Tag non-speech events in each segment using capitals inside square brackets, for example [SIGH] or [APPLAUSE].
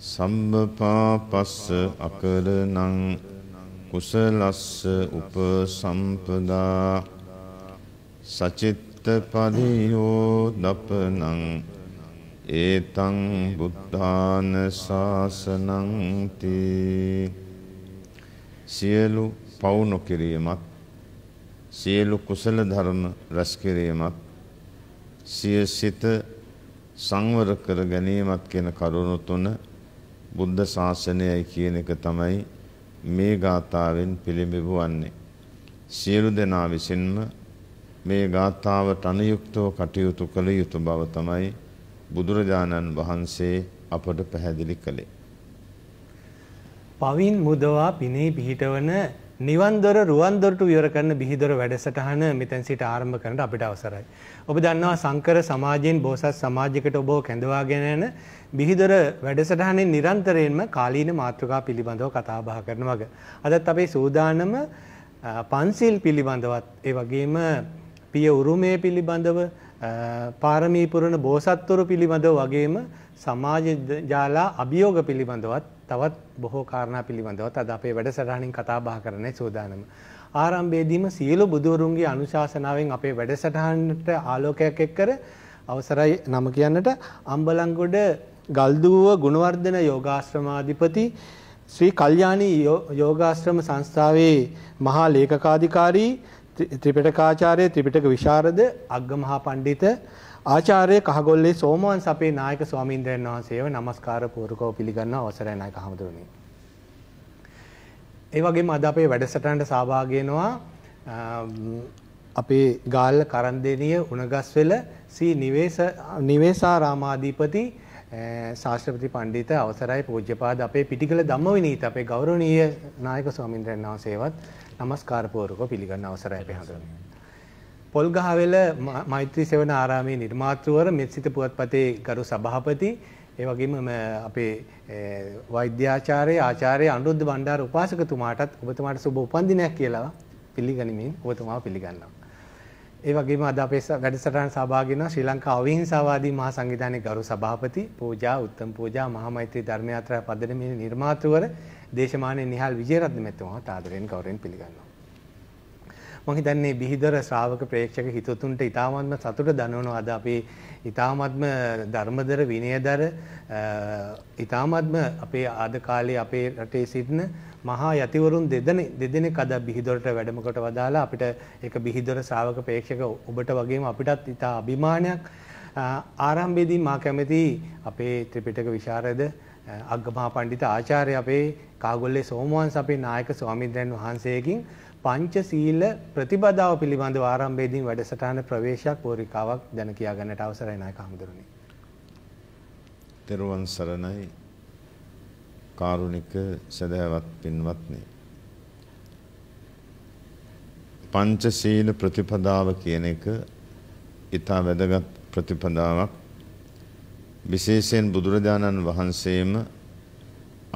සම්බපාපස්ස අකරණං කුසලස්ස උපසම්පදා සචිත්ත පරියෝ දපනං ඒතං බුද්ධාන ශාසනං තී සියලු පව් නොකිරීමත් සියලු කුසල ධර්ම රැස් කිරීමත් සිය සිත සංවර කර ගැනීමත් කියන කරුණු තුන බුද්ධ ශාසනයයි කියන එක තමයි මේ ගාථාවෙන් පිළිඹුවන්නේ. සියලු දෙනා විසින්ම මේ ගාථාවට අනුයුක්තව කටයුතු කළ යුතු බව තමයි බුදුරජාණන් වහන්සේ අපට පැහැදිලි කළේ. පවින් මුදවා පිනේ පිහිටවන නිවන්දොර රුවන්දොරට විවර කරන බිහිදොර වැඩසටහන මෙතැන් සිට ආරම්භ කරන්න අපිට අවසරයි. ඔබ දන්නවා සංකර සමාජයෙන් බෝසත් සමාජයකට ඔබ කැඳවාගෙන යන බිහිදර වැඩසටහනේ නිරන්තරයෙන්ම කාලීන මාතෘකා පිළිබඳව කතා බහ කරන වග. අදත් අපේ සූදානම පන්සිල් පිළිබඳවත් ඒ වගේම පිය උරුමය පිළිබඳව පාරමී පුරණ බෝසත්වරු පිළිබඳව වගේම සමාජ ජාලා අභියෝග පිළිබඳවත් තවත් බොහෝ කාරණා පිළිබඳවත් අද අපේ වැඩසටහනින් කතා බහ කරන්නේ සූදානම. ආරම්භයේදීම සියලු බුදුවරුන්ගේ අනුශාසනාවෙන් අපේ වැඩසටහනට ආලෝකයක් එක් කර අවසරයි නම කියන්නට අම්බලංගොඩ ගල්දුව ගුණවර්ධන යෝගාශ්‍රමාධිපති ශ්‍රී කල්යාණී යෝගාශ්‍රම සංස්ථාවේ මහා ලේකකාධිකාරී ත්‍රිපිටකාචාර්ය ත්‍රිපිටක විශාරද අග්ගමහා පණ්ඩිත ආචාර්ය කහගොල්ලේ සෝමවන් සපේ නායක ස්වාමීන් වහන්සේව নমස්කාර පූර්වකව පිළිගන්න අවසරයි නායක හමුදුරුනේ ඒ වගේම අද අපේ වැඩසටහනට සහභාගීනවා අපේ ගාල්ල කරන්දෙනිය උණගස්වෙල සී නිවේස නිවේසාරාමාධිපති ශාස්ත්‍රපති පණ්ඩිත අවසරයි පූජ්‍යපාද අපේ පිටිකල ධම්මවිනීත අපේ ගෞරවනීය නායක ස්වාමින්ද්‍රයන් වහන්සේවත් নমස්කාර පූර්වක පිළිගන්න අවසරයි අපි හඳුන්වන්නේ. පොල්ගහවෙල මෛත්‍රී සෙවන ආරාමේ නිර්මාතෘවර මෙත්සිත පුවත්පතේ ගරු සභාපති ඒ වගේම අපේ වෛද්‍යාචාර්ය ආචාර්ය අනුරුද්ධ බණ්ඩාර උපාසකතුමාටත් ඔබතුමාට සුබ උපන්දිනයක් කියලා පිළිගනිමින් ඔබතුමාව පිළිගන්නවා. ඒ වගේම අද අපේ වැඩසටහන සහභාගී වෙන ශ්‍රී ලංකා අවිහිංසාවාදී මහා සංවිධානයේ ගරු සභාපති පූජා උත්තම පූජා මහමෛත්‍රී ධර්මයාත්‍රා පදනමේ නිර්මාතෘවර දේශමානය නිහාල් විජේරත්න මෙතුමා ආදරයෙන් ගෞරවයෙන් පිළිගන්නවා. මම හිතන්නේ බිහිදර ශ්‍රාවක ප්‍රේක්ෂක හිතතුන්ට ඉතාමත්ම සතුට දනවනවා අද අපේ ඉතාමත්ම ධර්මදර විනයදර ඉතාමත්ම අපේ ආද කාලේ අපේ රටේ සිටින මහා යතිවරුන් දෙදෙනෙ දෙදෙනෙක් අද බිහිදොරට වැඩම කොට වදාලා අපිට ඒක බිහිදොර ශ්‍රාවක ප්‍රේක්ෂක ඔබට වගේම අපිටත් ඉතා අභිමානයක් ආරම්භයේදී මා කැමති අපේ ත්‍රිපිටක විශාරද අග්ගමහා පණ්ඩිත ආචාර්ය අපේ කාගොල්ලේ සෝමවංශ අපේ නායක ස්වාමීන් වහන්සේගෙන් පංචශීල ප්‍රතිපදාව පිළිබඳව ආරම්භයේදී වැඩසටහන ප්‍රවේශයක් පෝරිකාවක් දැන කියා ගන්නට අවසරයි නායක හඳුරුනි. තෙරුවන් සරණයි කාරුණික සදහවත් පින්වත්නි. පංචශීල ප්‍රතිපදාව කියන එක ඊට වැදගත් ප්‍රතිපදාවක් විශේෂයෙන් බුදුරජාණන් වහන්සේම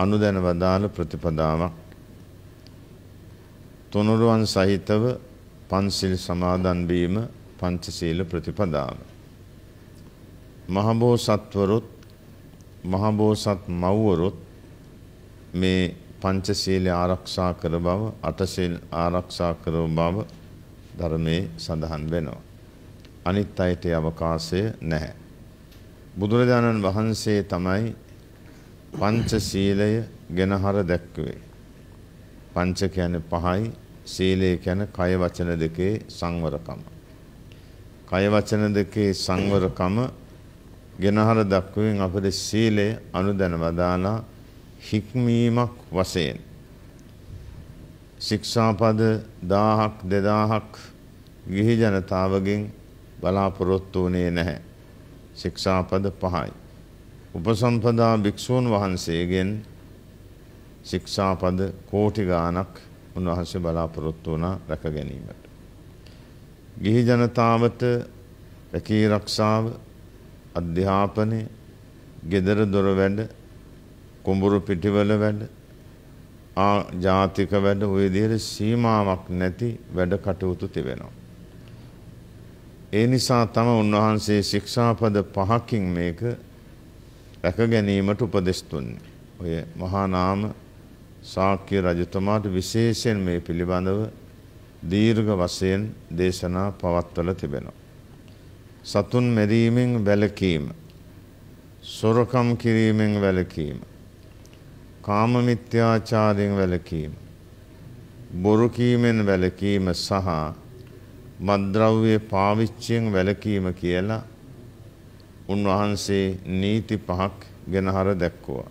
අනුදැන වදාළ ප්‍රතිපදාවක් තුනුරුවන් සහිතව පන්සිල් සමාදන් වීම පංචශීල ප්‍රතිපදාව. මහබෝසත්වරුත් මහබෝසත් මව්වරුත් මේ පංචශීලය ආරක්ෂා කර බව අටසිල් ආරක්ෂා කර බව ධර්මයේ සඳහන් වෙනවා. අනිත් අයට අවකාශය නැහැ. බුදුරජාණන් වහන්සේ තමයි පංචශීලය ගෙනහර දැක්කුවේ. පංච කියන්නේ පහයි සීලය කියන්නේ කය වචන දෙකේ සංවරකම. කය වචන දෙකේ සංවරකම ගෙනහර දක්වමින් අපේ සීලය අනුදැන වදාලා හික්මීමක් වශයෙන් ශික්ෂාපද 1000ක් 2000ක් ගිහි ජනතාවගෙන් බලාපොරොත්තු වෙන්නේ නැහැ. ශික්ෂාපද 5යි. උපසම්පදා භික්ෂූන් වහන්සේගෙන් ශික්ෂාපද කෝටි ගාණක් උන්වහන්සේ බලාපොරොත්තු වුණා රැක ගැනීමට. ගිහි ජනතාවට රැකී රක්ෂාව, අධ්‍යාපනය, gedara දොර වැඩ, කුඹුරු පිටිවල වැඩ, ආ ජාතික වැඩ ওই විදිහට සීමාවක් නැති වැඩ කටයුතු තිබෙනවා. ඒ නිසා තම උන්වහන්සේ ශික්ෂාපද පහකින් මේක රැක ගැනීමට උපදෙස් දුන්නේ. ඔය මහා නාම ශාක්‍ය රජතුමාට විශේෂයෙන් මේ පිළිබඳව දීර්ඝ වශයෙන් දේශනා පවත්වල තිබෙනවා. සතුන් මෙරීමෙන් වැළකීම, සොරකම් කිරීමෙන් වැළකීම, කාම මිත්‍යාචාරයෙන් වැළකීම, බොරු කීමෙන් වැළකීම සහ මද්ද්‍රව්‍ය පාවිච්චියෙන් වැළකීම කියලා උන්වහන්සේ නීති පහක් ගෙනහර දැක්වුවා.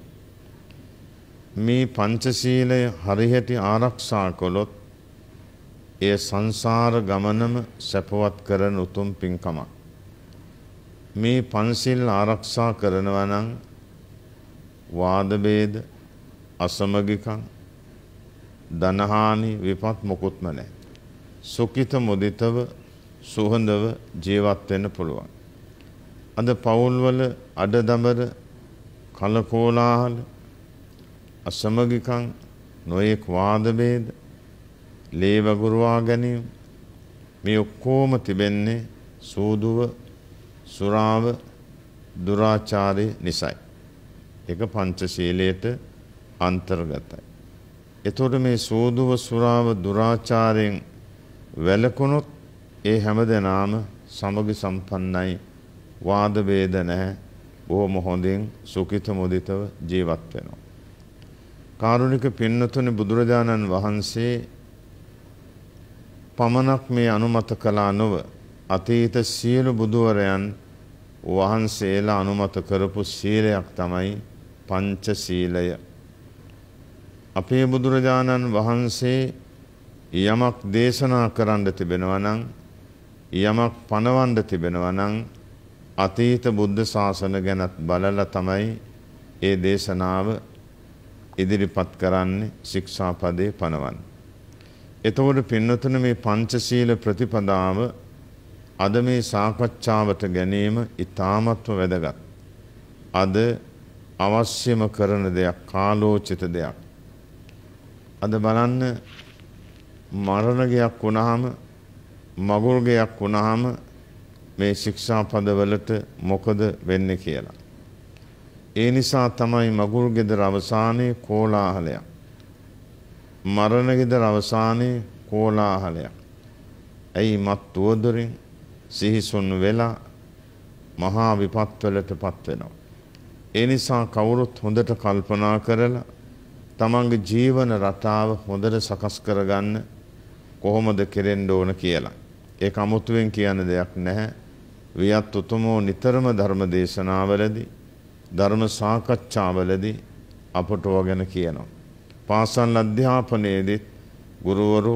මේ පංචශීලය හරිහැටි ආරක්ෂා කළොත් එය සංසාර ගමනම සැපවත් කරන උතුම් පින්කමක්. මේ පන්සිල් ආරක්ෂා කරනවා නම් වාදභේද අසමගිකම් ධනහානි විපත් මොකුත්ම නැහැ. සුඛිත මුදිතව සුහඳව ජීවත් වෙන්න පුළුවන්. අද පවුල්වල අඩදඹර කලකෝලාහල අසමගිකම් නොයෙක් වාද ભેද, ලේ වගුරුවා ගැනීම මේ ඔක්කොම තිබෙන්නේ සූදුව, සුරාව, දුරාචාරය නිසායි. ඒක පංචශීලයට අන්තර්ගතයි. එතකොට මේ සූදුව, සුරාව, දුරාචාරයෙන් වැළකුණොත් ඒ හැමදෙනාම සමගි සම්පන්නයි වාද ભેද නැහැ බොහොම හොඳින් සුඛිත මුදිතව ජීවත් වෙනවා කාරුණික පින්නතුනි බුදුරජාණන් වහන්සේ පමණක් මේ අනුමත කළා නොව අතීත සියලු බුදුවරයන් වහන්සේලා අනුමත කරපු සීලයක් තමයි පංච සීලය. අපේ බුදුරජාණන් වහන්සේ යමක් දේශනා කරන්න තිබෙනවා නම් යමක් පනවන්න තිබෙනවා නම් අතීත බුද්ධ ශාසන ගැනත් බලලා තමයි ඒ දේශනාව ඉදිරිපත් කරන්නේ ශික්ෂාපදේ පනවන්න. එතකොට පින්නතුන මේ පංචශීල ප්‍රතිපදාව අද මේ සාකච්ඡාවට ගැනීම ඉතාමත්ම වැදගත්. අද අවශ්‍යම කරන දෙයක් කාලෝචිත දෙයක්. අද බලන්න මරණගයක් වුණාම මගුල්ගයක් වුණාම මේ ශික්ෂාපදවලට මොකද වෙන්නේ කියලා. ඒ නිසා තමයි මගුල් ගෙදර අවසානයේ කෝලාහලයක්. මරණ ගෙදර අවසානයේ කෝලාහලයක්. ඇයි මත් වෝදරින් සිහිසුන් වෙලා මහා විපත්වලට පත් වෙනවා. ඒ නිසා කවුරුත් හොඳට කල්පනා කරලා තමන්ගේ ජීවන රටාව හොඳට සකස් කරගන්න කොහොමද කෙරෙන්න ඕන කියලා. ඒක අමුතුවෙන් කියන දෙයක් නැහැ. වියත් උතුමෝ නිතරම ධර්ම දේශනාවලදී ධර්ම සාකච්ඡාවලදී අපට ඕ ගැන කියනවා. පාසල් අධ්‍යාපනයේදී ගුරුවරු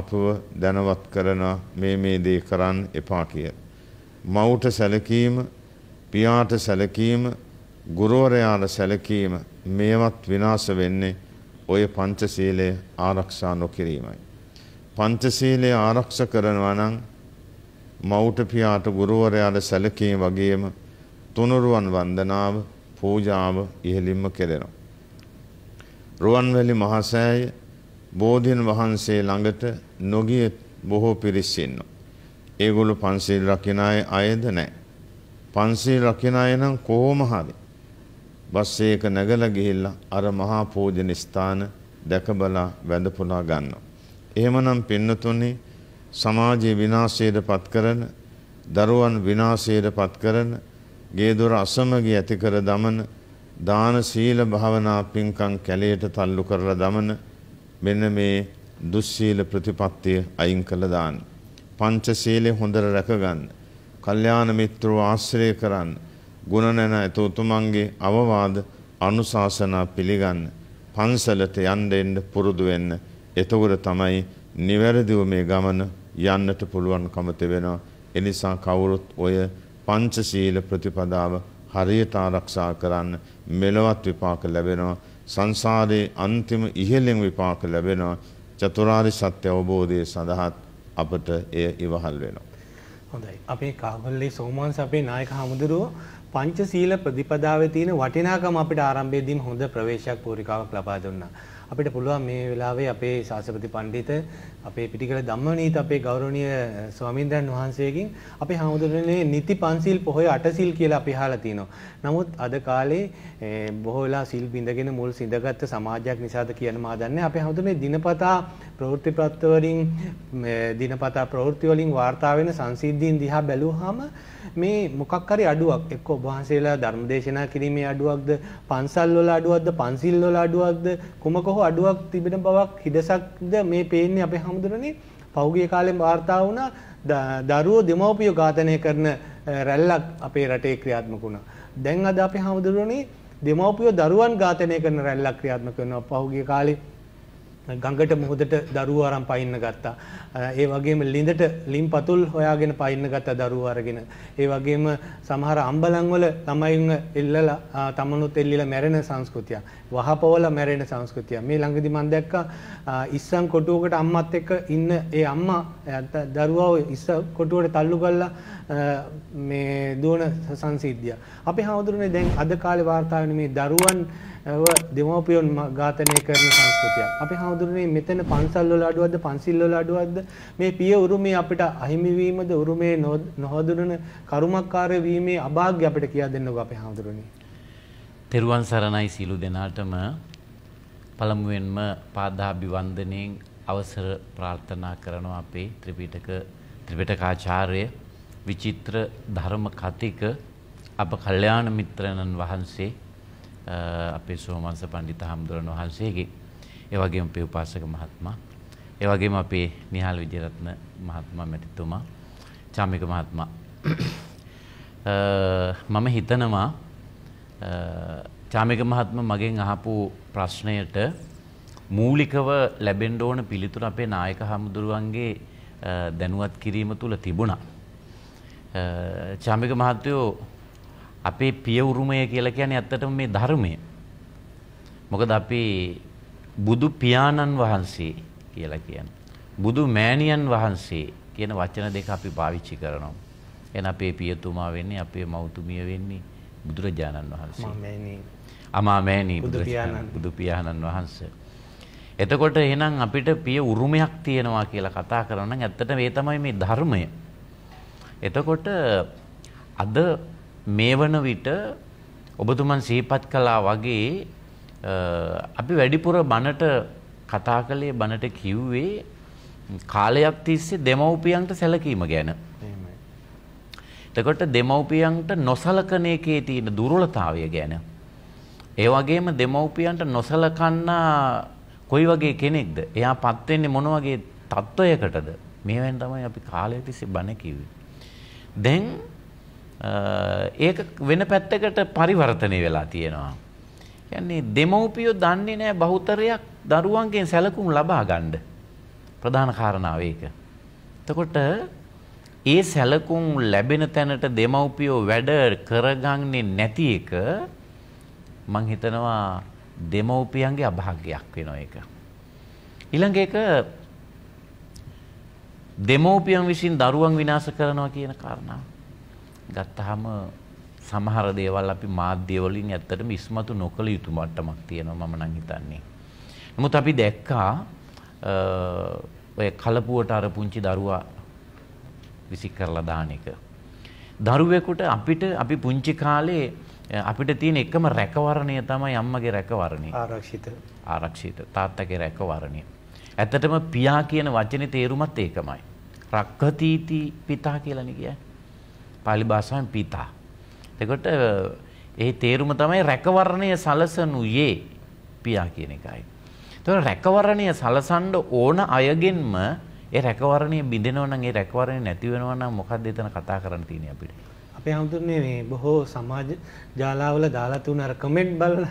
අපව දැනවත් කරන මේ මේ දේ කරන්න එපා කිය. මව්ට සැලකීම, පියාට සැලකීම, ගුරුවරයාට සැලකීම මේවත් විනාශ වෙන්නේ ඔය පංචශීලය ආරක්ෂා නොකිරීමයි. පංචශීලය ආරක්ෂා කරනවා නම් මව්ට පියාට ගුරුවරයාට සැලකීම වගේම තුනුරුවන් වන්දනාව පූජාව ඉහළින්ම කෙරෙනවා. රුවන්වැලි මහසෑය බෝධීන් වහන්සේ ළඟට නොගිය බොහෝ පිරිස් ඉන්නවා. ඒගොල්ලෝ පන්සිල් රකින අය අයද නැහැ. පන්සිල් රකින අය නම් කොහොම හරි බස් එක නැගලා ගිහිල්ලා අර මහා පූජන ස්ථාන දැකබලා වැඳපුලා ගන්නවා. එහෙමනම් පින්නතුනේ සමාජයේ විනාශයට පත් කරන දරුවන් විනාශයට පත් කරන ගේදොර අසමගි ඇති කර දමන දාන සීල භාවනා පින්කම් කැලයට තල්ලු කරලා දමන මෙන්න මේ දුස්සීල ප්‍රතිපත්තිය අයින් කළ දාන්න. පංච සීලේ හොඳට රැකගන්න. කල්යාණ මිත්‍රව ආශ්‍රය කරන්න. ගුණ නැන එතුතුමන්ගේ අවවාද අනුශාසනා පිළිගන්න. පන්සලට යන්න එන්න පුරුදු වෙන්න. එතකොට තමයි නිවැරදිව මේ ගමන යන්නට පුළුවන්කම තිබෙනවා. එනිසා කවුරුත් ඔය පංචශීල ප්‍රතිපදාව හරියට ආරක්ෂා කරන්න මෙලවත් විපාක ලැබෙනවා සංසාරයේ අන්තිම ඉහළින් විපාක ලැබෙනවා චතුරාර්ය සත්‍ය අවබෝධය සඳහාත් අපට එය ඉවහල් වෙනවා. හොඳයි. අපේ කාගල්ලේ සෝමාන්ස අපේ නායක හමුදුරුව පංචශීල ප්‍රතිපදාවේ තියෙන වටිනාකම අපිට ආරම්භයේදීම හොඳ ප්‍රවේශයක් පූරිකාවක් ලබා දුන්නා. අපිට පුළුවන් මේ වෙලාවේ අපේ ශාස්ත්‍රපති පඬිත අපේ පිටිකල ධම්මනීත අපේ ගෞරවනීය ස්වාමින්දයන් වහන්සේගෙන් අපේ හාමුදුරනේ නිති පන්සිල් පොහොය අටසිල් කියලා අපි අහලා තිනවා. නමුත් අද කාලේ බොහෝ වෙලා සිල් බිඳගෙන මුල් සිඳගත් සමාජයක් නිසාද කියන මා දන්නේ අපේ හාමුදුරනේ දිනපතා ප්‍රවෘත්ති පත්‍ර වලින් දිනපතා ප්‍රවෘත්ති වලින් වාර්තා වෙන සංසිද්ධීන් දිහා බැලුවාම මේ මොකක් හරි අඩුවක් එක්ක ඔබ වහන්සේලා ධර්ම දේශනා කිරීමේ අඩුවක්ද පන්සල් වල අඩුවක්ද පන්සිල් වල අඩුවක්ද කුමක හෝ අඩුවක් තිබෙන බවක් හිඩසක්ද මේ පේන්නේ අපේ හැමදෙරනේ පෞගිය කාලෙන් වාර්තා වුණා දරුවෝ දෙමව්පියෝ ඝාතනය කරන රැල්ලක් අපේ රටේ ක්‍රියාත්මක වුණා. දැන් අද අපේ හැමදෙරනේ දෙමව්පියෝ දරුවන් ඝාතනය කරන රැල්ලක් ක්‍රියාත්මක වෙනවා පෞගිය කාලේ ගඟට මුහුදට දරුවෝ අරන් පයින්න ගත්තා. ඒ වගේම ලිඳට ලිම් පතුල් හොයාගෙන පයින්න ගත්තා දරුවෝ අරගෙන. ඒ වගේම සමහර අම්බලන් වල ළමයින් එල්ලලා තමනුත් එල්ලිලා මැරෙන සංස්කෘතියක්. වහපොවල මැරෙන සංස්කෘතියක්. මේ ළඟදි මම දැක්කා ඉස්සන් කොටුවකට අම්මත් එක්ක ඉන්න ඒ අම්මා දරුවව ඉස්ස කොටුවට තල්ලු කරලා මේ දුවන සංසිද්ධිය. අපේ හාමුදුරනේ දැන් අද කාලේ වාර්තා මේ දරුවන් දෙමෝපියොන් ඝාතනය කරන සංස්කෘතියක්. අපි හඳුනන්නේ මෙතන පන්සල් වල අඩුවක්ද පන්සිල් වල අඩුවක්ද මේ පිය උරුමේ අපිට අහිමි වීමද උරුමේ නොහඳුනන කරුමක්කාරය වීමේ අභාග්‍ය අපිට කියා දෙන්නකෝ අපි හඳුනන්නේ. තෙරුවන් සරණයි සීලු දෙනාටම පළමුවෙන්ම පාදාභිවන්දනයෙන් අවසර ප්‍රාර්ථනා කරනවා අපේ ත්‍රිපිටක ත්‍රිපිටකාචාර්ය විචිත්‍ර ධර්ම කතික අප කල්යාණ මිත්‍රයන්න් වහන්සේ අපේ සෝමන්ස පණ්ඩිත හාමුදුරන් වහන්සේගේ ඒ වගේම අපේ උපාසක මහත්මයා ඒ වගේම අපේ නිහාල් විජයරත්න මහත්මයා මැතිතුමා චාමික මහත්මයා මම හිතනවා චාමික මහත්ම මගෙන් අහපු ප්‍රශ්නයට මූලිකව ලැබෙන්න ඕන පිළිතුර අපේ නායක හමුදුරුවන්ගේ දැනුවත් කිරීම තුළ තිබුණා. චාමික මහත්තයෝ අපේ පිය උරුමය කියලා කියන්නේ ඇත්තටම මේ ධර්මය. මොකද අපි බුදු පියාණන් වහන්සේ කියලා කියන්නේ. බුදු මෑණියන් වහන්සේ කියන වචන දෙක අපි පාවිච්චි කරනවා. එහෙනම් අපේ පියතුමා වෙන්නේ අපේ මව්තුමිය වෙන්නේ බුදුරජාණන් වහන්සේ. අමා මෑණි බුදු පියාණන් වහන්සේ. එතකොට එහෙනම් අපිට පිය උරුමයක් තියෙනවා කියලා කතා කරනවා නම් ඇත්තට මේ තමයි මේ ධර්මය. එතකොට අද මේ වන විට ඔබතුමන් සීපත් කලා වගේ අපි වැඩිපුර බණට කතා කළේ බණට කිව්වේ කාලයක් තිස්සේ දෙමව්පියන්ට සැලකීම ගැන. එතකොට දෙමව්පියන්ට නොසලකන එකේ තියෙන දුර්වලතාවය ගැන. ඒ වගේම දෙමව්පියන්ට නොසලකන්න කොයි වගේ කෙනෙක්ද? එයා පත් වෙන්නේ මොන වගේ තත්වයකටද? මේවෙන් තමයි අපි කාලය තිස්සේ බණ කිව්වේ. දැන් ඒක වෙන පැත්තකට පරිවර්තනය වෙලා තියෙනවා. යන්නේ දෙමව්පියෝ දන්නේ නෑ බහුතරයක් දරුවන්ගෙන් සැලකුම් ලබා ගණ්ඩ. ප්‍රධාන කාරණාව ඒක. තකොට ඒ සැලකුම් ලැබෙන තැනට දෙමව්පියෝ වැඩ කරගන්නේ නැති එක මං හිතනවා දෙමව්පියන්ගේ අභාග්‍යයක් වෙනවා ඒක. ඊළඟ එක දෙමව්පියන් විසින් දරුවන් විනාශ කරනවා කියන කාරණාව. ගත්තහම සමහර දේවල් අපි මාධ්‍ය වලින් ඇත්තටම ඉස්මතු නොකළ යුතු මට්ටමක් තියෙනවා මම නම් හිතන්නේ. නමුත් අපි දැක්කා ඔය කලපුවට අර පුංචි දරුවා විසි කරලා දාන එක. දරුවෙකුට අපිට අපි පුංචි කාලේ අපිට තියෙන එකම රැකවරණය තමයි අම්මගේ රැකවරණය. ආරක්ෂිත. ආරක්ෂිත. තාත්තගේ රැකවරණය. ඇත්තටම පියා කියන වචනේ තේරුමත් ඒකමයි. රක්කතීති පිතා කියලානේ කියන්නේ. පාලි භාෂාවෙන් පිතා. එතකොට ඒ තේරුම තමයි රැකවරණය සලසනුයේ පියා කියන එකයි. එතකොට රැකවරණය සලසන්න ඕන අයගෙන්ම ඒ රැකවරණය බිඳෙනවා නම් ඒ රැකවරණය නැති වෙනවා නම් මොකද්ද එතන කතා කරන්න තියෙන්නේ අපිට? අපේ හමුදුරනේ මේ බොහෝ සමාජ ජාලාවල දාලා තුන අර කමෙන්ට් බලන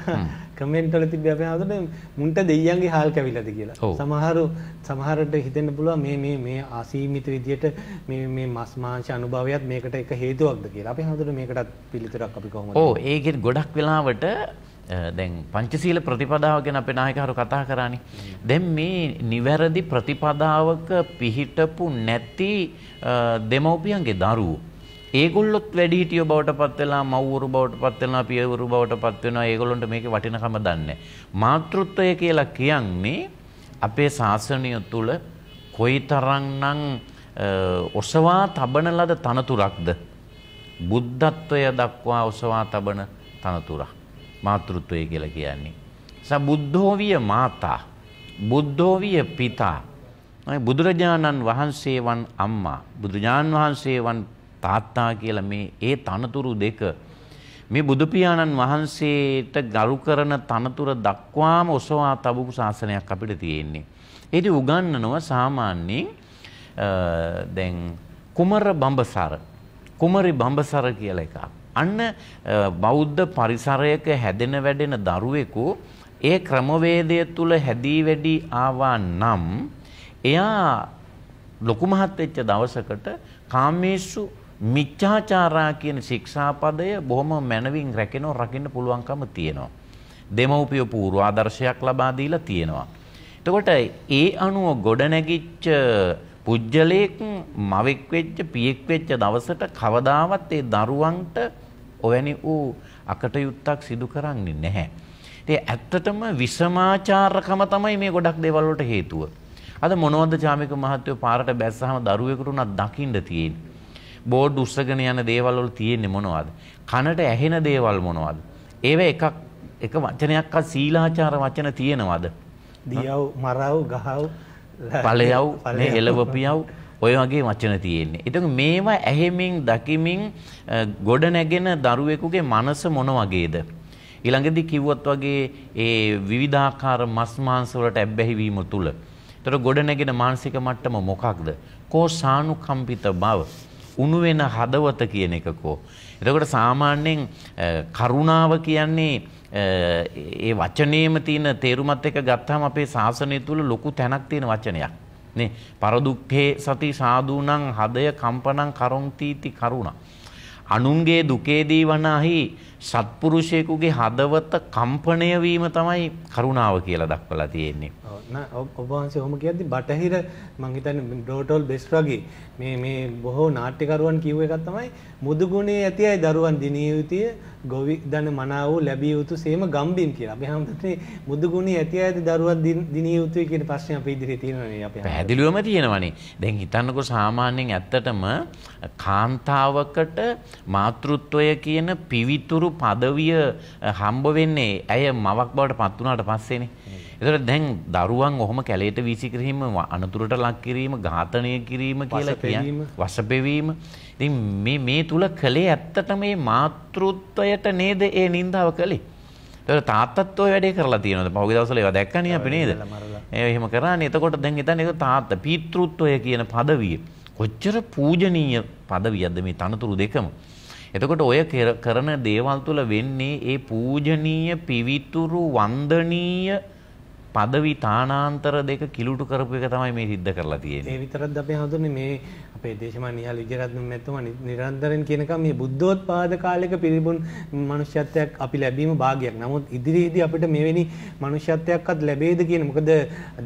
කමෙන්ට් වල තිබ්බ අපේ හමුදුරනේ මුන්ට දෙයියන්ගේ හාල් කැවිලාද කියලා. සමහරු සමහරට හිතෙන්න පුළුවන් මේ මේ මේ අසීමිත විදියට මේ මේ මස් මාංශ අනුභවයත් මේකට එක හේතුවක්ද කියලා. අපේ හමුදුරනේ මේකටත් පිළිතුරක් අපි කොහොමද? ඔව් ඒකෙත් ගොඩක් වෙලාවට දැන් පංචශීල ප්‍රතිපදාව ගැන අපේ නායකහරු කතා කරානේ. දැන් මේ නිවැරදි ප්‍රතිපදාවක පිහිටපු නැති දෙමව්පියන්ගේ දරුවෝ ඒගොල්ලොත් වැඩිහිටිය බවට පත් වෙලා මව්වරු බවට පත් වෙනවා පියවරු බවට පත් වෙනවා ඒගොල්ලන්ට මේකේ වටිනකම දන්නේ මාතෘත්වය කියලා කියන්නේ අපේ ශාසනය තුල කොයිතරම්නම් ඔසවා තබන ලද තනතුරක්ද බුද්ධත්වය දක්වා ඔසවා තබන තනතුරක් මාතෘත්වය කියලා කියන්නේ සබුද්ධෝවිය මාතා බුද්ධෝවිය පිතා බුදුරජාණන් වහන්සේ වන් අම්මා බුදුජාන් වහන්සේ වන් තාත්තා කියලා මේ ඒ තනතුරු දෙක මේ බුදු පියාණන් වහන්සේට ගරු කරන තනතුර දක්වාම ඔසවා තබපු ශාසනයක් අපිට තියෙන්නේ. ඒක උගන්වනවා සාමාන්‍යයෙන් දැන් කුමර බඹසර කුමරි බඹසර කියලා එකක්. අන්න බෞද්ධ පරිසරයක හැදෙන වැඩෙන දරුවෙකු ඒ ක්‍රමවේදය තුල හැදී වැඩි ආවා නම් එයා ලොකු මහත් වෙච්ච දවසකට කාමේසු මිච්ඡාචාරා කියන ශික්ෂාපදය බොහොම මැනවින් රැකෙනව රකින්න පුළුවන්කම තියෙනවා. දෙමව්පිය පූර්ව ආදර්ශයක් ලබා දීලා තියෙනවා. එතකොට ඒ අනුව ගොඩනැගිච්ච පුජ්‍යලයක් මවෙක් වෙච්ච පියෙක් වෙච්ච දවසට කවදාවත් ඒ දරුවන්ට ඔවැනි වූ අකටයුත්තක් සිදු කරන්නේ නැහැ. ඉතින් ඇත්තටම විසමාචාරකම තමයි මේ ගොඩක් දේවල් වලට හේතුව. අද මොනවද චාමික මහත්වෝ පාරට බැස්සහම දරුවෙකුට උනත් දකින්න තියෙන්නේ. බෝඩ් උස්සගෙන යන දේවල් වල තියෙන්නේ මොනවද? කනට ඇහෙන දේවල් මොනවද? ඒව එකක් එක වචනයක්වත් සීලාචාර වචන තියෙනවද? දියව්, මරව්, ගහව්, පළයව්, මේ [LAUGHS] එළවපියව් ඔය වගේ වචන තියෙන්නේ. එතකොට මේවා ඇහෙමින් දකිමින් ගොඩ නැගෙන දරුවෙකුගේ මනස මොන වගේද? ඊළඟදී කිව්වොත් වගේ ඒ විවිධාකාර මස් මාංශ වලට ඇබ්බැහිවීම තුල. ඒතර ගොඩ නැගෙන මානසික මට්ටම මොකක්ද? කෝ සානුකම්පිත බව. උණු වෙන හදවත කියන එකකෝ. එතකොට සාමාන්‍යයෙන් කරුණාව කියන්නේ ඒ වචනේම තියෙන තේරුමත් එක ගත්තාම අපේ ශාසනය තුළ ලොකු තැනක් තියෙන වචනයක්. නේ පරදුක්ඛේ සති සාදුණං හදය කම්පනං කරොන්තිති කරුණා. අනුන්ගේ දුකේදී වනාහි සත්පුරුෂයෙකුගේ හදවත කම්පණය වීම තමයි කරුණාව කියලා දක්වලා තියෙන්නේ. ඔන්න ඔබවහන්සේ ඔහොම කියද්දි බටහිර මං හිතන්නේ ඩෝටෝල් බෙස් වගේ මේ මේ බොහෝ නාට්‍යකරුවන් කිව්ව එකක් තමයි මුදුගුණේ ඇති අය දරුවන් දිනිය යුතුය ගොවිදන මනාව ලැබිය යුතු සේම ගම්බින් කියලා. අපි හැමතිස්සේ මුදුගුණේ ඇති අයද දරුවන් දිනිය යුතුය කියන ප්‍රශ්නේ අපි ඉදිරියේ තියෙනවානේ අපි. පැහැදිලිවම තියෙනවානේ. දැන් හිතන්නකෝ සාමාන්‍යයෙන් ඇත්තටම කාන්තාවකට මාතෘත්වය කියන පිවිතුරු පදවිය හම්බ වෙන්නේ ඇය මවක් බවට පත් වුණාට පස්සේනේ. එතකොට දැන් දරුවන් ඔහොම කැලේට වීසි කිරීම අනතුරට ලක් කිරීම ඝාතනය කිරීම කියලා කියන වශපෙවීම ඉතින් මේ මේ තුල කලේ ඇත්තටම මේ මාතෘත්වයට නේද ඒ නින්දාව කලේ එතකොට තාත්තත් ওই වැඩේ කරලා තියෙනවද පහුගිය දවස්වල ඒවා දැක්කනේ අපි නේද ඒ එහෙම කරානේ එතකොට දැන් හිතන්නේ ඒක තාත්තා පීතෘත්වය කියන পদවිය කොච්චර පූජනීය পদවියක්ද මේ තනතුරු දෙකම එතකොට ඔය කරන දේවල් තුල වෙන්නේ ඒ පූජනීය පිවිතුරු වන්දනීය පදවි තානාන්තර දෙක කිලුටු කරපු එක තමයි මේ සිද්ධ කරලා තියෙන්නේ. ඒ විතරක්ද අපේ හඳුන්නේ මේ අපේ දේශමාන නිහල් විජයරත්න මැතිතුමා නිරන්තරයෙන් කියනකම් මේ බුද්ධෝත්පාද කාලයක පිළිබුන් මනුෂ්‍යත්වයක් අපි ලැබීම භාගයක්. නමුත් ඉදිරියේදී අපිට මෙවැනි මනුෂ්‍යත්වයක්වත් ලැබෙයිද කියන මොකද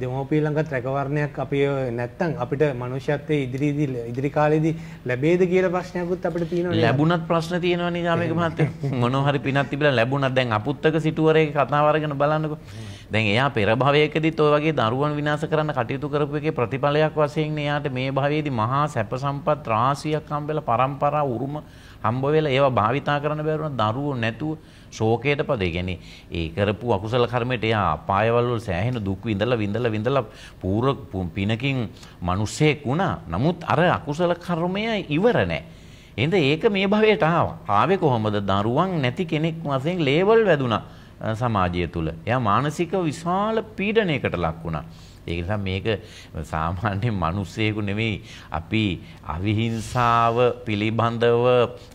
දෙමෝපිය ළඟත් රැකවරණයක් අපි නැත්තම් අපිට මනුෂ්‍යත්වයේ ඉදිරියේදී ඉදිරි කාලෙදී ලැබෙයිද කියලා ප්‍රශ්නයක්වත් අපිට තියෙනවා. ලැබුණත් ප්‍රශ්න තියෙනවා නේද මේක මහත්තයා. [LAUGHS] මොනවා හරි පිනක් තිබිලා ලැබුණා දැන් අපුත්තක සිටුවරේ කතාව අරගෙන බලන්නකෝ. දැන් එයා පෙර භවයකදීත් ඔය වගේ දරුවන් විනාශ කරන්න කටයුතු කරපු එකේ ප්‍රතිඵලයක් වශයෙන් එයාට මේ භවයේදී මහා සැප සම්පත් රාශියක් හම්බෙලා පරම්පරා උරුම හම්බ වෙලා ඒවා භාවිතා කරන්න බැරි වුණා දරුවෝ නැතුව ශෝකයට පද يعني ඒ කරපු අකුසල කර්මයට එයා අපායවල සෑහෙන දුක් විඳලා විඳලා විඳලා පූර්ව පිනකින් මිනිසෙක් වුණා. නමුත් අර අකුසල කර්මය ඉවර නැහැ. එහෙනම් ඒක මේ භවයට ආවා. ආවේ කොහොමද? දරුවන් නැති කෙනෙක් වශයෙන් ලේබල් වැදුනා. සමාජය තුළ. එයා මානසික විශාල පීඩනයකට ලක් වුණා. ඒක නිසා මේක සාමාන්‍ය මිනිස්සෙකු නෙමෙයි අපි අවිහිංසාව පිළිබඳව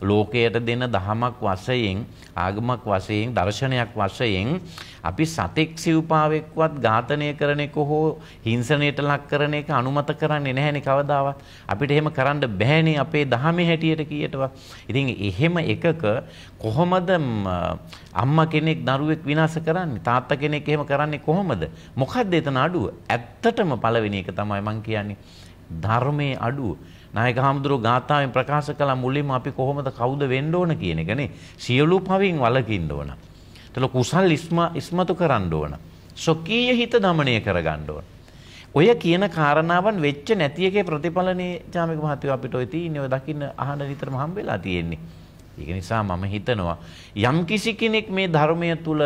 ලෝකයට දෙන දහමක් වශයෙන් ආගමක් වශයෙන් දර්ශනයක් වශයෙන් අපි සතෙක් සිව්පාවෙක්වත් ඝාතනය කරන එක හෝ හිංසනයට ලක් කරන එක අනුමත කරන්නේ නැහැනේ කවදාවත් අපිට එහෙම කරන්න බෑනේ අපේ දහමේ හැටියට කීයටවා ඉතින් එහෙම එකක කොහොමද අම්මා කෙනෙක් දරුවෙක් විනාශ කරන්නේ තාත්තා කෙනෙක් එහෙම කරන්නේ කොහොමද මොකද්ද එතන අඩුව ඇත්තටම පළවෙනි එක තමයි මම කියන්නේ ධර්මයේ අඩුව. නායක හාමුදුරුව ගාථාවෙන් ප්‍රකාශ කළා මුලින්ම අපි කොහොමද කවුද වෙන්න ඕන කියන එකනේ. සියලු පවින් වළකින්න ඕන. එතකොට කුසල් ඉස්මතු කරන්න ඕන. සොකීය හිත দমনය කරගන්න ඕන. ඔය කියන කාරණාවන් වෙච්ච නැති එකේ ප්‍රතිඵලනේ ජාමික මහත්තයෝ අපිට ඔය තියෙන්නේ ඔය දකින්න අහන විතරම හම්බ වෙලා තියෙන්නේ. ඒක නිසා මම හිතනවා යම් කිසි කෙනෙක් මේ ධර්මය තුල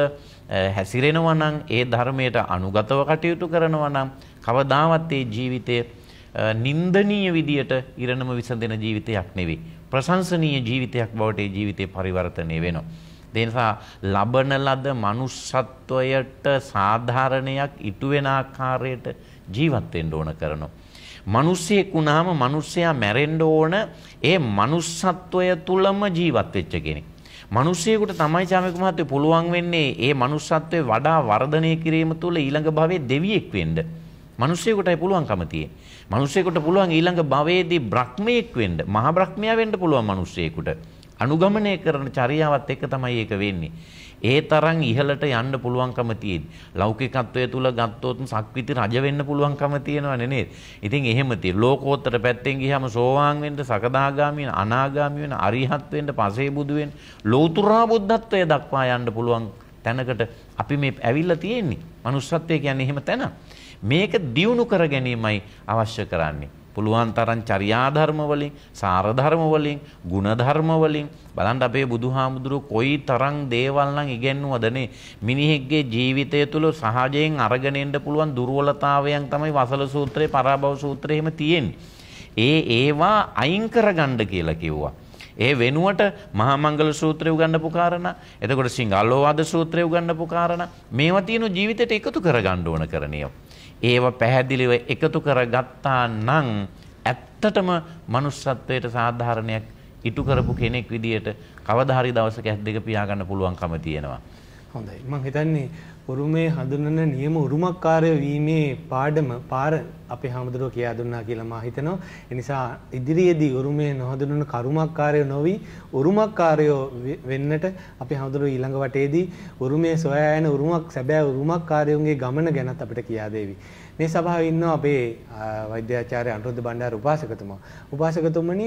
හැසිරෙනවා නම් ඒ ධර්මයට අනුගතව කටයුතු කරනවා නම් කවදාවත් ඒ ජීවිතය නින්දනීය විදියට ඉරණම විසඳෙන ජීවිතයක් නෙවෙයි. ප්‍රශංසනීය ජීවිතයක් බවට ඒ ජීවිතේ පරිවර්තනය වෙනවා. ඒ නිසා ලබන ලද manussත්වයට සාධාරණයක් ඉටු වෙන ආකාරයට ජීවත් වෙන්න ඕන කරනවා. මිනිස්සෙක් වුණාම මිනිස්සයා මැරෙන්න ඕන ඒ manussත්වය තුලම ජීවත් වෙච්ච කෙනෙක්. මිනිස්සෙකුට තමයි චාමක මහත්තයෝ පුළුවන් වෙන්නේ ඒ manussත්වය වඩා වර්ධනය කිරීම තුළ ඊළඟ භවයේ දෙවියෙක් වෙන්න. මිනිස්සෙකුටයි පුළුවන්කම තියෙන්නේ. මිනිස්සෙකුට පුළුවන් ඊළඟ භවයේදී බ්‍රහ්මයෙක් වෙන්න, මහා බ්‍රහ්මයා වෙන්න පුළුවන් මිනිස්සෙකුට. අනුගමනය කරන චර්යාවත් එක්ක තමයි ඒක වෙන්නේ. ඒ තරම් ඉහළට යන්න පුළුවන්කම තියෙදි. ලෞකිකත්වය තුල ගත්තොත් සක්විති රජ වෙන්න පුළුවන්කම තියෙනවනේ නේද? ඉතින් එහෙම තියෙ. ලෝකෝත්තර පැත්තෙන් ගියහම සෝවාන් වෙන්න, සකදාගාමී වෙන්න, අනාගාමී වෙන්න, අරිහත් වෙන්න, පසේ බුදු වෙන්න, ලෞතුරා බුද්ධත්වයට දක්වා යන්න පුළුවන් තැනකට අපි මේ ඇවිල්ලා තියෙන්නේ. manussත්වය කියන්නේ එහෙම තැන. මේක දියුණු කර ගැනීමයි අවශ්‍ය කරන්නේ. පුළුවන් තරම් චර්යාධර්ම වලින්, සාරධර්ම වලින්, ಗುಣධර්ම වලින් බලන්න අපේ බුදුහාමුදුරුව කොයි තරම් දේවල් නම් ඉගෙනුවදනේ. මිනිහෙක්ගේ ජීවිතය තුළ සහජයෙන් අරගෙන එන්න පුළුවන් දුර්වලතාවයන් තමයි වසල සූත්‍රයේ, පරාභව සූත්‍රයේ එහෙම තියෙන්නේ. ඒ ඒවා අයින් කරගන්න කියලා කිව්වා. ඒ වෙනුවට මහාමංගල සූත්‍රය උගන්නපු කාරණා එතකොට සිංහලෝවාද සූත්‍රය උගන්නපු කාරණා මේවා තියෙන ජීවිතයට එකතු කරගන්න ඕන කරණියෝ ඒව පැහැදිලිව එකතු කරගත්තා නම් ඇත්තටම මනුස්සත්වයට සාධාරණයක් ඉටු කරපු කෙනෙක් විදියට කවදාහරි දවසක ඇස් දෙක පියාගන්න පුළුවන්කම තියෙනවා. හොඳයි. මම හිතන්නේ උරුමේ හඳුනන නියම උරුමකාරය වීමේ පාඩම පාර අපේ හාමුදුරුවෝ කියා දුන්නා කියලා මා හිතනවා. ඒ නිසා ඉදිරියේදී උරුමේ නොහඳුනන කරුමකාරය නොවි උරුමකාරය වෙන්නට අපේ හාමුදුරුවෝ ඊළඟ වටේදී උරුමේ සොයා යන උරුමක් සැබෑ උරුමකාරයන්ගේ ගමන ගැනත් අපිට කියා දෙවි. මේ සභාවේ ඉන්න අපේ වෛද්‍යාචාර්ය අනුරුද්ධ බණ්ඩාර උපාසකතුමා. උපාසකතුමනි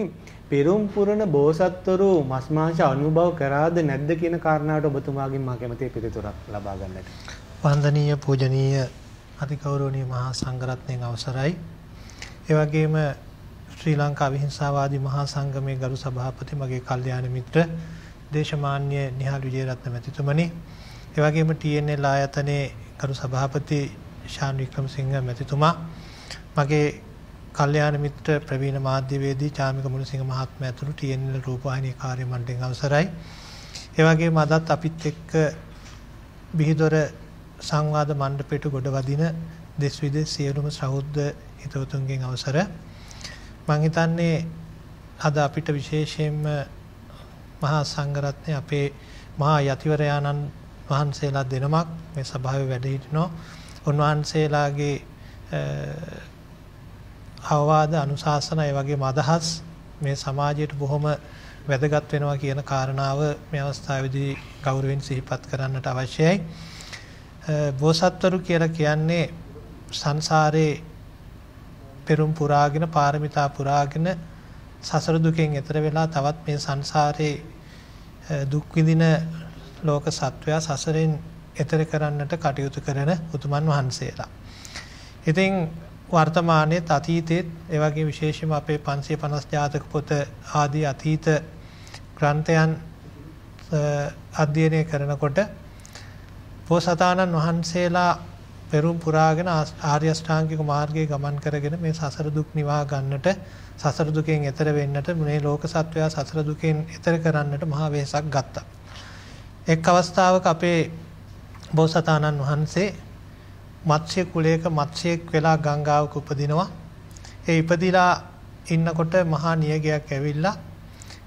පෙරම් පුරණ බෝසත්වරු මස් මාංශ අනුභව කරාද නැද්ද කියන කාරණාවට ඔබතුමාගෙන් මා කැමති පිළිතුරක් ලබා ගන්නට. වන්දනීය පූජනීය අතිගෞරවනීය මහා සංඝරත්නයන් අවසරයි. ඒ වගේම ශ්‍රී ලංකා විහිංසාවාදී මහා සංගමේ ගරු සභාපති මගේ කල්යාණ මිත්‍ර දේශමාන්‍ය නිහාල් විජේරත්න මැතිතුමනි. ඒ වගේම TNL ආයතනයේ ගරු සභාපති ශාන් වික්‍රමසිංහ මැතිතුමා මගේ කල්යාණ මිත්‍ර ප්‍රවීණ මාධ්‍යවේදී චාමික මුණසිංහ මහත්මයා ඇතුළු TNL රූපවාහිනී කාර්ය මණ්ඩලයෙන් අවසරයි. ඒ වගේම අදත් අපිත් එක්ක බිහිදොර සංවාද මණ්ඩපයට ගොඩවදින දෙස් විදෙස් සියලුම සහෘද හිතවතුන්ගෙන් අවසර. මම හිතන්නේ අද අපිට විශේෂයෙන්ම මහා සංඝරත්නය අපේ මහා යතිවරයාණන් වහන්සේලා දෙනමක් මේ සභාවේ වැඩ හිටිනෝ උන්වහන්සේලාගේ අවවාද අනුශාසන ඒ වගේම අදහස් මේ සමාජයට බොහොම වැදගත් වෙනවා කියන කාරණාව මේ අවස්ථාවේදී ගෞරවයෙන් සිහිපත් කරන්නට අවශ්‍යයි. බෝසත්වරු කියලා කියන්නේ සංසාරේ පෙරම් පුරාගෙන පාරමිතා පුරාගෙන සසර දුකෙන් එතර වෙලා තවත් මේ සංසාරේ දුක් විඳින ලෝක සත්වයා සසරෙන් එතර කරන්නට කටයුතු කරන උතුමන් වහන්සේලා. ඉතින් වර්තමානයේත් අතීතයේත් ඒ වගේ විශේෂයෙන්ම අපේ 550 ජාතක පොත ආදී අතීත ග්‍රන්ථයන් අධ්‍යයනය කරනකොට පොසතාණන් වහන්සේලා පෙරුම් පුරාගෙන ආර්ය අෂ්ටාංගික මාර්ගයේ ගමන් කරගෙන මේ සසර දුක් නිවා ගන්නට සසර දුකෙන් එතර වෙන්නට මේ ලෝක සත්වයා සසර දුකෙන් එතර කරන්නට මහා වෙහසක් ගත්තා. එක් අවස්ථාවක අපේ බෝසතාණන් වහන්සේ මත්ස්‍ය කුලයක මත්ස්‍යෙක් වෙලා ගංගාවක උපදිනවා. ඒ ඉපදිලා ඉන්නකොට මහා නියගයක් ඇවිල්ලා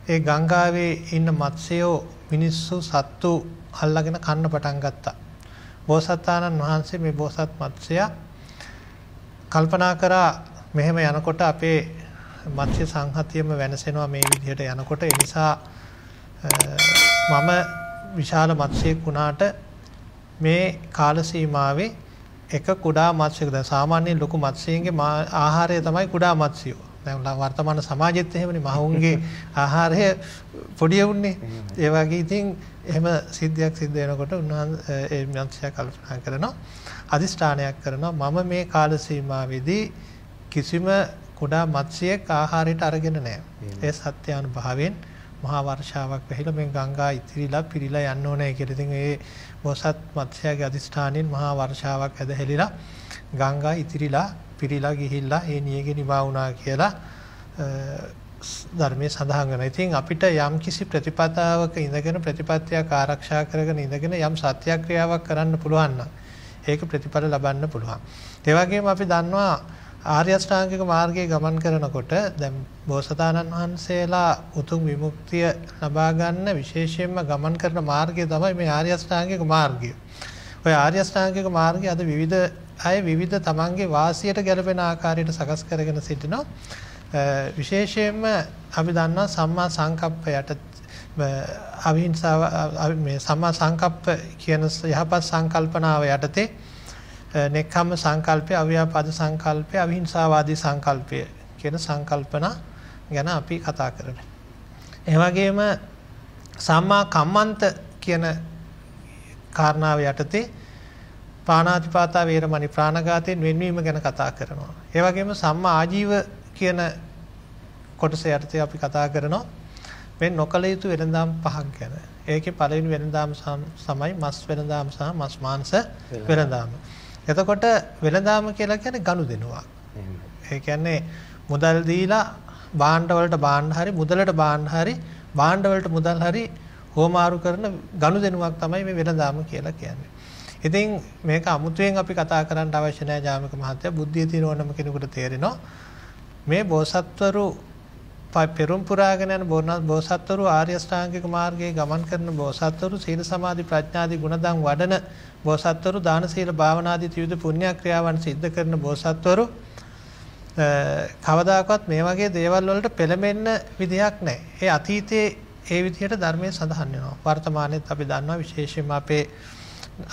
ඒ ගංගාවේ ඉන්න මත්ස්‍යෝ මිනිස්සු සත්තු අල්ලගෙන කන්න පටන් ගත්තා. බෝසතාණන් වහන්සේ මේ බෝසත් මත්ස්‍යයා කල්පනා කරා මෙහෙම යනකොට අපේ මත්ස්‍ය සංහතියම වෙනසෙනවා මේ විදිහට යනකොට ඒ නිසා මම විශාල මත්ස්‍යෙක් වුණාට මේ කාල සීමාවේ එක කුඩා මත්ස්‍යක දැන් සාමාන්‍යයෙන් ලොකු මත්ස්‍යයන්ගේ ආහාරය තමයි කුඩා මත්ස්‍යෝ. දැන් වර්තමාන සමාජෙත් එහෙමනේ මහවුන්ගේ [LAUGHS] ආහාරය පොඩි වුණේ. ඒ වගේ ඉතින් එහෙම සිද්ධියක් සිද්ධ වෙනකොට උන්වහන්සේ ඒ මත්ස්‍යයා කල්පනා කරනවා අදිෂ්ඨානයක් කරනවා මම මේ කාල සීමාවේදී කිසිම කුඩා මත්ස්‍යයක් ආහාරයට අරගෙන නැහැ. ඒ සත්‍යානුභවයෙන් මහා වර්ෂාවක් වැහිලා මේ ගංගා ඉතිරිලා පිරීලා යන්න ඕනේ කියලා. ඉතින් ඒ බෝසත් මත්ස්‍යයාගේ අදිෂ්ඨානයෙන් මහා වර්ෂාවක් ඇදහිලිලා ගංගා ඉතිරිලා පිරීලා ගිහිල්ලා ඒ නියගේ නිවා වුණා කියලා ධර්මයේ සඳහන් වෙනවා. ඉතින් අපිට යම් කිසි ප්‍රතිපදාවක ඉඳගෙන ප්‍රතිපත්තියක් ආරක්ෂා කරගෙන ඉඳගෙන යම් සත්‍යක්‍රියාවක් කරන්න පුළුවන් නම් ඒක ප්‍රතිඵල ලබන්න පුළුවන්. ඒ වගේම අපි දන්නවා ආර්ය අෂ්ටාංගික මාර්ගයේ ගමන් කරනකොට දැන් බෝසතාණන් වහන්සේලා උතුම් විමුක්තිය ලබා ගන්න විශේෂයෙන්ම ගමන් කරන මාර්ගය තමයි මේ ආර්ය අෂ්ටාංගික මාර්ගය. ඔය ආර්ය අෂ්ටාංගික මාර්ගය අද විවිධ අය විවිධ තමන්ගේ වාසියට ගැලපෙන ආකාරයට සකස් කරගෙන සිටිනවා. විශේෂයෙන්ම අපි දන්නවා සම්මා සංකප්ප යට අවිහිංසාව මේ සම්මා සංකප්ප කියන යහපත් සංකල්පනාව යටතේ නෙක්ඛම්ම සංකල්පය, අව්‍යාපාද සංකල්පය, අවිහිංසාවාදී සංකල්පය කියන සංකල්පනා ගැන අපි කතා කරන්නේ. ඒ වගේම සම්මා කම්මන්ත කියන කාරණාව යටතේ පාණාතිපාතා වේරමණී ප්‍රාණඝාතයෙන් වෙන්වීම ගැන කතා කරනවා. ඒ වගේම සම්මා ආජීව කියන කොටස යටතේ අපි කතා කරනවා මේ නොකල යුතු වෙනදාම් පහක් ගැන. ඒකේ පළවෙනි වෙනදාම තමයි මස් වෙනදාම සහ මස් මාංශ වෙනදාම. එතකොට වෙළඳාම කියලා කියන්නේ ගනුදෙනුවක්. ඒ කියන්නේ මුදල් දීලා භාණ්ඩ වලට භාණ්ඩ හරි මුදලට භාණ්ඩ හරි භාණ්ඩ වලට මුදල් හරි හොමාරු කරන ගනුදෙනුවක් තමයි මේ වෙළඳාම කියලා කියන්නේ. ඉතින් මේක අමුතුවෙන් අපි කතා කරන්න අවශ්‍ය නැහැ ජාමක මහත්තයා. බුද්ධිය තියෙන ඕනම කෙනෙකුට තේරෙනවා. මේ බෝසත්වරු පෙරම් පුරාගෙන යන බෝසත්වරු ආර්ය ශ්‍රාංගික මාර්ගයේ ගමන් කරන බෝසත්වරු සීල සමාධි ප්‍රඥාදී ගුණදම් වඩන බෝසත්වරු දාන සීල භාවනාදී ත්‍රිවිධ පුණ්‍ය ක්‍රියාවන් සිද්ධ කරන බෝසත්වරු කවදාකවත් මේ වගේ දේවල් වලට පෙළඹෙන්න විදියක් නැහැ. ඒ අතීතයේ ඒ විදිහට ධර්මයේ සඳහන් වෙනවා. වර්තමානයේත් අපි දන්නවා විශේෂයෙන්ම අපේ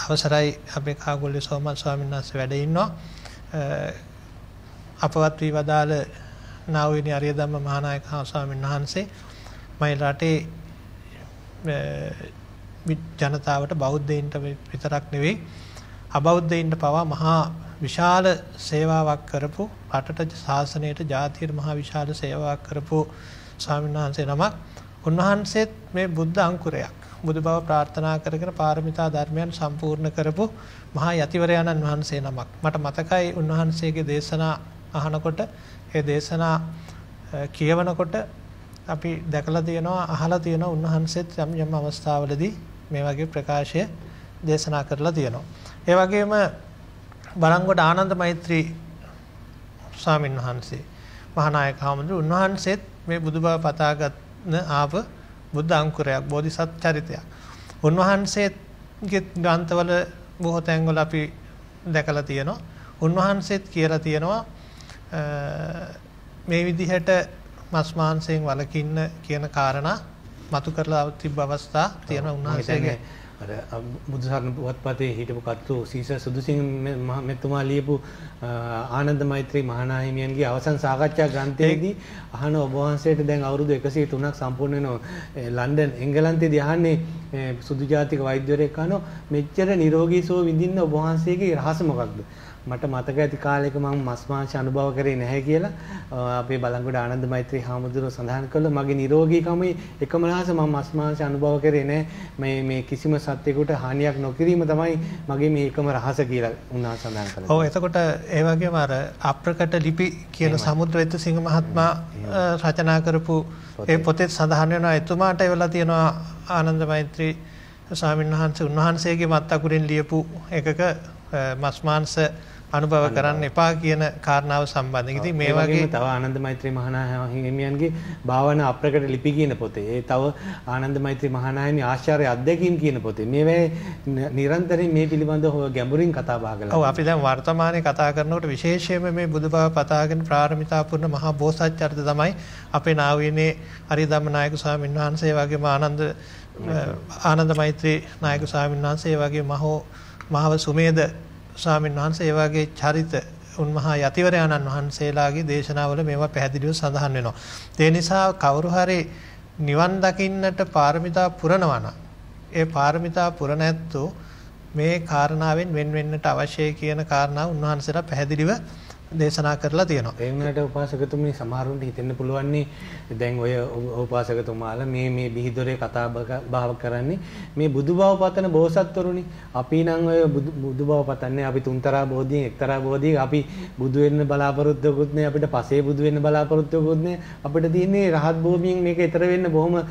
අවසරයි අපේ කාගොල්ලේ සෝමන් ස්වාමීන් වහන්සේ වැඩ ඉන්නවා. අපවත් වී වදාළ නාවුනි අරියදම්ම මහානායක ස්වාමීන් වහන්සේ මයි රටේ ජනතාවට බෞද්ධයින්ට විතරක් නෙවෙයි අබෞද්ධයින්ට පවා මහා විශාල සේවාවක් කරපු රටට ශාසනයට ජාතියට මහා විශාල සේවාවක් කරපු ස්වාමීන් වහන්සේ නමක් උන්වහන්සේත් මේ බුද්ධ අංකුරයක් බුදු බව ප්‍රාර්ථනා කරගෙන පාරමිතා ධර්මයන් සම්පූර්ණ කරපු මහා යතිවරයන්න් වහන්සේ නමක් මට මතකයි උන්වහන්සේගේ දේශනා අහනකොට ඒ දේශනා කියවනකොට අපි දැකලා තියෙනවා අහලා තියෙනවා උන්වහන්සේත් යම් යම් අවස්ථාවලදී මේ වගේ ප්‍රකාශය දේශනා කරලා තියෙනවා. ඒ වගේම බලංගොඩ ආනන්ද මෛත්‍රී ස්වාමීන් වහන්සේ මහානායක හාමුදුරුවෝ උන්වහන්සේත් මේ බුදුබව පතාගත්න ආව බුද්ධ අංකුරයක් බෝධිසත් චරිතයක්. උන්වහන්සේගේ ග්‍රන්ථවල බොහෝ තැන්වල අපි දැකලා තියෙනවා. උන්වහන්සේත් කියලා තියෙනවා මේ විදිහට මස් මාංශයෙන් වළකින්න කියන කාරණා මතු කරලා තිබ්බ අවස්ථා තියෙන උන්වහන්සේගේ අර බුදුසරණ පුවත්පතේ හිටපු කත්තු සීස සුදුසිං මෙතුමා ලියපු ආනන්ද මෛත්‍රී මහානාහිමියන්ගේ අවසන් සාකච්ඡා ග්‍රන්ථයේදී අහන ඔබ වහන්සේට දැන් අවුරුදු 103ක් සම්පූර්ණ වෙනවා ලන්ඩන් එංගලන්තයේදී අහන්නේ සුදු ජාතික වෛද්‍යවරයෙක් අහනවා මෙච්චර නිරෝගී සුව විඳින්න ඔබ වහන්සේගේ රහස මොකක්ද මට මතක ඇති කාලෙක මම මස් මාංශ අනුභව කරේ නැහැ කියලා අපේ බලංගොඩ ආනන්ද මෛත්‍රී හාමුදුරුවෝ සඳහන් කළා මගේ නිරෝගීකමේ එකම රහස මම මස් මාංශ අනුභව කරේ නැහැ මේ මේ කිසිම සත්‍යයකට හානියක් නොකිරීම තමයි මගේ මේ එකම රහස කියලා උන්වහන්සේ සඳහන් කළා. ඔව් එතකොට ඒ වගේම අර අප්‍රකට ලිපි කියන සමුද්‍රවිත සිංහ මහත්මයා රචනා කරපු ඒ පොතේ සඳහන් වෙනවා එතුමාට ඒ වෙලා තියෙනවා ආනන්ද මෛත්‍රී ස්වාමීන් වහන්සේ උන්වහන්සේගේ මත් අකුරින් ලියපු එකක මස් මාංශ අනුභව කරන්න එපා කියන කාරණාව සම්බන්ධයෙන්. ඉතින් මේ වගේ තව ආනන්ද මෛත්‍රී මහානායහිමියන්ගේ භාවනා අප්‍රකට ලිපි කියන පොතේ, ඒ තව ආනන්ද මෛත්‍රී මහානායහිමි ආශ්චර්ය අධ්‍යක්ීම් කියන පොතේ මේවේ නිරන්තරයෙන් මේ පිළිබඳව ගැඹුරින් කතා බහ කළා. ඔව් අපි දැන් වර්තමානයේ කතා කරනකොට විශේෂයෙන්ම මේ බුදුබව පතාගෙන ප්‍රාරම්භතාපූර්ණ මහා බෝසත්චරිත තමයි අපේ නාවියනේ හරිදම්මනායක ස්වාමීන් වහන්සේ වගේම ආනන්ද ආනන්ද මෛත්‍රී නායක ස්වාමීන් වහන්සේ වගේ මහෝ මහව සුමේද ස්වාමින් වහන්සේ ඒ වගේ චරිත උන්මහා යතිවරයාණන් වහන්සේලාගේ දේශනාවල මේවා පැහැදිලිව සඳහන් වෙනවා. ඒ නිසා කවුරු හරි නිවන් දකින්නට පාරමිතා පුරනවා නම් ඒ පාරමිතා පුරන ඇත්තෝ මේ කාරණාවෙන් වෙන් වෙන්නට අවශ්‍යයි කියන කාරණාව උන්වහන්සේලා පැහැදිලිව දේශනා කරලා තියෙනවා. ඒ වුණාට උපාසකතුමනි සමහරුන්ට හිතෙන්න පුළුවන්නේ දැන් ඔය ඕපාසකතුමාලා මේ මේ බිහිදොරේ කතා බහ කරන්නේ මේ බුදු බව පතන බෝසත්වරුනි. අපි නම් ඔය බුදු බව පතන්නේ අපි තුන්තරා බෝධියෙන් එක්තරා බෝධියක අපි බුදු වෙන්න බලාපොරොත්තුකුත් නෑ අපිට පසේ බුදු වෙන්න බලාපොරොත්තුකුත් නෑ. අපිට තියෙන්නේ රහත් භූමියෙන් මේක ඈතර වෙන්න බොහොම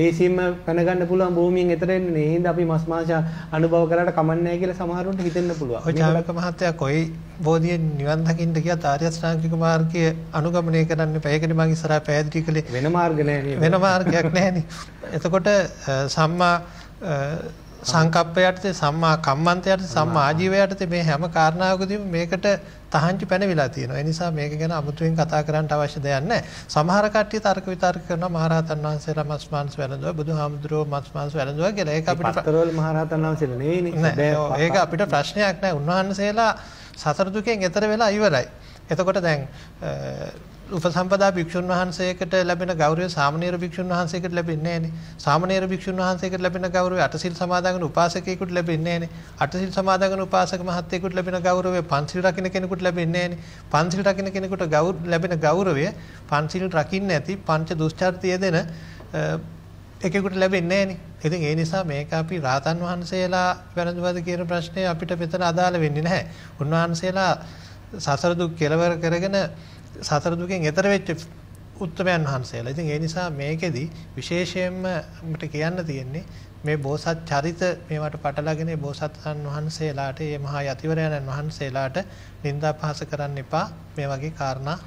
ලේසියෙන්ම පැනගන්න පුළුවන් භූමියෙන් ඈතර වෙන්නේ. ඒ හින්දා අපි මස් මාෂා අනුභව කරලා කමන්නේ නෑ කියලා සමහරුන්ට හිතෙන්න පුළුවන්. ඔය චාලක මහත්තයා කොයි බෝධියෙන් නිවන් දකින්න ගියා ආර්ය ශ්‍රාන්තික මාර්ගයේ අනුගමනය කරන්න පැයකට මම ඉස්සරහා පැහැදිලි කළේ තියෙන්නේ. වෙන මාර්ග නැහැ වෙන මාර්ගයක් නැහැ එතකොට සම්මා සංකප්පයට සම්මා කම්මන්තයට සම්මා ආජීවයට මේ හැම කාරණාවකදීම මේකට තහංචි පැනවිලා තියෙනවා. ඒ නිසා මේක ගැන අමුතුවෙන් කතා කරන්න අවශ්‍ය දෙයක් නැහැ. සමහර කට්ටිය තර්ක විතර්ක කරනවා මහරහතන් වහන්සේලා මස් මාංශ වැළඳුවා, බුදුහාමුදුරුවෝ මස් මාංශ වැළඳුවා කියලා. ඒක අපිට පතරවල මහරහතන් වහන්සේලා නෙවෙයිනේ. ඒක අපිට ප්‍රශ්නයක් නැහැ. උන්වහන්සේලා සතර දුකෙන් එතර වෙලා ඉවරයි. එතකොට දැන් උපසම්පදා භික්ෂුන් වහන්සේකට ලැබෙන ගෞරවය සාමණේර භික්ෂුන් වහන්සේකට ලැබෙන්නේ නැහනේ. සාමණේර භික්ෂුන් වහන්සේකට ලැබෙන ගෞරවය අටසිල් සමාදන් උපාසකයෙකුට ලැබෙන්නේ නැහනේ. අටසිල් සමාදන් උපාසක මහත්තයෙකුට ලැබෙන ගෞරවය පන්සිල් රකින්න කෙනෙකුට ලැබෙන්නේ නැහනේ. පන්සිල් රකින්න කෙනෙකුට ලැබෙන ගෞරවය පන්සිල් රකින්න ඇති පංච දුෂ්චර්තිය දෙන එකෙකුට ලැබෙන්නේ නැහනේ. ඉතින් ඒ නිසා මේක අපි රාතන් වහන්සේලා වැළඳුවද කියන ප්‍රශ්නේ අපිට මෙතන අදාළ වෙන්නේ නැහැ. උන්වහන්සේලා සසර දුක් කෙලවර කරගෙන සතර දුකෙන් එතර වෙච්ච උත්තමයන් වහන්සේලා. ඉතින් ඒ නිසා මේකෙදි විශේෂයෙන්ම අපිට කියන්න තියෙන්නේ මේ බෝසත් චරිත මේවට පටලගෙන බෝසත්යන් වහන්සේලාට මේ මහා යතිවරයන්න් වහන්සේලාට නින්දා පහස කරන්න එපා මේ වගේ කාරණා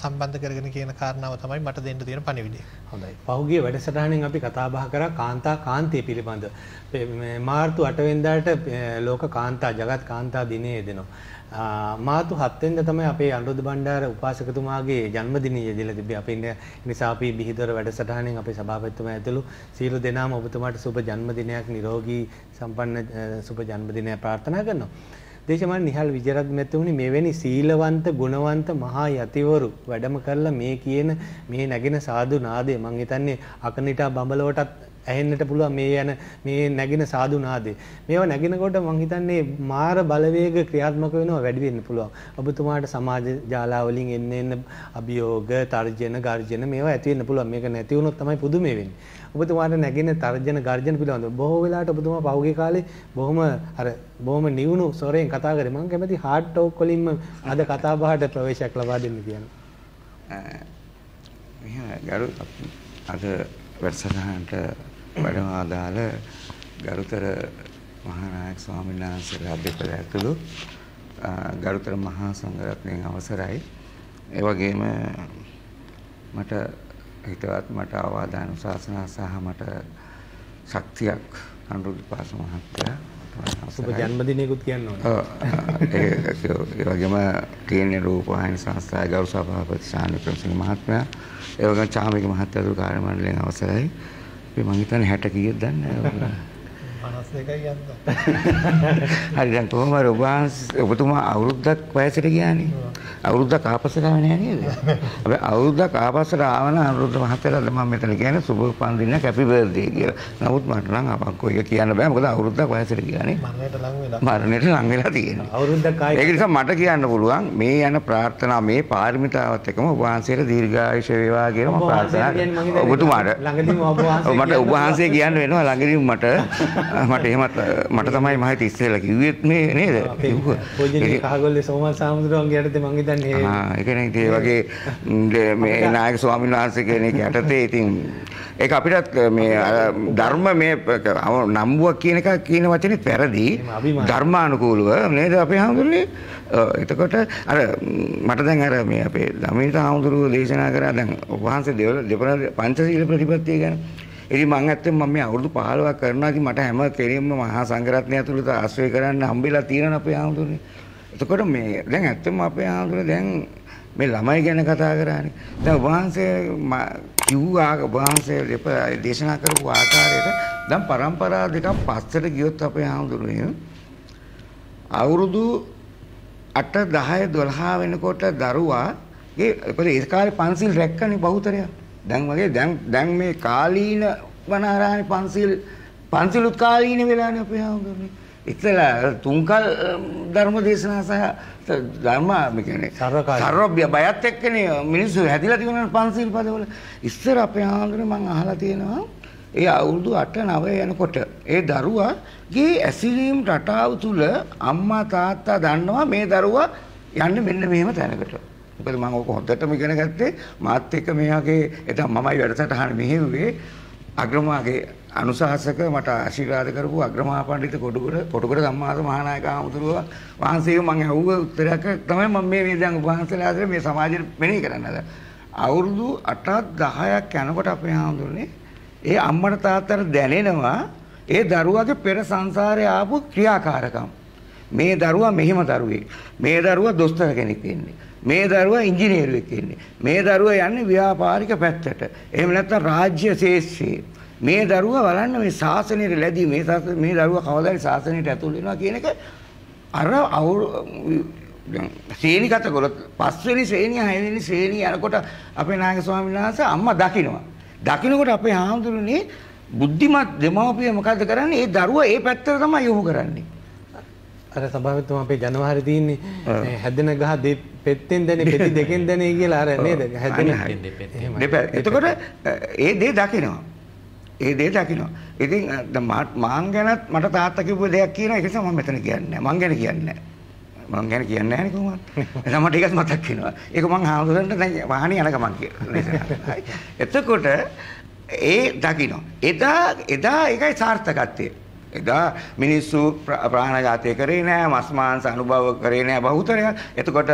සම්බන්ධ කරගෙන කියන කාරණාව තමයි මට දෙන්න තියෙන පණිවිඩය. හොඳයි. පහුගිය වැඩසටහනෙන් අපි කතා බහ කරා කාන්තා කාන්තිය පිළිබඳ. මාර්තු 8 වෙනිදාට ලෝක කාන්තා ජගත් කාන්තා දිනය දෙනවා. මාතු 7 වෙනිදා තමයි අපේ අනුරුද්ධ බණ්ඩාර උපාසකතුමාගේ ජන්මදිනය යෙදিলা තිබේ. අපි නිසා අපි බිහිදොර වැඩසටහනෙන් අපේ සභාපතිතුමා ඇතුළු සීල දෙනාම ඔබතුමාට සුබ ජන්මදිනයක් නිරෝගී සම්පන්න සුබ ජන්මදිනයක් ප්‍රාර්ථනා කරනවා. දේශමාන නිහල් විජයරත් මෙතුමනි මෙවැනි සීලවන්ත ගුණවන්ත මහා යතිවරු වැඩම කරලා මේ කියන මේ නැගෙන සාදු නාදය මං හිතන්නේ අකනිටා බඹලවටත් ඇහෙන්නට පුළුවන් මේ යන මේ නැගින සාදු නාදේ. මේවා නැගිනකොට මම හිතන්නේ මාර බලවේග ක්‍රියාත්මක වෙනවා වැඩි වෙන්න පුළුවන්. ඔබතුමාට සමාජ ජාලා වලින් එන්න එන්න අභියෝග, තර්ජන, ගර්ජන මේවා ඇති වෙන්න පුළුවන්. මේක නැති වුණොත් තමයි පුදුමේ වෙන්නේ. ඔබතුමාට නැගින තර්ජන, ගර්ජන පිළිබඳව බොහෝ වෙලාවට ඔබතුමා පහුගිය කාලේ බොහොම අර බොහොම නිවුණු ස්වරයෙන් කතා කරේ. මම කැමති හાર્ට් ටෝක් වලින්ම අද කතා බහට ප්‍රවේශයක් ලබා දෙන්න කියන්නේ. ගරු අද වැඩසටහනට වැඩම ආදාළ ගරුතර මහානායක ස්වාමීන් වහන්සේලා දෙපළ ඇතුළු ගරුතර මහා සංඝරත්නයෙන් අවසරයි. ඒ වගේම මට හිතවත් මට අවවාදානුශාසනා සහ මට ශක්තියක් අනුරුද්ධ පාස මහත්තයා සුබ ජන්මදිනයකුත් කියන්න ඕනේ. ඒ වගේම තියෙන රූපවාහිනී සංස්ථාවේ ගෞරව සභාපති සානිප්‍රසන්න මහත්මයා, ඒ වගේම චාමික මහත්තයාගේ කාර්ය මණ්ඩලයෙන් අවසරයි. අපි මං හිතන්නේ 60 කීයද දන්නේ නැහැ. 52යි යන්න. [LAUGHS] හරි දැන් කොහොම හරි ඔබ ඔබතුමා අවුරුද්දක් වයසට ගියානේ. අවුරුද්දක් ආපස්සට ආවේ නෑ නේද? [LAUGHS] අපි අවුරුද්දක් ආපස්සට ආවන අනුරුද්ධ මහත්තයාට මම මෙතන කියන්නේ සුබ පන්දින කැපි බර්ත්ඩේ කියලා. නමුත් මට නම් අපක්කෝ ඒක කියන්න බෑ මොකද අවුරුද්දක් වයසට ගියානේ. මරණයට ලං වෙලා. මරණයට ලං වෙලා තියෙනවා. අවුරුද්දක් ආයේ. ඒක නිසා මට කියන්න පුළුවන් මේ යන ප්‍රාර්ථනා මේ පාරමිතාවත් එක්කම ඔබ වහන්සේට දීර්ඝායුෂ වේවා කියලා මම ප්‍රාර්ථනා කරනවා. ඔබතුමාට ළඟදීම ඔබ වහන්සේ මට ඔබ වහන්සේ කියන්න වෙනවා ළඟදීම මට මට එහෙමත් මට තමයි මහත් ඉස්සෙල්ලා කිව්වේ මේ නේද? පොජිනි කහගොල්ලේ සෝමල් සාමුදුරුවන්ගේ යටතේ මං හිතන්නේ ආ ඒ කියන්නේ ඒ වගේ මේ නායක ස්වාමීන් වහන්සේ කෙනෙක් යටතේ ඉතින් ඒක අපිටත් මේ ධර්ම මේ නම්බුවක් කියන එක කියන වචනේ පැරදි ධර්මානුකූලව නේද අපේ හැමෝටම එතකොට අර මට දැන් අර මේ අපේ දමිත හාමුදුරුවෝ දේශනා කරා දැන් වහන්සේ දෙවල දෙපළ පංචශීල ප්‍රතිපත්තිය ගැන ඉතින් මම ඇත්තටම මම මේ අවුරුදු 15ක් කරනවා. ඉතින් මට හැම කෙරෙම මහා සංඝරත්නය ඇතුළත ආශ්‍රය කරන්න හම්බෙලා තියෙනවා අපේ ආඳුනේ. එතකොට මේ දැන් ඇත්තටම අපේ ආඳුනේ දැන් මේ ළමයි ගැන කතා කරන්නේ. දැන් වහන්සේ කිව්වා වහන්සේ දේශනා කරපු ආකාරයට දැන් પરම්පරා දෙකක් පස්සට ගියොත් අපේ ආඳුනේ අවුරුදු 8 10 12 වෙනකොට දරුවා ඒ ඒ කාලේ පන්සිල් රැක්කනේ බහුතරයක්. දැන් වගේ දැන් දැන් මේ කාලීන වනාරාණේ පන්සිල් පන්සිලුත් කාලීන වෙලානේ අපි ආවගමනේ. ඉතලා තුන්කල් ධර්ම දේශනා සහ ධර්ම මේ කියන්නේ සර්වබ්‍ය බයත් එක්කනේ මිනිස්සු හැදිලා තියෙනවා පන්සිල් පදවල. ඉස්සර අපේ ආන්දර මම අහලා තියෙනවා ඒ අවුරුදු 8 9 යනකොට ඒ දරුවා ගේ ඇසිරීම් රටාව තුල අම්මා තාත්තා දන්නවා මේ දරුවා යන්න මෙන්න මෙහෙම තැනකට. මොකද මම ඕක හොඳටම ඉගෙන ගත්තේ මාත් එක්ක මෙයාගේ එතන මමයි වැඩසටහන මෙහෙව්වේ අග්‍රමාගේ අනුශාසක මට ආශිර්වාද කරපු අග්‍රමහා පඬිතු කොටුගොඩ කොටුගොඩ ධම්මාස මහානායක ආමුතුරුව වහන්සේව මම ඇහුව උත්තරයක් තමයි මම මේ වේදන් උපහන්සලාද මේ සමාජෙට මෙනෙහි කරන්නද අවුරුදු 8ක් 10ක් යනකොට අපේ ආමුතුරුනේ ඒ අම්මට තාත්තට දැනෙනවා ඒ දරුවගේ පෙර සංසාරේ ආපු ක්‍රියාකාරකම් මේ දරුවා මෙහෙම දරුවෙක් මේ දරුවා දොස්තර කෙනෙක් වෙන්නේ මේ දරුවා ඉංජිනේරුවෙක් ඉන්නේ. මේ දරුවා යන්නේ ව්‍යාපාරික පැත්තට. එහෙම නැත්නම් රාජ්‍ය ශේෂ්ත්‍රයේ. මේ දරුවා බලන්න මේ ශාසනයට ලැබී මේ මේ දරුවා කවදාද ශාසනයට ඇතුල් වෙනවා කියන එක අර ශ්‍රේණිගත කරොත් පස්වෙනි ශ්‍රේණිය හයවෙනි ශ්‍රේණිය යනකොට අපේ නායක ස්වාමීන් වහන්සේ අම්මා දකින්නවා. දකින්නකොට අපේ හාමුදුරනේ බුද්ධිමත් දෙමාපිය මොකද කරන්නේ? ඒ දරුවා ඒ පැත්තට තමයි යොමු කරන්නේ. අර සභාවතුම අපේ ජනවාරි තියන්නේ හැදෙන ගහ පෙත්තෙන් දැන පෙති [LAUGHS] දෙකෙන් දැනේ කියලා අර නේද හැදෙන එතකොට ඒ දේ දකිනවා ඒ දේ දකිනවා ඉතින් මාන් ගැනත් මට තාත්තා කිව්ව දෙයක් කියන එක නිසා මම මෙතන කියන්නේ මං ගැන කියන්නේ මං ගැන කියන්නේ නැහැ නේ කොහොමද එතන මට ඒකත් මතක් වෙනවා ඒක මං හාමුදුරන්ට දැන් වාහනේ යන ගමන් කියලා [LAUGHS] එතකොට ඒ දකිනවා එදා එදා ඒකයි සාර්ථකත්වය එදා මිනිස්සු ප්‍රාණඝාතය කරේ නෑ මස් මාංශ අනුභව කරේ නෑ බහුතරයක්. එතකොට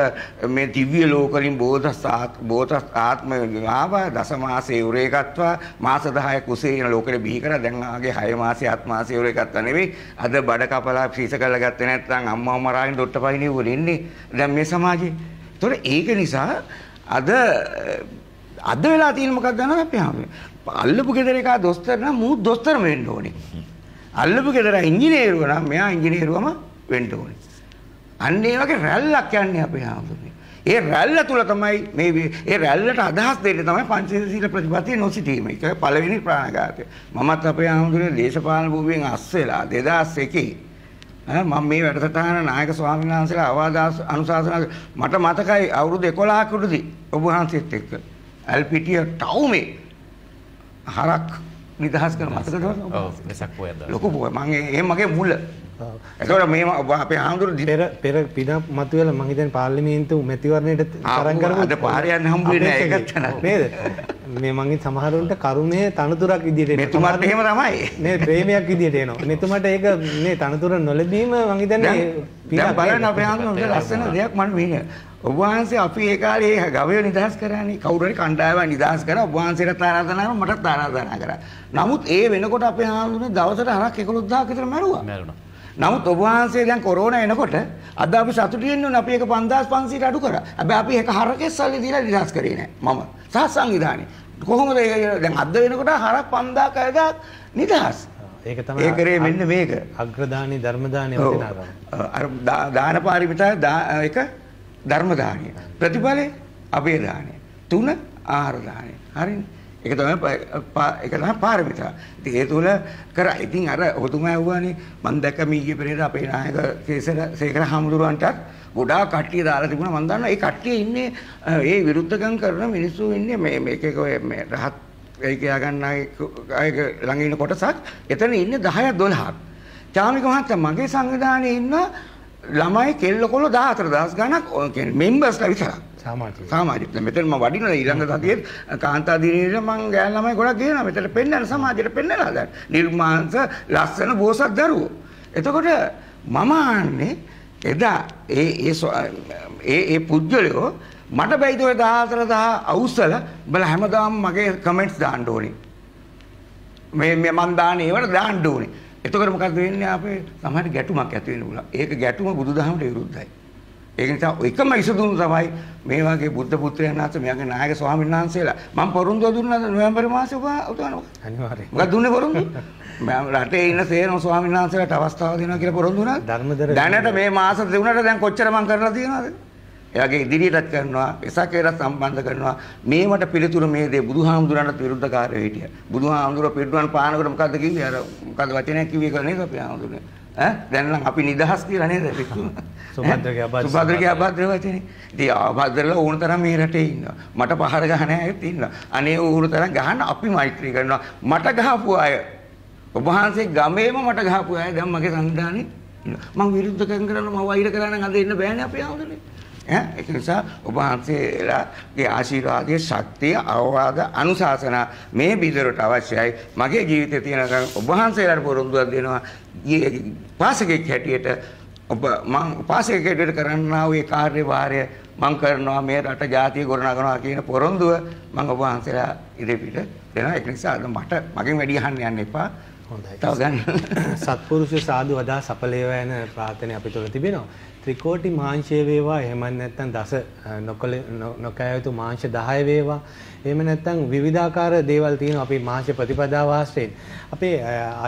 මේ දිව්‍ය ලෝකවලින් බෝධසාත් බෝධ ආත්ම ආව දස මාසයේ උරේකත්වා මාස 10 කුසේ යන ලෝකෙට බිහි කරා දැන් ආගේ 6 මාසයේ 7 මාසයේ උරේකත්වා නෙවෙයි. අද බඩ කපලා ෆීස කරලා ගත්තේ නැත්නම් අම්මව මරාගෙන දොට්ටපයිනේ වලින්නේ. දැන් මේ සමාජේ. ඒතකොට ඒක නිසා අද අද වෙලා තියෙන මොකක්ද දන්නවද අපි හැමෝම. අල්ලපු ගෙදර එක දොස්තර නම් මූ දොස්තරම වෙන්න ඕනේ. අල්ලපු ගෙදර ඉංජිනේරුව නම් මෙයා ඉංජිනේරුවම වෙන්න ඕනේ. අන්න ඒ වගේ රැල්ලක් යන්නේ අපේ ආමතුනේ. ඒ රැල්ල තුල තමයි මේ ඒ රැල්ලට අදහස් දෙන්නේ තමයි පංචශීල සීල ප්‍රතිපත්තිය නොසිටීම. ඒක පළවෙනි ප්‍රාණඝාතය. මමත් අපේ ආමතුනේ දේශපාලන භූමියෙන් අස් වෙලා 2001 මම මේ වැඩසටහන නායක ස්වාමීන් වහන්සේලා අවවාද අනුශාසනා මට මතකයි අවුරුදු 11 කටදී ඔබ වහන්සේත් එක්ක එල්පිටිය ටවුමේ හරක් නිදහස් කරන මතකට වෙසක් පොයද ලොකු පොය මම එහෙම මගේ මුල එතකොට මේ අපේ ආහඳුරු පෙර පෙර පිටක් මතුවෙලා මම හිතන්නේ පාර්ලිමේන්තු මැතිවරණයට තරම් කරමු අද පාරේ යන්න හම්බුනේ නෑ ඒකත් නේද මේ මගේ සමහරුන්ට කරුණේ තනතුරක් විදියට එනවා මෙතුමාට එහෙම තමයි [LAUGHS] නේ ප්‍රේමයක් විදියට එනවා මෙතුමාට ඒක මේ තනතුර නොලැබීම මම හිතන්නේ දැන් බලන්න අපේ ආහඳුරු ලස්සන දෙයක් මම මේ ඔබ වහන්සේ අපි ඒ කාලේ ගවය නිදහස් කරානේ කවුරු හරි කණ්ඩායමක් නිදහස් කරා ඔබ වහන්සේට ආරාධනා කරා මටත් ආරාධනා කරා. නමුත් ඒ වෙනකොට අපේ ආන්දුනේ දවසට හරක් 11000ක් විතර මැරුවා. මැරුණා. නමුත් ඔබ වහන්සේ දැන් කොරෝනා එනකොට අද අපි සතුටින් ඉන්නවා අපි ඒක 5500ට අඩු කරා. හැබැයි අපි ඒක හරකේ සල්ලි දීලා නිදහස් කරේ නෑ. මම සහ සංවිධානය. කොහොමද ඒක දැන් අද වෙනකොට හරක් 5000ක් නිදහස්. ඒක තමයි ඒ කරේ මෙන්න මේක. අග්‍රදානි ධර්මදානි වටිනාකම. අර දාන පාරමිතා එක ධර්ම දාණය. ප්‍රතිඵලය අබේ දාණය. තුන ආහාර දාණය. හරිනේ. ඒක තමයි ඒක තමයි පාරමිතා. ඉතින් ඒ තුල කරා. ඉතින් අර ඔතුම ඇහුවානේ මම දැක මීගේ පෙරේර අපේ නායක සේසර සේකර හමුදුරන්ටත් ගොඩාක් කට්ටිය දාලා තිබුණා මම දන්නවා ඒ කට්ටිය ඉන්නේ ඒ විරුද්ධකම් කරන මිනිස්සු ඉන්නේ මේ මේක ඔය මේ රහත් ඒ කියා ගන්න අය ළඟ ඉන්න කොටසක් එතන ඉන්නේ 10ක් 12ක්. චාමික මහත්තයා මගේ සංවිධානයේ ඉන්න ළමයි කෙල්ලකොල්ල 14000 ගණක් ඔය කියන්නේ මෙම්බර්ස්ලා විතරක්. සමාජික. සමාජික. මෙතන මම වඩිනවා ඊළඟ සතියේ කාන්තා දිනේට මම ගෑන ළමයි ගොඩක් ගේනවා. මෙතන පෙන්වන සමාජයට පෙන්වලා දැන්. නිර්මාංශ ලස්සන බෝසත් දරුවෝ. එතකොට මම ආන්නේ එදා ඒ ඒ ඒ ඒ පුජ්‍යලෝ මට බැයිද ඔය 14000 අවුස්සල බල හැමදාම මගේ කමෙන්ට්ස් දාන්න ඕනේ. මේ මම දාන්නේ ඒවට දාන්න ඕනේ. එතකොට මොකද වෙන්නේ අපේ සමහර ගැටුමක් ඇති වෙන්න පුළුවන්. ඒක ගැටුම බුදුදහමට විරුද්ධයි. ඒක නිසා එකම ඉසුතුන් තමයි මේ වගේ බුද්ධ පුත්‍රයන් අතර මෙයාගේ නායක ස්වාමීන් වහන්සේලා මම පොරොන්දු දුන්නා නොවැම්බර් මාසේ උදාන අනිවාර්යයෙන්. මොකද දුන්නේ පොරොන්දු? මම රටේ ඉන්න සේරම ස්වාමීන් වහන්සේලාට අවස්ථාව දෙනවා කියලා පොරොන්දු වුණා. ධර්මදර දැනට මේ මාස දෙුණාට දැන් කොච්චර මං කරලා තියෙනවද? එයාගේ ඉදිරියටත් කරනවා එසක් වේලක් සම්බන්ධ කරනවා මේවට පිළිතුරු මේ දේ බුදුහාමුදුරන්ට විරුද්ධකාරය හිටිය. බුදුහාමුදුර පිටුවන් පානකට මොකද්ද කිව්වේ? අර මොකද්ද වචනයක් කිව්වේ කියලා නේද අපි හාමුදුරනේ. ඈ දැන් නම් අපි නිදහස් කියලා නේද පිටුවන්. සුභද්‍රගේ අබද්ද. සුභද්‍රගේ අබද්ද වචනේ. ඉතින් අබද්දලා ඕන තරම් මේ රටේ ඉන්නවා. මට පහර ගහන අයත් ඉන්නවා. අනේ ඕන තරම් ගහන්න අපි මෛත්‍රී කරනවා. මට ගහපු අය ඔබ වහන්සේ ගමේම මට ගහපු අය දැන් මගේ සංවිධානයේ මම විරුද්ධ කරන කරන මම වෛර කරා නම් අද එන්න බෑනේ අපි ආවදනේ ඒක නිසා ඔබ වහන්සේලාගේ ආශිර්වාදයේ ශක්තිය අවවාද අනුශාසනා මේ බිදරට අවශ්‍යයි. මගේ ජීවිතේ තියෙනකන් ඔබ වහන්සේලාට පොරොන්දුවක් දෙනවා. පාසකෙක් හැටියට ඔබ මං උපාසකයෙක් හැටියට කරන්නා වූ ඒ කාර්යභාරය මං කරනවා මේ රට ජාතිය ගොඩනගනවා කියන පොරොන්දුව මම ඔබ වහන්සේලා ඉදිරිපිට දෙනවා. ඒක නිසා අද මට මගෙන් වැඩි අහන්න යන්න එපා. හොඳයි. තව ගන්න. සත්පුරුෂ සාදු වදා සඵලව යන ප්‍රාර්ථනාව අපිට තුළ තිබෙනවා. ත්‍රිකෝටි මාංශය වේවා එහෙම නැත්නම් දස නොකල නොකෑ යුතු මාංශ 10 වේවා එහෙම නැත්නම් විවිධාකාර දේවල් තියෙනවා අපේ මාංශ ප්‍රතිපදාව ආශ්‍රයෙන් අපේ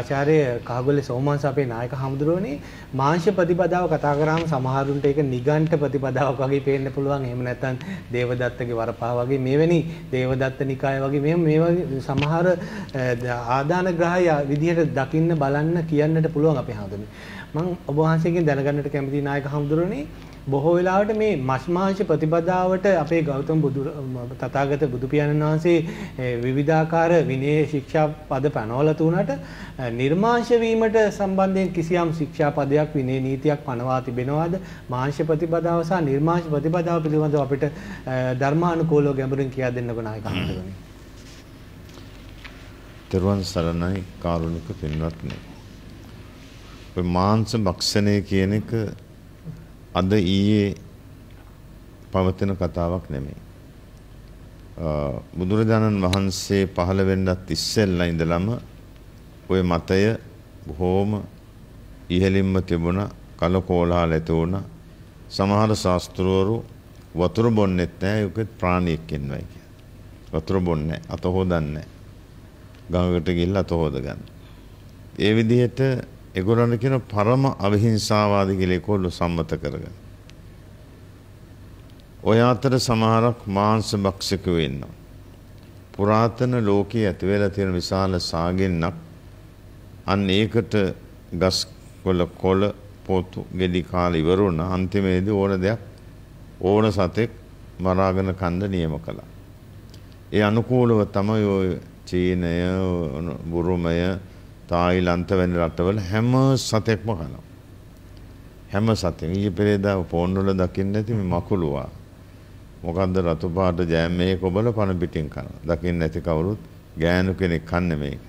ආචාර්ය කහගොල්ලේ සෝමංශ අපේ නායක හමුදුරුවනේ මාංශ ප්‍රතිපදාව කතා කරාම සමහරුන්ට ඒක නිගණ්ඨ ප්‍රතිපදාවක් වගේ පේන්න පුළුවන් එහෙම නැත්නම් දේවදත්තගේ වරපහ වගේ මෙවැනි දේවදත්ත නිකාය වගේ මේ මේ වගේ සමහර ආදාන ග්‍රහය විදිහට දකින්න බලන්න කියන්නට පුළුවන් අපේ හඳුනේ මම ඔබ වහන්සේගෙන් දැනගන්නට කැමති නායක හඳුරන්නේ බොහෝ වෙලාවට මේ මස්මාංශ ප්‍රතිපදාවට අපේ ගෞතම බුදු තථාගත බුදු පියාණන් වහන්සේ විවිධාකාර විනය ශික්ෂා පද පනවලා තුනට නිර්මාංශ වීමට සම්බන්ධයෙන් කිසියම් ශික්ෂා පදයක් විනය නීතියක් පනවා තිබෙනවාද මාංශ ප්‍රතිපදාව සහ නිර්මාංශ ප්‍රතිපදාව පිළිබඳව අපිට ධර්මානුකූලව ගැඹුරින් කියා දෙන්නකෝ නායක හඳුරන්නේ. දරුවන් සරණයි කාරුණික පින්වත්නි. මාංශ භක්ෂණය කියන එක අද ඊයේ පවතින කතාවක් නෙමෙයි. බුදුරජාණන් වහන්සේ පහළ වෙන්නත් ඉස්සෙල්ලා ඉඳලම ওই මතය බොහෝම ඉහළින්ම තිබුණා කලකෝලහල ඇති වුණා. සමහර ශාස්ත්‍රවරු වතුර බොන්නෙත් නැහැ ඒකත් ප්‍රාණියෙක් ඉන්නවයි කියලා. වතුර බොන්නේ අත හොදන්නේ. ගඟකට ගිහිල්ලා අත හොද ගන්න. ඒ විදිහට ඒගොල්ලන්ට කියන පරම අවිහිංසාවාදී කියලා ඒගොල්ලෝ සම්මත කරගන්න. ඔය අතර සමහරක් මාංශ භක්ෂක වෙන්නවා. පුරාතන ලෝකයේ ඇති වෙලා තියෙන විශාල සාගෙන්නක් අන්න ඒකට ගස් කොළ කොළ පොතු ගෙඩි කාලේ ඉවර වුණා. අන්තිමේදී ඕන දෙයක් ඕන සතෙක් මරාගෙන කන්ද නියම කළා. ඒ අනුකූලව තමයි ඔය චීනය බුරුමය තායිලන්ත වැනි රටවල හැම සතෙක්ම කනවා. හැම සතෙම ඊයේ පෙරේදා ෆෝන් වල දකින්න ඇති මේ මකුළුවා. මොකද්ද රතු පාට ජෑම් මේ කොබල පණ පිටින් කනවා. දකින්න ඇති කවුරුත් ගෑනු කෙනෙක් කන්නේ මේක.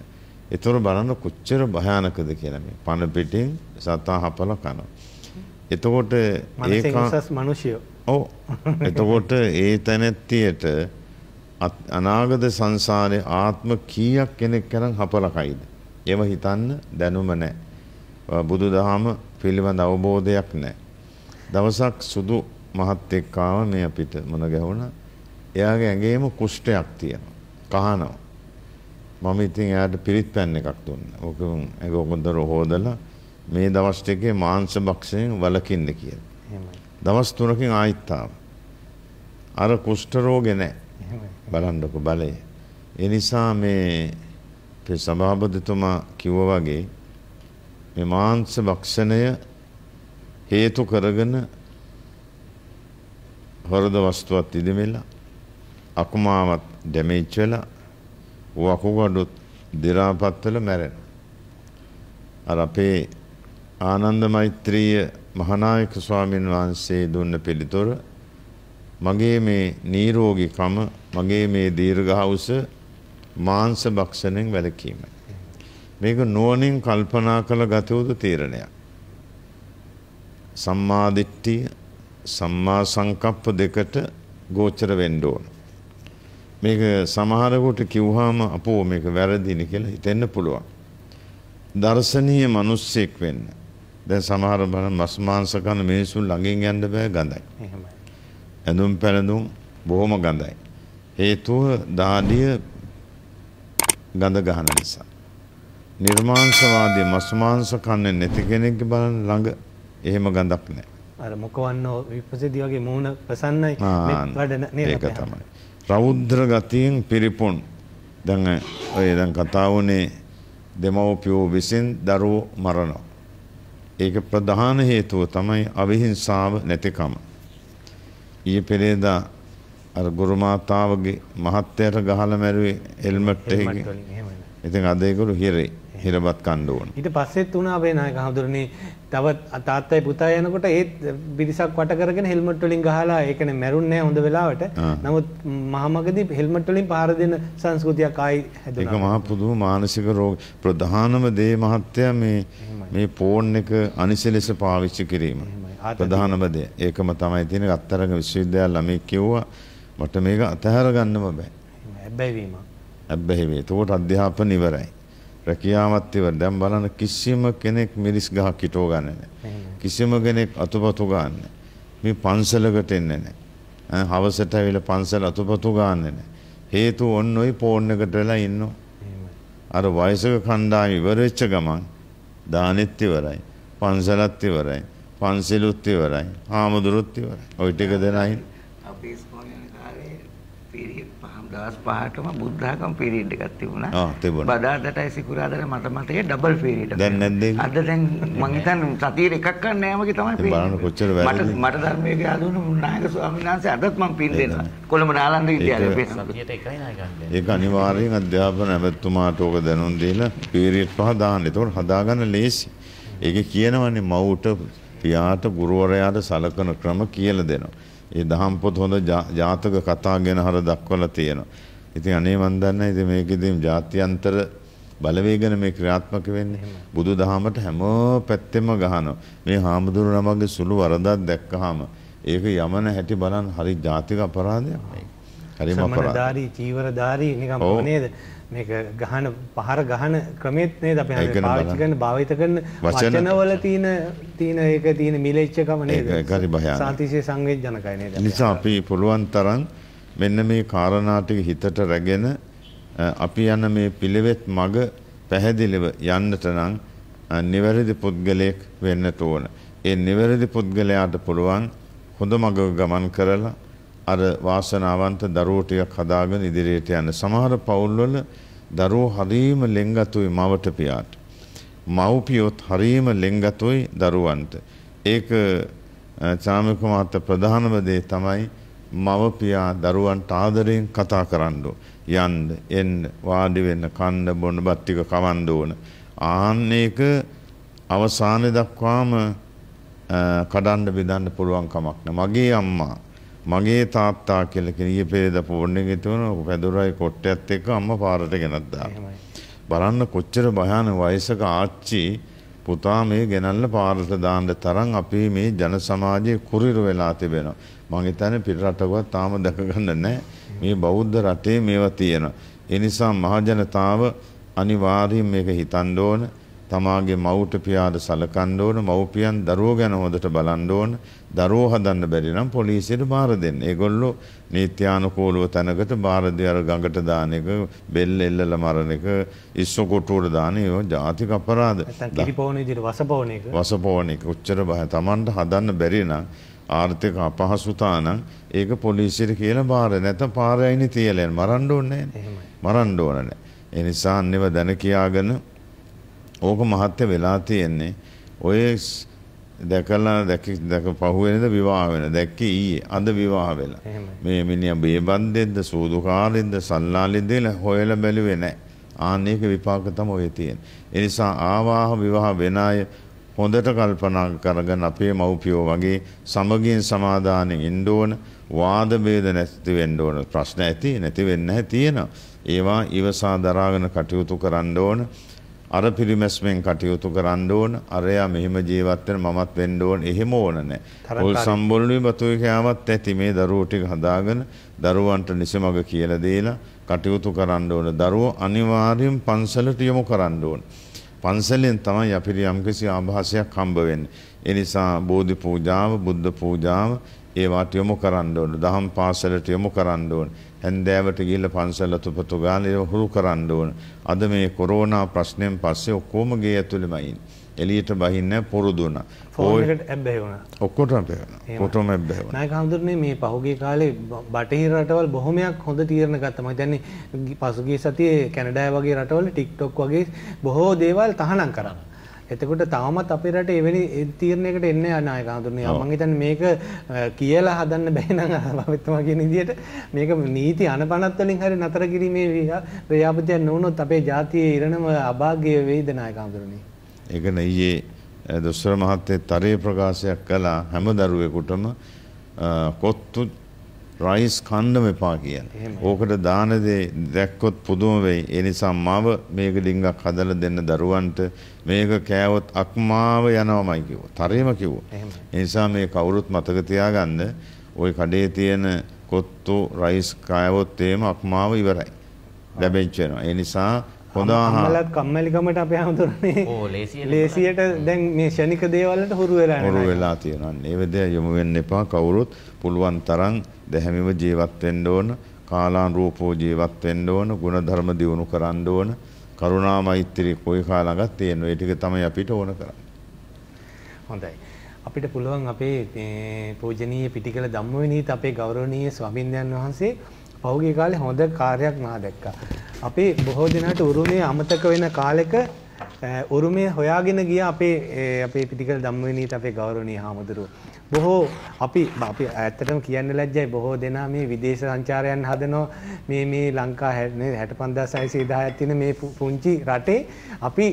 ඒතර බලන්න කොච්චර භයානකද කියලා මේ පණ පිටින් සතා හපලා කනවා. එතකොට ඒක මිනිස්සු ඔව් එතකොට ඒ තැනැත්තියට අනාගත සංසාරේ ආත්ම කීයක් කෙනෙක් කරන් හපලකයිද ඒව හිතන්න දැනුම නැහැ. බුදුදහම පිළිබඳ අවබෝධයක් නැහැ. දවසක් සුදු මහත් එක්ක ආව මේ අපිට මොන ගැහුණා. එයාගේ ඇඟේම කුෂ්ඨයක් තියෙනවා. කහනවා. මම ඉතින් එයාට පිරිත් පැන් එකක් දුන්නා. ඕක ඒක හොඳට හොදලා මේ දවස් ටිකේ මාංශ භක්ෂයෙන් වළකින්න කියලා. එහෙමයි. දවස් තුනකින් ආයිත් අර කුෂ්ඨ රෝගේ නැහැ. බලන්නකො බලය. ඒ නිසා මේ අපේ සභාපතිතුමා කිව්වා වගේ මේ මාංශ භක්ෂණය හේතු කරගෙන හොරද වස්තුවත් ඉදමෙලා අකුමාවත් ඩැමේජ් වෙලා වකුගඩුත් දි รา පත් වෙලා මැරෙන. අර අපේ ආනන්ද මෛත්‍රිය මහානායක ස්වාමීන් වහන්සේ දුන්න පිළිතුර මගේ මේ නිරෝගීකම මගේ මේ දීර්ඝායුෂ මාංශ භක්ෂණයෙන් වැළකීමයි. මේක නුවණින් කල්පනා කළ ගත යුතු තීරණයක්. සම්මා දිට්ඨිය සම්මා සංකප්ප දෙකට ගෝචර වෙන්න ඕන. මේක සමහරකට කිව්වහම අපෝ මේක වැරදිනේ කියලා හිතෙන්න පුළුවන්. දර්ශනීය මිනිස්සෙක් වෙන්න. දැන් සමහර බර මස් මාංශ කන මිනිසුන් ළඟින් යන්න බෑ ගඳයි. එහෙමයි. ඇඳුම් පැළඳුම් බොහොම ගඳයි. හේතුව දාඩිය ගඳ ගහන නිසා. නිර්මාංශවාදී මස් මාංශ කන්නේ නැති කෙනෙක්ගේ බලන්න ළඟ එහෙම ගඳක් නැහැ. අර මොකවන්න විපස්සදී වගේ මූණ ප්‍රසන්නයි මෙත් වැඩ නේද? ඒක තමයි. රෞද්‍ර ගතියෙන් පිරිපොන්. දැන් ඔය දැන් කතාව උනේ දෙමව්පියෝ විසින් දරුවෝ මරනවා. ඒක ප්‍රධාන හේතුව තමයි අවිහිංසාව නැතිකම. ඊයේ පෙරේදා අර ගුරුමාතාවගේ මහත්තයට ගහලා මැරුවේ හෙල්මට් එකකින්. ඉතින් අද ඒගොල්ලෝ හිරේ හිරපත් කන්න ඕන. ඊට පස්සෙත් උනා අපේ නායක හඳුරන්නේ තවත් තාත්තයි පුතා යනකොට ඒත් පිරිසක් වට කරගෙන හෙල්මට් වලින් ගහලා ඒ කියන්නේ මැරුන්නේ නැහැ හොඳ වෙලාවට. නමුත් මහමගදී හෙල්මට් වලින් පාර දෙන සංස්කෘතියක් ආයි හැදුණා. ඒක මහා පුදුම මානසික රෝග ප්‍රධානම දේ මහත්තයා මේ මේ ෆෝන් එක අනිසි ලෙස පාවිච්චි කිරීම. ප්‍රධානම දේ. ඒකම තමයි තියෙන අත්තරග විශ්වවිද්‍යාල ළමයි කිව්වා මට මේක අතහැර ගන්නම බෑ. හැබැයිවීම. හැබැයි එතකොට අධ්‍යාපන ඉවරයි. රැකියාවත් ඉවර. දැන් බලන්න කිසිම කෙනෙක් මිරිස් ගහ කිටෝ ගන්න නැහැ. කිසිම කෙනෙක් අතුපතු ගන්න නැහැ. මේ පන්සලකට එන්නේ නැහැ. හවසට ඇවිල්ලා පන්සල අතුපතු ගන්න නැහැ. හේතුව ඔන්න ඔයි ෆෝන් එකට වෙලා ඉන්නවා. අර වයසක කණ්ඩායම ඉවර වෙච්ච ගමන් දානෙත් ඉවරයි. පන්සලත් ඉවරයි. පන්සලුත් ඉවරයි. ආමදුරුත් ඉවරයි. ওই ටික දෙනයි. දවස් 5කම බුද්ධඝම පීරියඩ් එකක් තිබුණා. ඔව් තිබුණා. බදාදටයි සිකුරාදට මට මතකයි ඩබල් පීරියඩ් එක. දැන් නැද්ද? අද දැන් මං හිතන්නේ සතියේ එකක් ගන්න නෑමගේ තමයි පීරියඩ්. බලන්න කොච්චර වැරදි. මට මට ධර්මයේ ගාදුණු මුණායක ස්වාමීන් වහන්සේ අදත් මං පින් දෙනවා. කොළඹ නාලන්ද විද්‍යාලයේ පේනවා. සතියට එකයි නායකයන්. ඒක අනිවාර්යෙන් අධ්‍යාපන ඇමතුමාට ඕක දැනුම් දීලා පීරියඩ් පහ දාන්න. ඒතකොට හදාගන්න ලේසි. ඒක කියනවනේ මව්ට පියාට ගුරුවරයාට සලකන ක්‍රම කියලා දෙනවා. ඒ දහම් පොත් හොඳ ජාතක කතා ගැන හර දක්වලා තියෙනවා. ඉතින් අනේ මන් දන්නේ ඉතින් මේක ඉතින් ජාත්‍යන්තර බලවේගන මේ ක්‍රියාත්මක වෙන්නේ. බුදු දහමට හැම පැත්තෙම ගහනවා. මේ හාමුදුරු නමගේ සුළු වරදක් දැක්කහම ඒක යමන හැටි බලන් හරි ජාතික අපරාධයක් මේක. හරිම අපරාධ. සමනදාරී චීවරදාරී නිකම් නේද? මේක ගහන පහර ගහන ක්‍රමෙත් නේද අපි හරියට පාවිච්චි කරන භාවිත කරන වචනවල තියෙන තියෙන ඒක තියෙන මිලෙච්චකම නේද ඒකරි භයානක සාතිශය සංවේජනකයි නේද නිසා අපි පුළුවන් තරම් මෙන්න මේ කාරණා ටික හිතට රැගෙන අපි යන මේ පිළිවෙත් මග පැහැදිලිව යන්නට නම් නිවැරදි පුද්ගලයෙක් වෙන්න ඕන ඒ නිවැරදි පුද්ගලයාට පුළුවන් හොඳ මග ගමන් කරලා අර වාසනාවන්ත දරුවෝ ටිකක් හදාගෙන ඉදිරියට යන සමහර පවුල්වල දරුවෝ හරීම ලෙන්ගතුයි මවට පියාට. මව්පියොත් හරීම ලෙන්ගතුයි දරුවන්ට. ඒක චාමික මාත ප්‍රධානම දේ තමයි මව පියා දරුවන්ට ආදරයෙන් කතා කරන්න යන්න එන්න වාඩි වෙන්න කන්න බොන්න බත් ටික කවන්න ඕන. ආන්න ඒක අවසානයේ දක්වාම කඩන්න බෙදන්න පුළුවන් කමක් නෑ. මගේ අම්මා මගේ තාත්තා කියලා කෙනිය පෙරේද ෆෝන් එකේ තිබුණ පැදුරයි කොට්ටයත් එක්ක අම්මා පාරට ගෙනත් දානවා. බලන්න කොච්චර භයාන වයසක ආච්චි පුතා මේ ගෙනල්ල පාරට දාන්න තරම් අපි මේ ජන සමාජයේ කුරිරු වෙලා තිබෙනවා. මම හිතන්නේ පිට රටකවත් තාම දැක ගන්න නැහැ. මේ බෞද්ධ රටේ මේවා තියෙනවා. ඒ නිසා මහජනතාව අනිවාර්යයෙන් මේක හිතන්න ඕන. තමාගේ මව්ට පියාට සලකන්න ඕන. මව්පියන් දරුවෝ ගැන හොඳට බලන්න ඕන. දරුවෝ හදන්න බැරි නම් පොලිසියට බාර දෙන්න. ඒගොල්ලෝ නීත්‍යානුකූලව තැනකට බාර දෙය අර ගඟට දාන එක, බෙල්ල එල්ලලා මරන එක, ඉස්සෝ කොටුවට දාන ඒවා ජාතික අපරාධ. නැත්නම් කිරිපෝණ විදිහට වසපෝණ එක. වසපෝණ එක. උච්චර බය. Tamanට හදන්න බැරි නම් ආර්ථික අපහසුතා නම් ඒක පොලිසියට කියලා බාර නැත්නම් පාර ඇයිනේ තියලා යන්න. මරන්න ඕනේ නැහැ. මරන්න ඕන නැහැ. ඒ නිසා අන්නේව දැන කියාගෙන ඕක මහත්ය වෙලා තියෙන්නේ. ඔය දැකලා දැක දැක පහුවෙනද විවාහ වෙන. දැක්කේ ඊයේ. අද විවාහ වෙලා. මේ මිනිහා බේබන්දෙන්ද සෝදුකාරෙන්ද සල්ලාලෙන්ද හොයලා බැලුවේ නැහැ. ආන්න ඒක විපාක තමයි ඔය තියෙන්නේ. ඒ නිසා ආවාහ විවාහ වෙන අය හොඳට කල්පනා කරගෙන අපේ මව්පියෝ වගේ සමගියෙන් සමාදානෙන් ඉන්න ඕන. වාද ભેද නැති වෙන්න ඕන. ප්‍රශ්න ඇති නැති වෙන්නේ නැහැ තියෙනවා. ඒවා ඉවසා දරාගෙන කටයුතු කරන්න ඕන. අර පිරිමැස්මෙන් කටයුතු කරන්න ඕන අරයා මෙහෙම ජීවත් වෙන මමත් වෙන්න ඕන එහෙම ඕන නැහැ. ඕල් සම්බොල්නුයි බතුයි කියාවත් ඇති මේ දරුවෝ ටික හදාගෙන දරුවන්ට නිසමග කියලා දීලා කටයුතු කරන්න ඕන. දරුවෝ අනිවාර්යෙන් පන්සලට යොමු කරන්න ඕන. පන්සලෙන් තමයි අපිට යම්කිසි ආభాසයක් හම්බ වෙන්නේ. ඒ නිසා බෝධි පූජාව, බුද්ධ පූජාව ඒවාට යොමු කරන්න ඕන. දහම් පාසලට යොමු කරන්න ඕන. හැන්දෑවට ගිහිල්ලා පන්සල තුපතු ගානේ හුරු කරන්න ඕන. අද මේ කොරෝනා ප්‍රශ්නයෙන් පස්සේ ඔක්කොම ගේ ඇතුළෙම ඉන්නේ. එලියට බහින්න පුරුදු වුණා. ෆෝන් එකට ඇබ්බැහි වුණා. ඔක්කොටම ඇබ්බැහි වුණා. ඔක්කොටම ඇබ්බැහි වුණා. නායක හඳුරන්නේ මේ පහුගිය කාලේ බටහිර රටවල් බොහොමයක් හොඳ තීරණ ගත්තා. මම කියන්නේ පසුගිය සතියේ කැනඩාය වගේ රටවල TikTok වගේ බොහෝ දේවල් තහනම් කරා. එතකොට තාමත් අපේ රටේ එවැනි තීරණයකට එන්නේ නැහැ නායකතුමනි. මම හිතන්නේ මේක කියලා හදන්න බැහැ නම් අපිටම කියන විදිහට මේක නීති අනපනත් වලින් හරි නතර කිරීමේ ව්‍යාපෘතියක් නොවුනොත් අපේ ජාතියේ ඉරණම අභාග්‍ය වෙයිද නායකතුමනි. ඒක නෑ දොස්තර මහත්තයා තරයේ ප්‍රකාශයක් කළා හැම දරුවෙකුටම කොත්තු රයිස් කන්නම එපා කියන. ඕකට දාන දේ දැක්කොත් පුදුම වෙයි. ඒ නිසා මව මේක ඩිංගක් හදලා දෙන්න දරුවන්ට මේක කෑවොත් අක්මාව යනවමයි කිව්වා. තරේම කිව්වා. ඒ නිසා මේ කවුරුත් මතක තියාගන්න ওই කඩේ තියෙන කොත්තු රයිස් කෑවොත් එහෙම අක්මාව ඉවරයි. ලැබෙච්ච වෙනවා. ඒ නිසා හොඳ ආහාර. අම්මලත් කම්මැලිකමට අපි හඳුරන්නේ. [LAUGHS] ඕ [LAUGHS] ලේසියට. ලේසියට දැන් මේ ෂණික දේවල්ට හුරු වෙලා නේද? හුරු වෙලා තියෙනවා. ඒ වෙදේ යොමු වෙන්න එපා. කවුරුත් පුළුවන් තරම් දැහැමිව ජීවත් වෙන්න ඕන, කාලානුරූපව ජීවත් වෙන්න ඕන, ಗುಣධර්ම දියුණු කරන්න ඕන, කරුණා මෛත්‍රී කොයි කාලඟත් තියෙන. ඒ ටික තමයි අපිට ඕන කරන්නේ. හොඳයි. අපිට පුළුවන් අපේ පූජනීය පිටිකල ධම්මවිනීත අපේ ගෞරවනීය ස්වාමින්දයන් වහන්සේ පහුගිය කාලේ හොඳ කාර්යයක් මා දැක්කා. අපේ බොහෝ දෙනාට උරුමය අමතක වෙන කාලෙක උරුමය හොයාගෙන ගිය අපේ අපේ පිටිකල ධම්මවිනීත අපේ ගෞරවනීය හාමුදුරුවෝ. බොහෝ අපි අපි ඇත්තටම කියන්න ලැජ්ජයි බොහෝ දෙනා මේ විදේශ සංචාරයන් හදනෝ මේ මේ ලංකා 65610ක් තියෙන මේ පුංචි රටේ අපි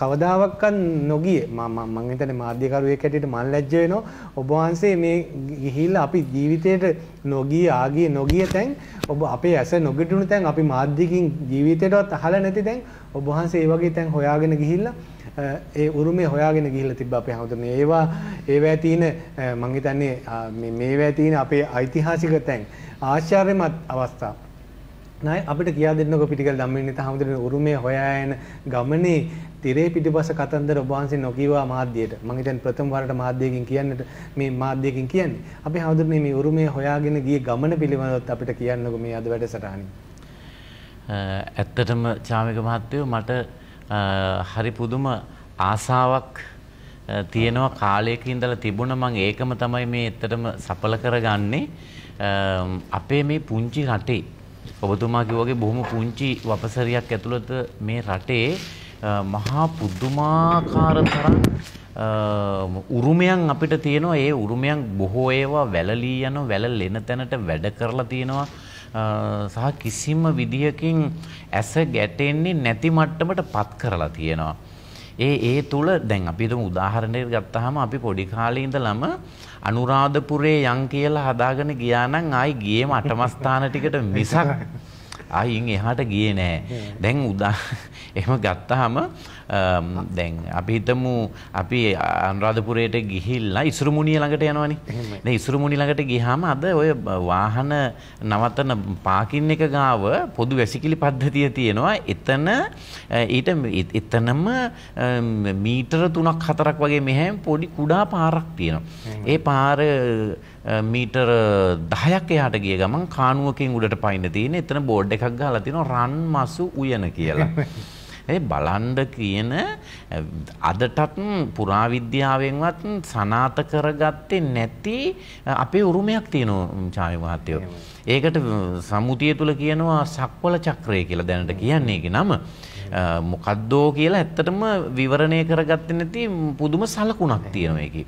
කවදාවත්වත් නොගිය මම මම හිතන්නේ මාධ්‍යකරුවෙක් හැටියට මම ලැජ්ජ වෙනවා ඔබ වහන්සේ මේ ගිහිල්ලා අපි ජීවිතේට නොගිය ආගිය නොගිය තැන් ඔබ අපේ ඇස නොගිටුණු තැන් අපි මාධ්‍යකින් ජීවිතේටවත් අහලා නැති තැන් ඔබ වහන්සේ ඒ වගේ තැන් හොයාගෙන ගිහිල්ලා ඒ උරුමේ හොයාගෙන ගිහිල්ලා තිබ්බ අපේ හැමෝටම ඒවා ඒවැ තියෙන මං හිතන්නේ මේවැ තියෙන අපේ ඓතිහාසික තැන් ආශ්චර්යමත් අවස්ථා නයි අපිට කියා දෙන්නකො පිටිකල් ධම්මිනිත හැමෝටම උරුමේ හොයාගෙන ගමනේ තිරේ පිටිපස කතන්දර ඔබ වහන්සේ නොකියවා මාධ්‍යයට මම හිතන්නේ ප්‍රථම වරට මාධ්‍යයෙන් කියන්නට මේ මාධ්‍යයෙන් කියන්නේ අපි හැමදෙන්නේ මේ උරුමය හොයාගෙන ගිය ගමන පිළිබඳවත් අපිට කියන්නකෝ මේ අද වැඩසටහනින් ඇත්තටම චාමික මහත්තයෝ මට හරි පුදුම ආසාවක් තියෙනවා කාලයක ඉඳලා තිබුණ මං ඒකම තමයි මේ ඇත්තටම සඵල කරගන්නේ අපේ මේ පුංචි රටේ ඔබතුමා කිව්වාගේ බොහොම පුංචි වපසරියක් ඇතුළත මේ රටේ මහා පුදුමාකාර තරම් උරුමයන් අපිට තියෙනවා ඒ උරුමයන් බොහෝ ඒවා වැළලී යන වැළලෙන තැනට වැඩ කරලා තියෙනවා සහ කිසිම විදියකින් ඇස ගැටෙන්නේ නැති මට්ටමට පත් කරලා තියෙනවා. ඒ ඒ තුල දැන් අපි හිතමු උදාහරණයක් ගත්තාම අපි පොඩි කාලේ ඉඳලම අනුරාධපුරේ යම් කියලා හදාගෙන ගියා නම් ආයි ගියේම අටමස්ථාන ටිකට මිසක් ආයින් එහාට ගියේ නෑ. දැන් උදා [LAUGHS] එහෙම ගත්තාම දැන් අපි හිතමු අපි අනුරාධපුරයට ගිහිල්ලා ඉසුරුමුණිය ළඟට යනවනේ. දැන් ඉසුරුමුණිය ළඟට ගියාම අද ඔය වාහන නවතන පාකින් එක ගාව පොදු වැසිකිලි පද්ධතිය තියෙනවා. එතන ඊට එතනම මීටර 3ක් 4ක් වගේ මෙහෙම පොඩි කුඩා පාරක් තියෙනවා. ඒ පාර මීටර් දහයක් එයාට ගිය ගමන් කානුවකින් උඩට පයින්න තියෙන එතන බෝඩ් එකක් ගාලා තියෙනවා රන් මසු උයන කියලා. [LAUGHS] ඒ බලන්ඩ කියන අදටත් පුරාවිද්‍යාවෙන්වත් සනාත කරගත්තේ නැති අපේ උරුමයක් තියෙනවා චාය මහත්තයෝ. ඒකට සමුතිය තුළ කියනවා සක්වල චක්‍රය කියලා දැනට කියන්නේ එක නම. මොකද්දෝ කියලා ඇත්තටම විවරණය කරගත්ත නැති පුදුම සලකුණක් තියෙනවා එකි.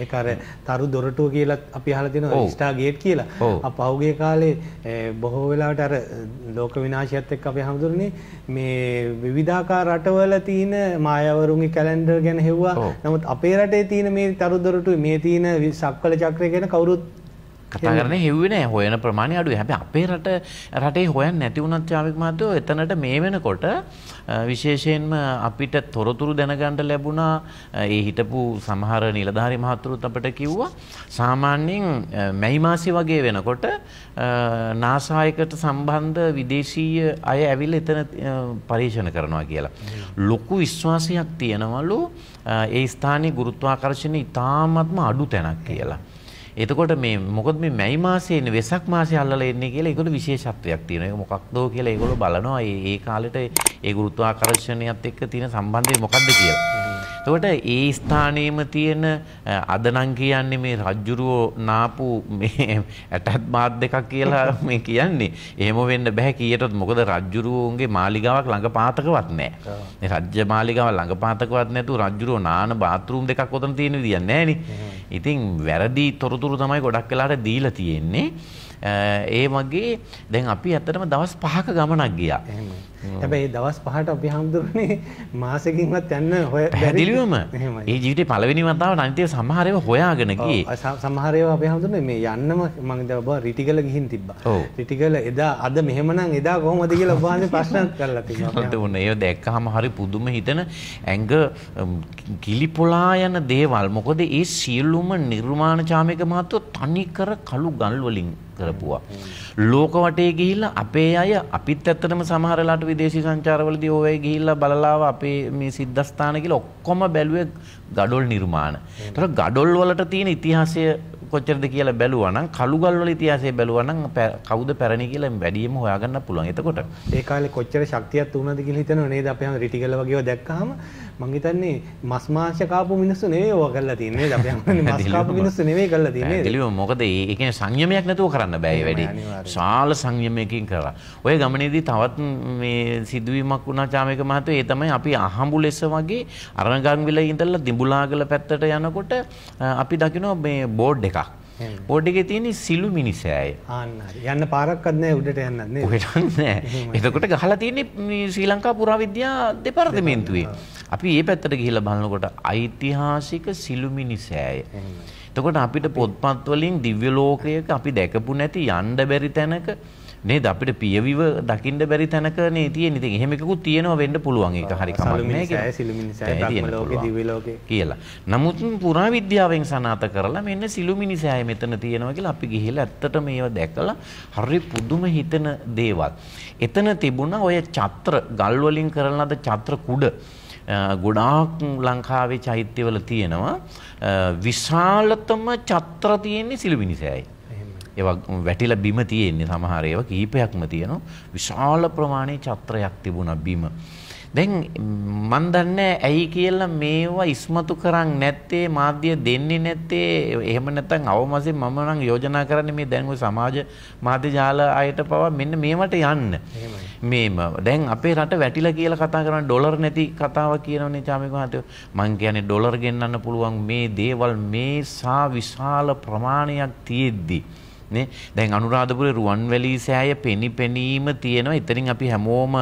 ඒක අර තරු දොරටුව කියලා අපි අහලා තියෙනවා ස්ටාර් ගේට් කියලා. අපහුගේ කාලේ බොහෝ වෙලාවට අර ලෝක විනාශයත් එක්ක අපි හඳුරන්නේ මේ විවිධාකාර රටවල තියෙන මායවරුන්ගේ කැලෙන්ඩර් ගැන හෙව්වා. නමුත් අපේ රටේ තියෙන මේ තරු දොරටුවේ මේ තියෙන සක්වල චක්‍රය ගැන කවුරුත් කතා කරන හිව්වනේ හොයන ප්‍රමාණය අඩුව හැබ අපේ රට රටේ හොයන් නැතිවුණත් චාවික් මතෝ එතනට මේ වෙනකොට විශේෂයෙන්ම අපිට තොරතුරු දැනගණ්ඩ ලැබුණා ඒ හිටපු සමහර නිලධාරි මහතුරුත් අපට කිව්වා සාමාන්‍යයෙන් මැයිමාසි වගේ වෙනකොට නාසායකට සම්බන්ධ විදේශීය අය ඇවිල් එතන පරීක්ෂණ කරනවා කියලා. ලොකු විශ්වාසයක් තියෙනවලු ඒ ස්ථානය ගුරුත්වාකර්ශණය ඉතාමත්ම අඩු තැනක් කියලා. එතකොට මේ මොකද මේ මැයි මාසේ ඉන්නේ වෙසක් මාසේ අල්ලලා එන්නේ කියලා ඒගොල්ලෝ විශේෂත්වයක් තියෙනවා. ඒක මොකක්දෝ කියලා ඒගොල්ලෝ බලනවා. ඒ කාලෙට ඒ ගුරුත්වාකර්ෂණයත් එක්ක තියෙන සම්බන්ධය මොකක්ද කියලා. එතකොට ඒ ස්ථානයේම තියෙන අද නම් කියන්නේ මේ රජ්ජුරුවෝ නාපු මේ ඇටත් මාත් දෙකක් කියලා මේ කියන්නේ. එහෙම වෙන්න බෑ කීයටත් මොකද රජ්ජුරුවෝන්ගේ මාලිගාවක් ළඟ පාතකවත් නැහැ. මේ රජ්‍ය මාලිගාව ළඟ පාතකවත් නැතුව රජ්ජුරුවෝ නාන බාත් รู ම් දෙකක් උතන තියෙන විදියක් නැහැ නේ. ඉතින් වැරදි තොරතුරු තොරතුරු තමයි ගොඩක් වෙලාට දීලා තියෙන්නේ. ඒ වගේ දැන් අපි ඇත්තටම දවස් 5ක ගමනක් ගියා. හැබැයි දවස් පහට අපි හාමුදුරනේ මාසකින්වත් යන්න හොය පැදිලිවම ඒ ජීවිතේ පළවෙනි වතාවට අනිතිය සමහරව හොයාගෙන ගියේ සමහරව අපි හාමුදුරනේ මේ යන්නම මම දවබ රිටිකල ගිහින් තිබ්බා රිටිකල එදා අද මෙහෙමනම් එදා කොහොමද කියලා ඔබ වහන්සේ ප්‍රශ්න කරලා තිබ්බා ඔන්න [LAUGHS] ඒක දැක්කහම හරි පුදුම හිතන ඇඟ කිලිපොලා යන දේවල් මොකද ඒ සියලුම නිර්මාණ චාමික මහත්තයෝ තනි කර කළු ගල් වලින් කරපුවා ලෝක වටේ ගිහිල්ලා අපේ අය අපිත් ඇත්තටම සමහරලාට විදේශී සංචාරවලදී ඔය ගිහිල්ලා බලලාව අපේ මේ සිද්ධස්ථාන කියලා ඔක්කොම බැලුවේ ගඩොල් නිර්මාණ. ඒතර ගඩොල් වලට තියෙන ඉතිහාසය කොච්චරද කියලා බැලුවා නම් කළුගල් වල ඉතිහාසය බැලුවා නම් කවුද පැරණි කියලා වැඩියෙන්ම හොයාගන්න පුළුවන්. එතකොට ඒ කාලේ කොච්චර ශක්තියක් තුනද කියලා හිතනව නේද? අපි හැම රිටිගල වගේව දැක්කහම මං හිතන්නේ මස් මාංශ කාපු මිනිස්සු නෙවෙයි ඕවා කරලා තියන්නේ. අපි [LAUGHS] හම්බන්නේ මස් කාපු මිනිස්සු නෙවෙයි කරලා තියන්නේ. දිලිව මොකද ඒ කියන්නේ සංයමයක් නැතුව කරන්න බෑ ඒ වැඩේ. ශාල සංයමයකින් කරලා. ඔය ගමනේදී තවත් මේ සිදුවීමක් වුණා චාමේක මහත්තයෝ ඒ තමයි අපි අහඹු ලෙස වගේ අරණගංවිල ඉඳලා දිඹුලාගල පැත්තට යනකොට අපි දකිනවා මේ බෝඩ් එකක්. බෝඩ් එකේ තියෙන්නේ සිළු මිනිසෑය. ආන්න හරි. යන්න පාරක්වත් නැහැ උඩට යන්නත් නේ. කොහෙටවත් නැහැ. එතකොට ගහලා තියෙන්නේ මේ ශ්‍රී ලංකා පුරාවිද්‍යා දෙපාර්තමේන්තුවේ. අපි මේ පැත්තට ගිහිල්ලා බලනකොට ඓතිහාසික සිළු මිනිසෑය. එතකොට අපිට පොත්පත් වලින් දිව්‍ය ලෝකයක අපි දැකපු නැති යන්න බැරි තැනක නේද අපිට පියවිව දකින්න බැරි තැනකනේ තියෙන. ඉතින් එහෙම එකකුත් තියෙනවා වෙන්න පුළුවන්. ඒක හරි කමක් කියලා. නමුත් පුරා විද්‍යාවෙන් සනාථ කරලා මෙන්න සිළුමිනිසෑය මෙතන තියෙනවා කියලා අපි ගිහිල්ලා ඇත්තට මේව දැකලා හරි පුදුම හිතන දේවල්. එතන තිබුණා ඔය චත්‍ර ගල් වලින් කරන ලද චත්‍ර කුඩ ගොඩාක් ලංකාවේ චෛත්‍යවල තියෙනවා විශාලතම චත්‍ර තියෙන්නේ සිළුමිනිසෑයි. ඒවා වැටිලා බිම තියෙන්නේ සමහර ඒවා කීපයක්ම තියෙනවා. විශාල ප්‍රමාණයේ චත්‍රයක් තිබුණා බිම. දැන් මන් දන්නේ ඇයි කියලා මේවා ඉස්මතු කරන් නැත්තේ මාධ්‍ය දෙන්නේ නැත්තේ එහෙම නැත්නම් අවමසේ මම නම් යෝජනා කරන්නේ මේ දැන් සමාජ මාධ්‍ය ජාල අයට පවා මෙන්න මේවට යන්න. මේම දැන් අපේ රට වැටිලා කියලා කතා කරන ඩොලර් නැති කතාව කියනවනේ චාමික මහත්තයෝ. මං කියන්නේ ඩොලර් ගෙන්නන්න පුළුවන් මේ දේවල් මේ සා විශාල ප්‍රමාණයක් තියෙද්දි නේ දැන් අනුරාධපුරේ රුවන්වැලි සෑය පෙනිපෙනීම තියෙනවා. ඉතින් අපි හැමෝම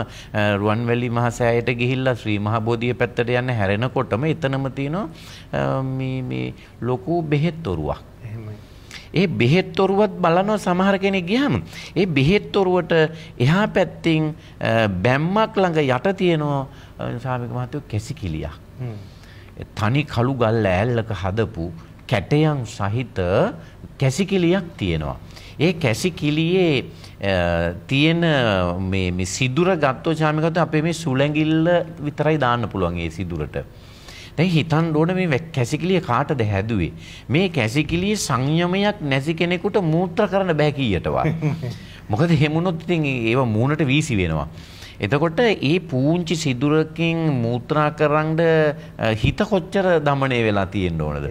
රුවන්වැලි මහ සෑයට ගිහිල්ලා ශ්‍රී මහ බෝධිය පැත්තට යන්න හැරෙනකොටම එතනම තියෙනවා මේ මේ ලොකු බෙහෙත් තොරුවක්. ඒ බෙහෙත් තොරුවත් බලනවා සමහර කෙනෙක් ගියාම ඒ බෙහෙත් තොරුවට එහා පැත්තින් බැම්මක් ළඟ යට තියෙනවා සාමික මහත්තයෝ කැසිකිලියක්. තනි කළු ගල් ඈල්ලක හදපු කැටයන් සහිත කැසිකිලියක් තියෙනවා. ඒ කැසිකිලියේ තියෙන මේ සිදුර ගත්තෝ චාමිකත අපේ මේ සුළැඟිල්ල විතරයි දාන්න පුළුවන් ඒ සිදුරට. දැන් හිතන්න ඕන මේ කැසිකිලිය කාටද හැදුවේ? මේ කැසිකිලිය සංයමයක් නැති කෙනෙකුට මූත්‍ර කරන්න බෑ කීයටවත්. මොකද හෙමුණොත් ඉතින් ඒව මූණට වීසි වෙනවා. එතකොට ඒ පූංචි සිදුරකින් මූත්‍රා කරන්න හිත කොච්චර දමණය වෙලා තියෙන්න ඕනද.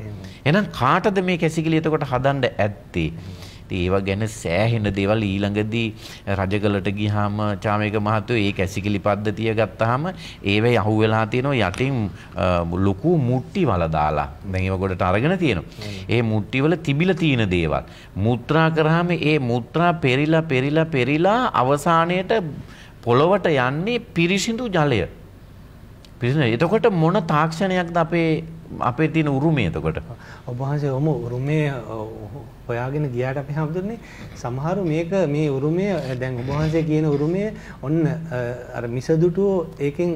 එහෙනම් කාටද මේ කැසිකිලි එතකොට හදන්න ඇත්තේ? ඒවා ගැන සෑහෙන දේවල් ඊළඟදී රජකලට ගිහාම චාමේක මහත්තයෝ ඒ කැසිකිලි පද්ධතිය ගත්තාම ඒවයි අහුවෙලා තියෙනවා යටින් ලොකු මුට්ටි වල දාලා. දැන් ඒව ගොඩට අරගෙන තියෙනවා. ඒ මුට්ටි වල තිබිලා තියෙන දේවල් මුත්‍රා කරාම ඒ මුත්‍රා පෙරිලා පෙරිලා පෙරිලා අවසානයේට පොළොවට යන්නේ පිරිසිදු ජලය. පිරිසිදු. එතකොට මොන තාක්ෂණයක්ද අපේ අපේ තියෙන උරුමය එතකොට? ඔබ වහන්සේ ඔම උරුමය හොයාගෙන ගියාට අපි හඳුන්නේ සමහරු මේක මේ උරුමය දැන් ඔබ වහන්සේ කියන උරුමය ඔන්න අර මිසදුටුවෝ ඒකෙන්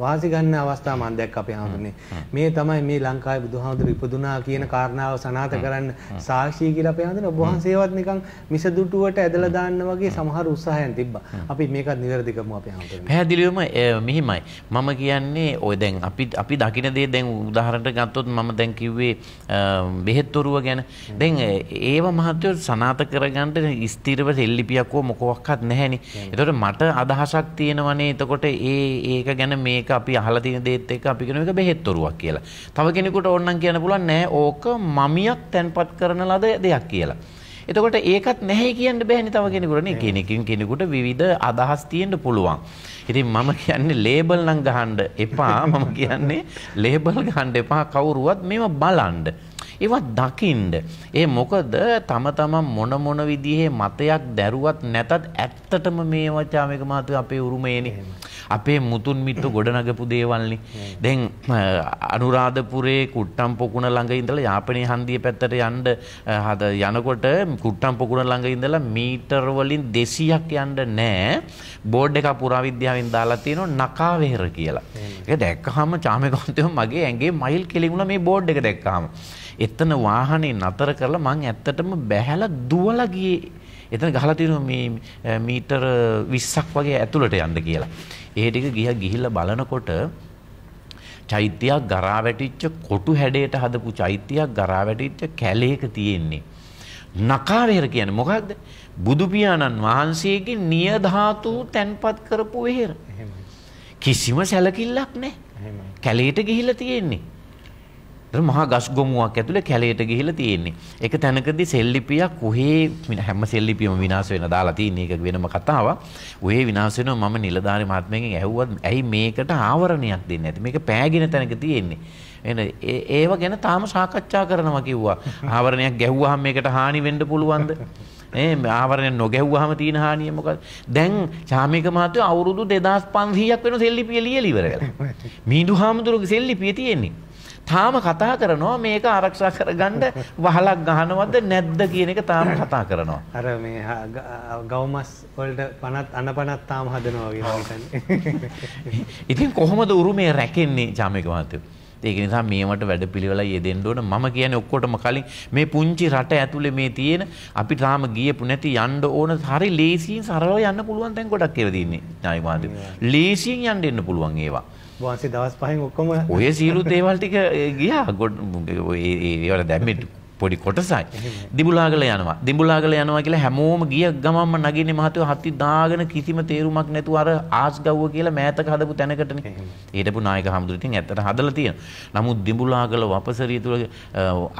වාසි ගන්න අවස්ථා මම දැක්ක අපි හඳුන්නේ මේ තමයි මේ ලංකාවේ බුදුහාමුදුරු ඉපදුනා කියන කාරණාව සනාථ කරන්න සාක්ෂි කියලා අපි හඳුන්නේ ඔබ වහන්සේවත් නිකන් මිසදුටුවට ඇදලා දාන්න වගේ සමහර උත්සාහයන් තිබ්බා අපි මේකත් නිවැරදි කරමු අපි හඳුන්නේ පැහැදිලිවම මෙහිමයි මම කියන්නේ ඔය දැන් අපි අපි දකින දේ දැන් උදාහරණයක් ගත්තොත් මම දැන් කිව්වේ බෙහෙත් ඔරුව ගැන දැන් ඒව මහත්තයෝ සනාත කරගන්නට ස්තිරව සෙල්ලිපියක්කෝ මොකොක්කත් නැහැනි. එතොට මට අදහසක් තියෙනවනේ එතකොට ඒ ඒක ගැන මේක අපි අහලතින දේත් එක අපිකන එක බෙහෙත්තොරුවක් කියලා. තව කෙනෙකුට ඔන්නන් කියන පුලන් නෑ ඕක මමියක් තැන්පත් කරන ලද දෙයක් කියලා. එතකොට ඒකත් නැහැ කියන්න බැහැනි තව කෙනෙකුට නේ කෙනකින් කෙනෙකුට විවිධ අදහස් තියෙන්න පුළුවන්. ඉතින් මම කියන්නේ ලේබල් නම් ගහන්න එපා. මම කියන්නේ ලේබල් ගහන්න එපා කවුරුවත් මේව බලන්න. ඒවා දකින්ඩ. ඒ මොකද තම තමන් මොන මොන විදිහේ මතයක් දැරුවත් නැතත් ඇත්තටම මේ වචාමක මාතු අපේ උරුමේන. අපේ මුතුන් මිත්තු ගොඩනගපු දේවල්නි. දැන් අනුරාධපුරේ කුට්ටම් පොකුණ ළඟ ඉඳලා යාපනය හන්දිය පැත්තට යන්ඩ හද යනකොට කුට්ටම් පොකුණ ළඟ ඉඳලා මීටර්වලින් දෙසියක් යන්ඩ නෑ බෝඩ් එක පුරාවිද්‍යාවෙන් දාලා තියෙනවා නකාවෙහෙර කියලා. ඒක දැක්කහම චාමකන්තයෝ මගේ ඇඟේ මයිල් කෙලිගුණ මේ බෝඩ් එක දැක්කහම. එතන වාහනේ නතර කරලා මං ඇත්තටම බැහැලා දුවලා ගියේ. එතන ගහලා තියෙනවා මේ මීටර 20ක් වගේ ඇතුළට යන්න කියලා. ඒ ටික ගිහ ගිහිල්ලා බලනකොට චෛත්‍යයක් ගරා වැටිච්ච කොටු හැඩයට හදපු චෛත්‍යයක් ගරා වැටිච්ච කැලේක තියෙන්නේ. නකාවෙහෙර කියන්නේ මොකද්ද? බුදු පියාණන් වහන්සේගේ නියධාතු තැන්පත් කරපු වෙහෙර. කිසිම සැලකිල්ලක් නැහැ. කැලේට ගිහිල්ලා තියෙන්නේ. මහා ගස් ගොමුවක් ඇතුළේ කැලයට ගිහිලා තියෙන්නේ. ඒක තැනකදී සෙල්ලිපියක් උහේ හැම සෙල්ලිපියම විනාශ වෙන දාලා තියෙන එක වෙනම කතාවක්. උහේ විනාශ වෙනවා මම නිලධාරි මහත්මයාගෙන් ඇහුවත් ඇයි මේකට ආවරණයක් දෙන්නේ නැති? මේක පෑගෙන තැනක තියෙන්නේ. එන ඒව ගැන තාම සාකච්ඡා කරනවා කිව්වා. ආවරණයක් ගැහුවාම මේකට හානි වෙන්න පුළුවන්ද? ඒ ආවරණය නොගැහුවාම තියෙන හානිය මොකද? දැන් චාමික මහත්මයා අවුරුදු 2500ක් වෙන සෙල්ලිපිය ලියලා ඉවර කරලා. [LAUGHS] මීඳු හාමුදුරුවෝගේ සෙල්ලිපිය තියෙන්නේ. තාම කතා කරනවා මේක ආරක්ෂා කරගන්න වහලක් ගහනවද නැද්ද කියන එක තාම කතා කරනවා. අර මේ ගවමස් වලට පනත් අනපනත් තාම හදනවා වගේ [LAUGHS] ඉතින් කොහොමද උරුමය රැකෙන්නේ චාමික මහත්තයෝ? ඒක නිසා මේවට වැඩපිළිවෙල යෙදෙන්න ඕන මම කියන්නේ ඔක්කොටම කලින් මේ පුංචි රට ඇතුලේ මේ තියෙන අපි තාම ගියපු නැති යන්න ඕන හරි ලේසියෙන් සරලව යන්න පුළුවන් තැන් ගොඩක් කියලා දින්නේ ඥායිමාදී. ලේසියෙන් යන්න එන්න පුළුවන් ඒවා. වහන්සේ දවස් පහෙන් ඔක්කොම ඔය සියලු දේවල් ටික ගියා ගොඩ ඒවල දැම්මෙට පොඩි කොටසයි දිඹුලාගල යනවා දිඹුලාගල යනවා කියලා හැමෝම ගිය ගමම්ම නගින්නේ මහතුය හති දාගෙන කිසිම තේරුමක් නැතුව අර ආස් ගව්ව කියලා මෑතක හදපු තැනකටනේ ඊටපු නායක හමුදුර ඉතින් ඇත්තට හදලා තියෙනවා නමුත් දිඹුලාගල වපසරිය තුල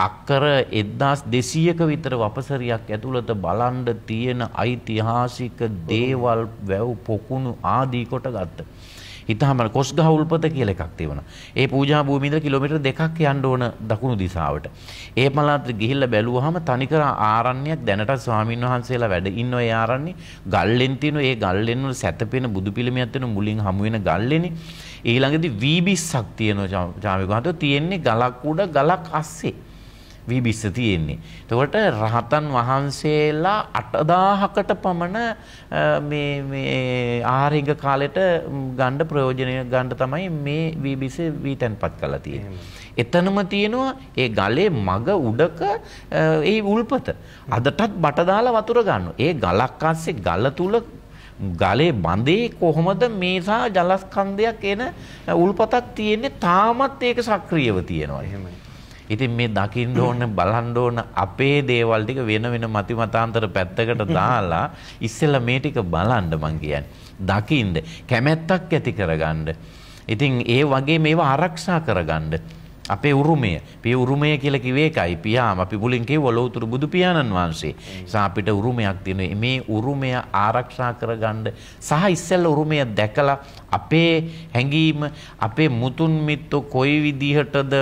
අක්කර 1200ක විතර වපසරියක් ඇතුළත බලන් තියෙන ඓතිහාසික දේවල් වැව් පොකුණු ආදී කොට ගත්තා හිතාමර කොස්ගහ උල්පත කියලා එකක් තියෙනවා. ඒ පූජා භූමිය ඉඳලා කිලෝමීටර් දෙකක් යන්න ඕන දකුණු දිශාවට. ඒ මලාට ගිහිල්ලා බැලුවාම තනිකර ආරණ්‍යයක් දැනට ස්වාමින් වහන්සේලා වැඩ ඉන්න ඒ ආරණ්‍ය ගල්ලෙන් තියෙන ඒ ගල්ලෙන් වල සැතපෙන බුදු පිළිමයක් තියෙන මුලින් හමු වෙන ගල්ලෙනේ. ඊළඟදී වීබිස්සක් තියෙනවා චාමිකහන්තෝ තියෙන්නේ ගලක් උඩ ගලක් අස්සේ. විහිබිස්ස තියෙන්නේ. එතකොට රහතන් වහන්සේලා 8000කට පමණ මේ මේ ආහාරික කාලෙට ගන්න ප්‍රයෝජනය ගන්න තමයි මේ විහිබිස්ස වීතන්පත් කරලා තියෙන්නේ. එතනම තියෙනවා ඒ ගලේ මග උඩක ඒ උල්පත. අදටත් බට දාලා වතුර ගන්නවා. ඒ ගලක් අස්සේ ගල තුල ගලේ බඳේ කොහොමද මේසා ජලස්කන්ධයක් එන උල්පතක් තියෙන්නේ තාමත් ඒක සක්‍රියව තියෙනවා. එහෙමයි. ඉතින් මේ දකින්න ඕන බලන්න ඕන අපේ දේවල් ටික වෙන වෙන මතිමතාන්තර පැත්තකට දාලා ඉස්සෙල්ලා මේ ටික බලන්න මං කියන්නේ. දකින්න කැමැත්තක් ඇති කරගන්න. ඉතින් ඒ වගේ මේවා ආරක්ෂා කරගන්න. අපේ උරුමය පිය උරුමය කියලා කිව්වේ එකයි පියාම අපි මුලින් කිව්ව ලෝතුරු බුදු පියාණන් වහන්සේ. සා අපිට උරුමයක් තියෙනවා. මේ උරුමය ආරක්ෂා කරගන්න සහ ඉස්සෙල්ලා උරුමය දැකලා අපේ හැඟීම අපේ මුතුන් මිත්තෝ කොයි විදිහටද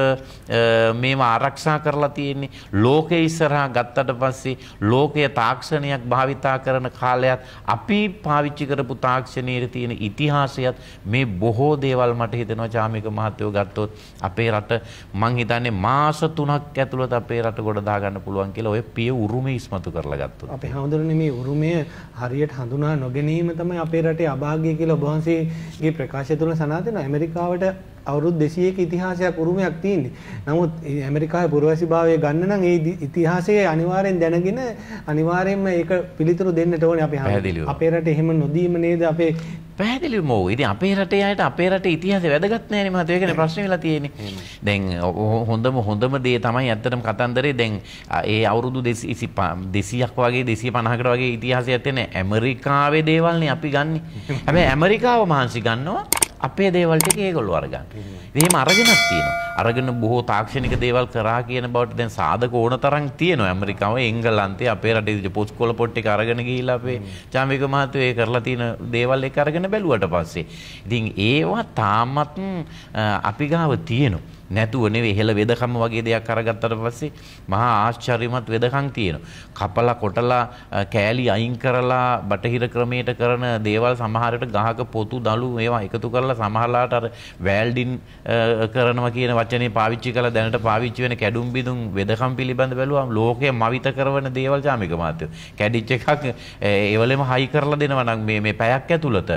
මේම ආරක්ෂා කරලා තියෙන්නේ ලෝකය ඉස්සරහා ගත්තට පස්සේ ලෝකය තාක්ෂණයක් භාවිතා කරන කාලයත් අපි පාවිච්චි කරපු තාක්ෂණයේ තියෙන ඉතිහාසයත් මේ බොහෝ දේවල් මට හිතෙනවා චාමික මහත්තයෝ ගත්තොත් අපේ රට මං හිතන්නේ මාස 3ක් ඇතුළත අපේ රට ගොඩ දාගන්න පුළුවන් කියලා ඔය පිය උරුමය ඉස්මතු කරලා ගත්තොත් අපේ හැමදෙරනේ මේ උරුමය හරියට හඳුනා නොගැනීම තමයි අපේ රටේ අභාග්‍ය කියලා ඔබ වහන්සේගේ ප්‍රකාශය තුළ සනාතන ඇමරිකාවට අවුරුදු 200ක ඉතිහාසයක් උරුමයක් තියෙන්නේ. නමුත් ඇමරිකාවේ පුරවැසිභාවය ගන්න නම් ඒ ඉතිහාසයේ අනිවාර්යෙන් දැනගෙන අනිවාර්යෙන්ම ඒක පිළිතුරු දෙන්නට ඕනේ අපි අපේ රටේ එහෙම නොදීම නේද අපේ පැහදිලිම ඉති අපේ රට අයට අපේ රට ඉතිහස වැදගත්නෑන මතයකන ප්‍රශ්න වෙලා තියෙන දැන් හොඳම හොඳම දේ තමයි ඇත්තටම කතන්දරේ දැන් ඒ අවුරුදු දෙසි දෙසියක් වගේ දෙසි පනහකට වගේ ඉතිහාස ඇත්තෙන ඇමරිකාවේ දේවල්න අපි ගන්න [LAUGHS] හැබැ ඇමරිකාව මහන්සි ගන්නවා අපේ දේවල් ටික ඒගොල්ලෝ අරගන්න. එහෙම අරගෙනත් තියෙනවා. අරගෙන බොහෝ තාක්ෂණික දේවල් කරා කියන බවට දැන් සාධක ඕන තරම් තියෙනවා. ඇමරිකාව, එංගලන්තේ අපේ රටේ පොස්කොල පොට් එක අරගෙන ගිහිල්ලා අපේ චාම්වික මහත්තයෝ ඒ කරලා තියෙන දේවල් එක අරගෙන බැලුවට පස්සේ. ඉතින් ඒවා තාමත් අපි ගාව තියෙනවා. නැතුව නෙවෙයි හෙළ වෙදකම වගේ දෙයක් අරගත්තට පස්සේ මහා ආශ්චර්යමත් වෙදකම් තියෙනවා. කපලා කොටලා කෑලි අයින් කරලා බටහිර ක්‍රමයට කරන දේවල් සමහරට ගහක පොතු දළු ඒවා එකතු කරලා සමහරලාට අර වැල්ඩින් කරනවා කියන වචනේ පාවිච්චි කරලා දැනට පාවිච්චි වෙන කැඩුම් බිඳුම් වෙදකම් පිළිබඳ බැලුවාම ලෝකය මවිත කරන දේවල් ජාමික මාත්‍යෝ. කැඩිච්ච එකක් ඒවලෙම හයි කරලා දෙනවා නම් මේ මේ පැයක් ඇතුළත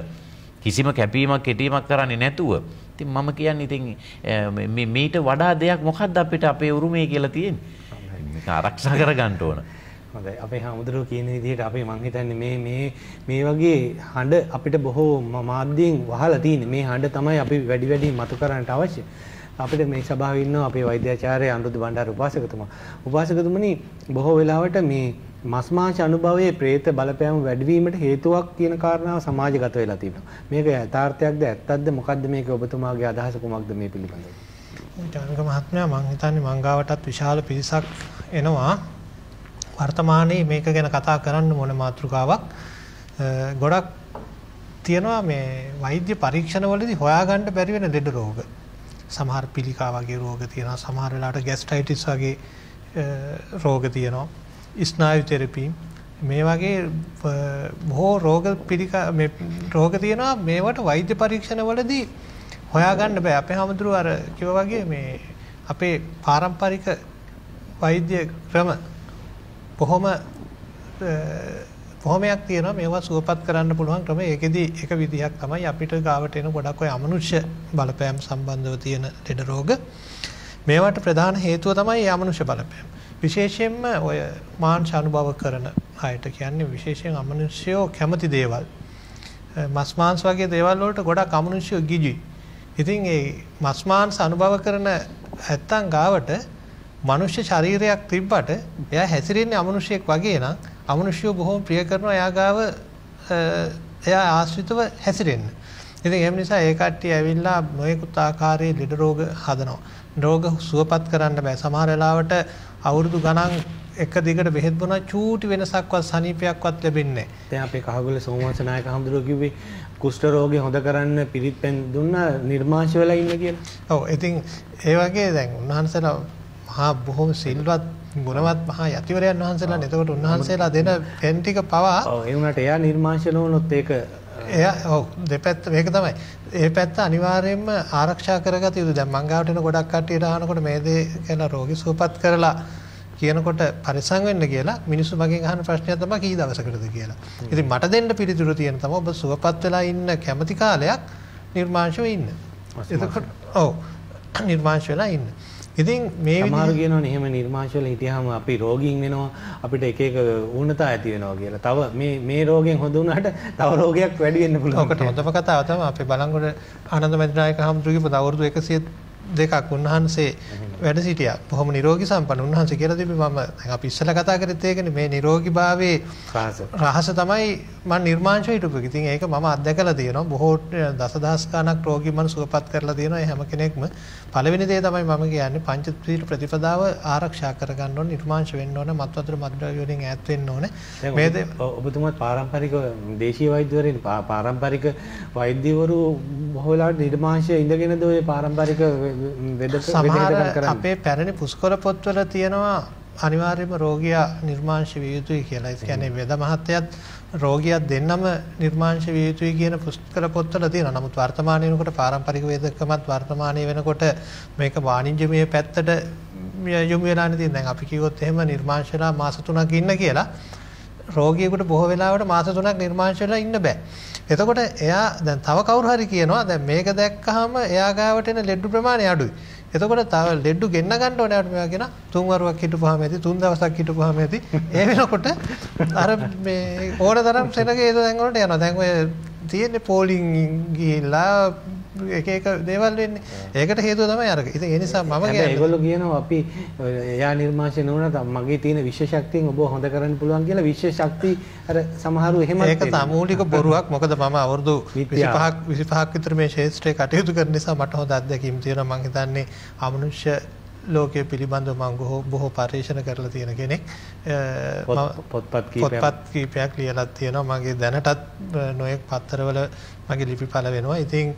කිසිම කැපීමක් කෙටීමක් කරන්නේ නැතුව ඉතින් මම කියන්නේ ඉතින් මීට වඩා දෙයක් මොකද්ද අපිට අපේ උරුමය කියලා තියෙන්නේ? ආරක්ෂා කරගන්න ඕන. හොඳයි. අපේ හාමුදුරුවෝ කියන විදිහට අපි මං හිතන්නේ මේ මේ මේ වගේ හඬ අපිට බොහෝ මාධ්‍යයෙන් වහලා තියෙන්නේ. මේ හඬ තමයි අපි වැඩි වැඩියෙන් මතු කරන්නට අවශ්‍ය. අපිට මේ සභාවේ ඉන්න අපේ වෛද්‍යාචාර්ය අනුරුද්ධ බණ්ඩාර උපාසකතුමා. උපාසකතුමනි බොහෝ වෙලාවට මේ මස් මාංශ අනුභවයේ പ്രേත බලපෑම වැඩිවීමට හේතුවක් කියන කාරණාව සමාජගත වෙලා තිබෙනවා. මේක යථාර්ථයක්ද ඇත්තක්ද මොකක්ද මේක ඔබතුමාගේ අදහස කුමක්ද මේ පිළිබඳව? ජානක මහත්මයා මම හිතන්නේ මංගාවටත් විශාල පිරිසක් එනවා. වර්තමානයේ මේක ගැන කතා කරන්න මොන මාතෘකාවක් ගොඩක් තියෙනවා මේ වෛද්‍ය පරීක්ෂණවලදී හොයාගන්න බැරි වෙන ලෙඩ රෝග. සමහර පිළිකා වගේ රෝග තියෙනවා. සමහර වෙලාවට ગેස්ට්‍රයිටිස් වගේ රෝග තියෙනවා. ස්නායු තෙරපි මේ වගේ බොහෝ රෝග පිළික මේ රෝග තියෙනවා මේවට වෛද්‍ය පරීක්ෂණවලදී හොයාගන්න බෑ අපේ හැමදෙරු අර කිව්වා වගේ මේ අපේ පාරම්පරික වෛද්‍ය ක්‍රම බොහොම කොහොමයක් තියෙනවා මේවා සුවපත් කරන්න පුළුවන් ක්‍රම ඒකෙදි එක විදිහක් තමයි අපිට ගාවට එන ගොඩක් ඔය අමනුෂ්‍ය බලපෑම් සම්බන්ධව තියෙන ලෙඩ රෝග මේවට ප්‍රධාන හේතුව තමයි අමනුෂ්‍ය බලපෑම් විශේෂයෙන්ම ඔය මාංශ අනුභව කරන අයට කියන්නේ විශේෂයෙන් අමනුෂ්‍යෝ කැමති දේවල් මස් මාංශ වගේ දේවල් වලට ගොඩක් අමනුෂ්‍යෝ ගිජුයි. ඉතින් ඒ මස් මාංශ අනුභව කරන ඇත්තන් ගාවට මනුෂ්‍ය ශරීරයක් තිබ්බට එයා හැසිරෙන්නේ අමනුෂ්‍යයෙක් වගේ නම් අමනුෂ්‍යෝ බොහොම ප්‍රිය කරන එයා ගාව එයා ආශ්‍රිතව හැසිරෙන්න. ඉතින් ඒ නිසා ඒ කට්ටිය ඇවිල්ලා නොයෙකුත් ආකාරයේ ලිඩ රෝග හදනවා. රෝග සුවපත් කරන්න බෑ. සමහර වෙලාවට අවුරුදු ගණන් එක දිගට බෙහෙත් බොනවා චූටි වෙනසක්වත් සනීපයක්වත් ලැබෙන්නේ නැහැ. දැන් අපේ කහගොල්ල සෝමවංශ නායක හඳුරෝ කිව්වේ කුෂ්ට රෝගේ හොඳ කරන්න පිරිත් පැන් දුන්නා නිර්මාංශ වෙලා ඉන්න කියලා. ඔව් ඉතින් ඒ වගේ දැන් උන්වහන්සේලා මහා බොහොම සිල්වත් ගුණවත් මහා යතිවරයන් වහන්සේලා එතකොට උන්වහන්සේලා දෙන පෙන් ටික පවා ඔව් ඒ වුණාට එයා නිර්මාංශ නොවුනොත් ඒක එයා ඔව් දෙපැත්ත මේක තමයි. ඒ පැත්ත අනිවාර්යයෙන්ම ආරක්ෂා කරගත යුතු. දැන් මං ගාවට එන ගොඩක් කට්ටියට අහනකොට මේ දේ ගැන රෝගී සුවපත් කරලා කියනකොට පරිසං වෙන්න කියලා මිනිස්සු මගෙන් අහන ප්‍රශ්නය තමයි කී දවසකටද කියලා. ඉතින් මට දෙන්න පිළිතුරු තියෙන තමයි ඔබ සුවපත් වෙලා ඉන්න කැමති කාලයක් නිර්මාංශව ඉන්න. එතකොට ඔව් නිර්මාංශ වෙලා ඉන්න. ඉතින් මේ මාර්ගයන එහෙම නිර්මාශවල හිටියහම අපි රෝගීන් වෙනවා අපිට එක එක ඌනතා ඇති වෙනවා කියලා. තව මේ මේ රෝගෙන් හොඳ වුණාට තව රෝගයක් වැඩි වෙන්න පුළුවන්. ඔකට හොඳම කතාව තමයි අපි බලංගොඩ ආනන්ද මැදිනායක හම්තුගේ පොත අවුරුදු 100 දෙකක් උන්වහන්සේ වැඩ සිටියා. බොහොම නිරෝගී සම්පන්න උන්වහන්සේ කියලා තිබි මම දැන් අපි ඉස්සෙල්ලා කතා කරෙත් ඒකනේ මේ නිරෝගීභාවයේ රහස තමයි මම නිර්මාංශ හිටපු. ඉතින් ඒක මම අත්දැකලා තියෙනවා. බොහෝ දසදහස් ගණක් රෝගී මන සුවපත් කරලා තියෙනවා. ඒ හැම කෙනෙක්ම පළවෙනි දේ තමයි මම කියන්නේ පංච ත්‍රිවිධ ප්‍රතිපදාව ආරක්ෂා කරගන්න ඕන, නිර්මාංශ වෙන්න ඕන, මත්වතුර මත්ද්‍රව්‍ය වලින් ඈත් වෙන්න ඕන. මේ ඔබතුමාත් පාරම්පරික දේශීය වෛද්‍යවරයෙනි. පාරම්පරික වෛද්‍යවරු බොහෝ වෙලාවට නිර්මාංශය ඉඳගෙනද ওই පාරම්පරික වෙදක සමහර අපේ පැරණි පුස්කොළ පොත්වල තියෙනවා අනිවාර්යයෙන්ම රෝගියා නිර්මාංශ විය යුතුයි කියලා. ඒ කියන්නේ වෙද මහත්තයත් රෝගියත් දෙන්නම නිර්මාංශ විය යුතුයි කියන පුස්තක පොත්වල තියෙනවා. නමුත් වර්තමානයේ වෙනකොට පාරම්පරික වේදකමත් වර්තමානයේ වෙනකොට මේක වාණිජමය පැත්තට යොමු වෙලානේ තියෙන. දැන් අපි කිව්වොත් එහෙම නිර්මාංශලා මාස 3ක් ඉන්න කියලා. රෝගියෙකුට බොහෝ වෙලාවට මාස 3ක් නිර්මාංශලා ඉන්න බෑ. එතකොට එයා දැන් තව කවුරු හරි කියනවා දැන් මේක දැක්කහම එයා ගාවට එන ලෙඩ ප්‍රමාණය අඩුයි. එතකොට තව ලෙඩ්ඩු ගෙන්න ගන්න ඕනේ අපිට මෙයා කියන තුන් වරුවක් හිටපුවාම ඇති තුන් දවසක් හිටපුවාම ඇති ඒ වෙනකොට අර මේ ඕන තරම් සෙනගේ ඒ දැන් වලට යනවා දැන් ඔය තියෙන්නේ පෝලිං ගිහිල්ලා එක එක දේවල් වෙන්නේ. ඒකට හේතුව තමයි අරක. ඉතින් ඒ නිසා මම කියන්නේ ඒගොල්ලෝ කියනවා අපි එයා නිර්මාෂය නොවුණත් මගේ තියෙන විශේෂ ශක්තියෙන් ඔබ හොඳ කරන්න පුළුවන් කියලා විශේෂ ශක්ති අර සමහරව එහෙම ඒක සාමූලික බොරුවක්. මොකද මම අවුරුදු 25ක් 25ක් විතර මේ ශාස්ත්‍රයේ කටයුතු කරන නිසා මට හොඳ අත්දැකීම් තියෙනවා. මම හිතන්නේ අමනුෂ්‍ය ලෝකය පිළිබඳව මංගොහෝ බොහෝ පර්ේෂණ කරලා තියෙන කෙනෙක් පොත්පත් පොත්පත් කීපයක් ලියලත් තියෙනවා මගේ දැනටත් නොයෙක් පත්තරවල මගේ ලිපි පල වෙනවා ඉතින්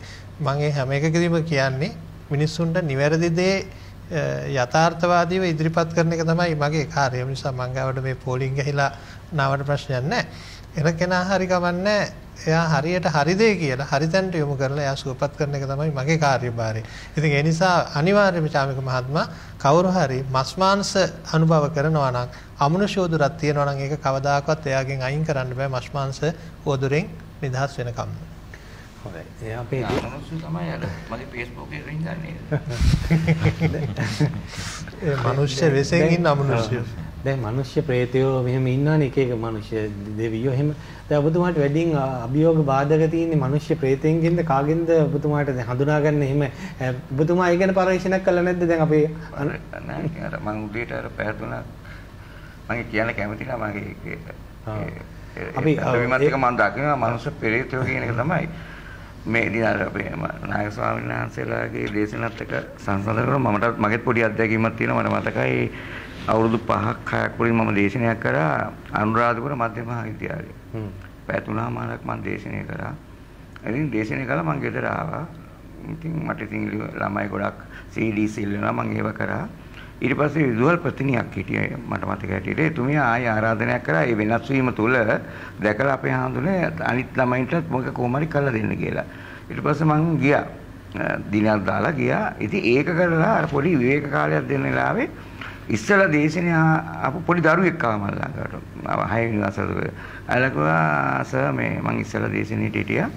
මගේ හැම එකකදීම කියන්නේ මිනිස්සුන්ට නිවැරදි දේ යථාර්ථවාදීව ඉදිරිපත් කරන එක තමයි මගේ කාර්යය නිසා මංගාවට මේ පෝලිං ගහිලා නාවට ප්‍රශ්නයක් නැහැ එන කෙනා හරි ගමන්නේ නැහැ එයා හරියට හරි දේ කියලා හරි තැනට යොමු කරලා එයා සුවපත් කරන එක තමයි මගේ කාර්යභාරය. ඉතින් ඒ නිසා අනිවාර්යයෙන්ම චාමික මහත්මයා කවුරු හරි මස් මාංශ අනුභව කරනවා නම් අමනුෂෝදුරක් තියෙනවා නම් ඒක කවදාකවත් එයාගෙන් අයින් කරන්න බෑ මස් මාංශ ඕදුරෙන් නිදහස් වෙනකම්. හොඳයි. ඒ අපේ අමනුෂ්‍ය තමයි අර මගේ Facebook එකේ ඉඳන්නේ. [LAUGHS] ඒ මනුෂ්‍ය වෙසෙන් ඉන්න අමනුෂ්‍යය. දැන් මිනිස්සු ප්‍රේතයෝ මෙහෙම ඉන්නවනේ එක එක මිනිස්සු දෙවියෝ එහෙම. දැන් ඔබතුමාට වැඩියෙන් අභියෝග බාධක තියෙන්නේ මිනිස්සු ප්‍රේතෙන්ගෙන්ද කාගෙන්ද ඔබතුමාට දැන් හඳුනාගන්න එහෙම ඔබතුමා ඒ ගැන පරීක්ෂණයක් කළා නැද්ද දැන් අපේ නෑ අර මං උඩේට අර පැහැදුණා. මම කියන්න කැමති නෑ මගේ අපි විමර්ශක මම දකිනවා මිනිස්සු ප්‍රේතයෝ කියන එක තමයි මේ ඉතින් අර අපේ නායක ස්වාමීන් වහන්සේලාගේ දේශනත් එක සංසන්දන කරලා මමටත් මගෙත් පොඩි අත්දැකීමක් තියෙනවා මට මතකයි අවුරුදු 5ක් 6ක් වලින් මම දේශනයක් කරා අනුරාධපුර මධ්‍යම මහාවිද්‍යාලේ. හ්ම්. පැය 3මාරක් මම දේශනය කරා. ඉතින් දේශනය කළා මම ගෙදර ආවා. ඉතින් මට ඉතින් ළමයි ගොඩක් CDs ඉල්ලනවා මම ඒව කරා. ඊට පස්සේ විදුහල් ප්‍රතිනියක් හිටියේ මට මතක හැටියට. එතුමිය ආයෙ ආරාධනයක් කරා මේ වෙනස් වීම තුල දැකලා අපේ හාමුදුරනේ අනිත් ළමයින්ටත් මොකක් කොහොම හරි කරලා දෙන්න කියලා. ඊට පස්සේ මම ගියා. දිනක් දාලා ගියා. ඉතින් ඒක කරලා අර පොඩි විවේක කාලයක් දෙන්න වෙලාවේ ඉස්සලා දේශනය අප පොඩි දරුවෙක් ආවා මල්ලාකට. ආව 6 වෙනි වසරේ. අයලකවා සර් මේ මං ඉස්සලා දේශනෙට හිටියා.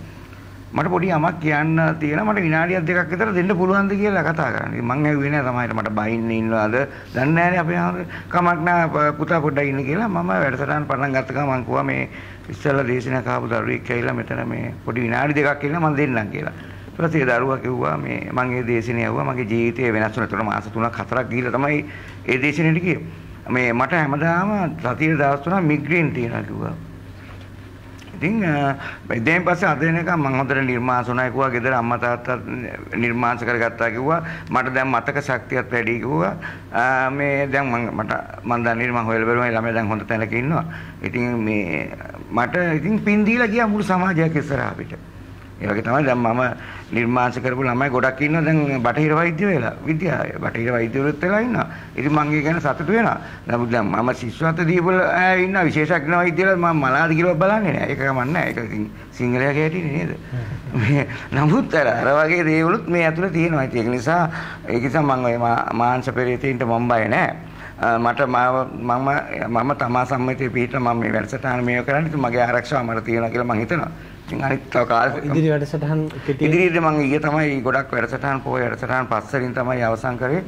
මට පොඩි යමක් කියන්න තියෙනවා මට විනාඩියක් දෙකක් විතර දෙන්න පුළුවන්ද කියලා කතා කරන්නේ මං ඇහුවේ නෑ තමයි මට බයින්න ඉන්නවද දන්නේ නෑනේ අපි කමක් නෑ පුතා පොඩ්ඩක් ඉන්න කියලා මම වැඩසටහන පටන් ගත්ත ගමන් මං කිව්වා මේ ඉස්සෙල්ලා දේශනා කාපු දරුවෙක් ඇවිල්ලා මෙතන මේ පොඩි විනාඩි දෙකක් ඉන්න මං දෙන්නම් කියලා ඊට පස්සේ දරුවා කිව්වා මේ මං ඒ දේශනේ ඇහුවා මගේ ජීවිතේ වෙනස් වුණා ඒතර මාස 3ක් 4ක් ගිහිල්ලා තමයි ඒ දේශනෙට ගියේ. මේ මට හැමදාම සතියේ දවස් තුනක් මිග්‍රේන් තියෙනවා කිව්වා. ඉතින් දැන් පස්සේ අද වෙනකම් මම හොඳට නිර්මාංශුණා කිව්වා ගෙදර අම්මා තාත්තා නිර්මාංශ කරගත්තා කිව්වා මට දැන් මතක ශක්තියත් වැඩි කිව්වා මේ දැන් මම මට මම දන්නේ මම හොයලා බලුවා ළමයා දැන් හොඳ තැනක ඉන්නවා ඉතින් මේ මට ඉතින් පින් දීලා ගියා මුළු සමාජයක් ඉස්සරහ අපිට ඒ වගේ තමයි දැන් මම නිර්මාංශ කරපු ළමයි ගොඩක් ඉන්නවා දැන් බටහිර වෛද්‍ය වෙලා විද්‍යාවේ බටහිර වෛද්‍යවරුත් වෙලා ඉන්නවා. ඉතින් මම ඒ ගැන සතුටු වෙනවා. නමුත් දැන් මම ශිෂ්‍යත්ව දීපල ඉන්න විශේෂඥ වෛද්‍යලා මම මලාද කියලා බලන්නේ නෑ. ඒක ගමන් නෑ. ඒක සිංහලයා කැටිනේ නේද? මේ නමුත් අර අර වගේ දේවලුත් මේ ඇතුළේ තියෙනවා. ඒක නිසා ඒක නිසා මම ඔය මාංශ පෙරේතෙන්ට මම බය නෑ. මට මම මම තමා සම්මතයේ පිටට මම මේ වැඩසටහන මේව කරන්නේ මගේ ආරක්ෂාව මට තියෙනවා කියලා මම හිතනවා. ඉතින් අනිත් තව කාලෙක ඉදිරි වැඩසටහන් කෙටි ඉදිරියට මම ඊයේ තමයි ගොඩක් වැඩසටහන් පොය වැඩසටහන් පස්සරින් තමයි අවසන් කරේ.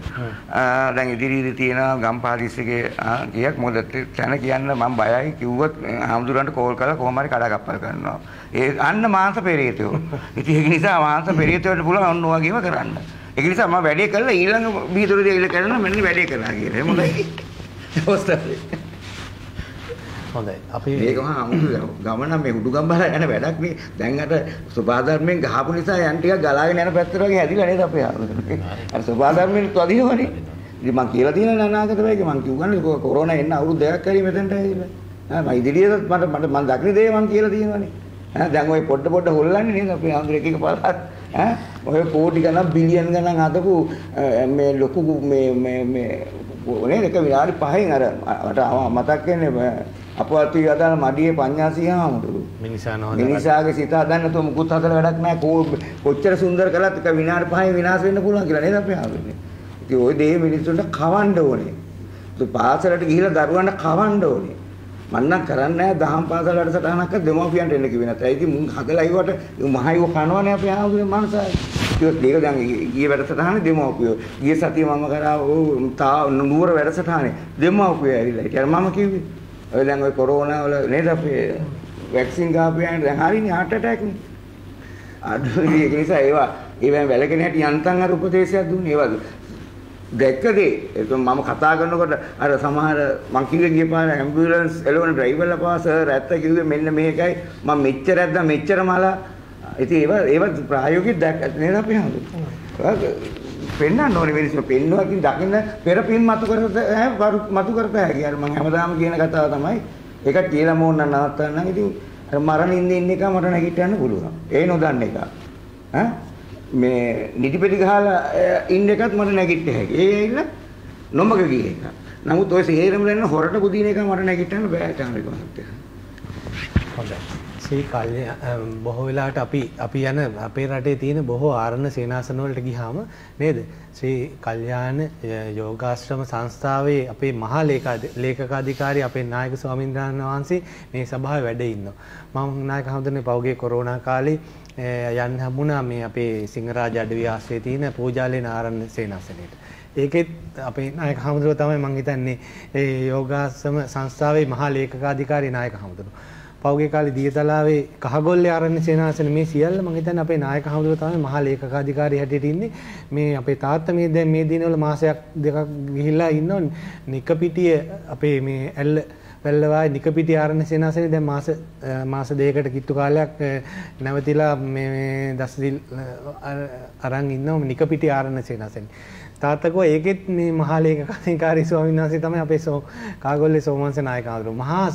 දැන් ඉදිරියේ තියෙන ගම්පාරිසිගේ ගියක් මොකද තැන කියන්න මම බයයි කිව්වොත් ආම්දුරන්ට කෝල් කරලා කොහොම හරි කඩාගප්පල් කරනවා. ඒ අන්න මාංශ පෙරේතයෝ. ඉතින් ඒක නිසා මාංශ පෙරේතයට පුළුවන් ඔන්න වගේම කරන්න. ඒක නිසා මම වැඩේ කළා ඊළඟ බීතරු දෙයල කරන මෙන්න වැඩේ කරනවා කියලා. හොඳයි. ඔස්තරේ [LAUGHS] හොඳයි. අපි මේකම හමුදු ගමන මේ උඩුගම් බලා යන වැඩක් නේ. දැන් අර සබාධර්මයෙන් ගහපු නිසා යන් ටිකක් ගලාගෙන යන පැත්තට වගේ හැදිලා නේද අපේ ආලෝකනේ. අර සබාධර්මයෙන් තදිනවනේ. ඉතින් මම කියලා තියෙනවා අනාගත වෙයික මම කියුගන්නේ කොරෝනා එන්න අවුරුදු දෙකක් හරි මෙතනට ඇවිල්ලා. මම ඉදිරියටත් මට මට මම දක්න දේ මම කියලා තියෙනවානේ. ඈ දැන් ওই පොඩ පොඩ හොල්ලන්නේ නේද අපේ ආන්දර එක එක පාරක් ඈ ඔය කෝටි ගණන් බිලියන් ගණන් හදපු මේ ලොකු මේ මේ මේ ඔනේ එක විනාඩි 5න් අර මට මතක් වෙන්නේ අපවත් වී අදාළ මඩියේ පඤ්ඤාසී හාමුදුරු. මිනිසා නොහොදලා. මිනිසාගේ සිත හදන්න තෝ මුකුත් හදලා වැඩක් නැහැ. කොච්චර සුන්දර කළත් එක විනාඩි 5 විනාශ වෙන්න පුළුවන් කියලා නේද අපි ආවෙන්නේ. ඉතින් ওই දේ මිනිස්සුන්ට කවන්න ඕනේ. ඉතින් පාසලට ගිහිලා දරුවන්ට කවන්න ඕනේ. මම නම් කරන්නේ නැහැ දහම් පාසල වැඩසටහනක් දෙමව්පියන්ට එන්න කිව්වේ නැත්නම්. ඉතින් මුන් හදලා ඉවට මහයෝ කනවනේ අපි ආවගේ මනසයි. ඒක දෙක දැන් ගිය වැඩසටහන දෙමව්පියෝ. ගිය සතිය මම කරා තා නුවර වැඩසටහනේ දෙමව්පියෝ ඇවිල්ලා. ඉතින් මම කිව්වේ ඔය දැන් ඔය කොරෝනා වල නේද අපි වැක්සින් ගාපියන් දැන් හරිනේ heart attack නේ. අඩුයි ඒක නිසා ඒවා ඒවෙන් වැළකෙන හැටි යන්තම් අර උපදේශයක් දුන්නේ ඒවා දැක්කදේ ඒක මම කතා කරනකොට අර සමහර මං කිව්වේ ගියපාර ඇම්බියුලන්ස් එළවන ඩ්‍රයිවර්ලා පාස රැත්ත කිව්වේ මෙන්න මේකයි මම මෙච්චර ඇද්දා මෙච්චර මලා ඉතින් ඒව ඒව ප්‍රායෝගික දැක්ක නේද අපි හඳුනන පෙන්වන්න ඕනේ මිනිස්සු පෙන්වකින් දකින්න පෙර පින් මතු කරත මතු කරත හැකි අර මම හැමදාම කියන කතාව තමයි ඒක කියලා මොන්න නවත්තන්න නම් ඉතින් අර මරණින් ඉන්න එක මට නැගිටන්න පුළුවන් ඒ නොදන්න එක ඈ මේ නිදිපෙති ගහලා ඉන්න එකත් මට නැගිට හැකි ඒ ඉන්න නොමග ගිය එක නමුත් ඔය සේරම දැන්න හොරට පුදින එක මට නැගිටන්න බෑ චාරික මහත්තයා හොඳයි වහන්සේ කල්ය බොහෝ වෙලාට අපි අපි යන අපේ රටේ තියෙන බොහෝ ආරණ සේනාසන වලට ගිහාම නේද ශ්‍රී කල්යාණ යෝගාශ්‍රම සංස්ථාවේ අපේ මහා ලේකකාධිකාරී අපේ නායක ස්වාමීන් වහන්සේ මේ සභාවේ වැඩ ඉන්නවා මම නායක හඳුනේ පෞගේ කොරෝනා කාලේ යන්න හමුණා මේ අපේ සිංහරාජ අඩවිය ආශ්‍රය තියෙන පූජාලේ නාරණ සේනාසනයට. ඒකෙත් අපේ නායක හමුදුරුව තමයි මං හිතන්නේ ඒ යෝගාශ්‍රම සංස්ථාවේ මහා ලේකකාධිකාරී නායක හමුදුරුව. පෞගේ කාලේ දියතලාවේ කහගොල්ලේ ආරණ්‍ය සේනාසන මේ සියල්ල මම හිතන්නේ අපේ නායක හමුදුව තමයි මහා ලේකකාධිකාරී හැටියට ඉන්නේ මේ අපේ තාත්තා මේ දැන් මේ දිනවල මාසයක් දෙකක් ගිහිල්ලා ඉන්නෝ නිකපිටිය අපේ මේ ඇල්ල පැල්ලවා නිකපිටි ආරණ්‍ය සේනාසනේ දැන් මාස මාස දෙකකට කිට්ටු කාලයක් නැවතිලා මේ දසදිල් අරන් ඉන්නවා නිකපිටි ආරණ්‍ය සේනාසනේ තාත්තකෝ ඒකෙත් මේ මහාලේක කතිකාරී ස්වාමීන් වහන්සේ තමයි අපේ සෝ කාගොල්ලේ සෝමංශ නායක ආඳුරු. මහා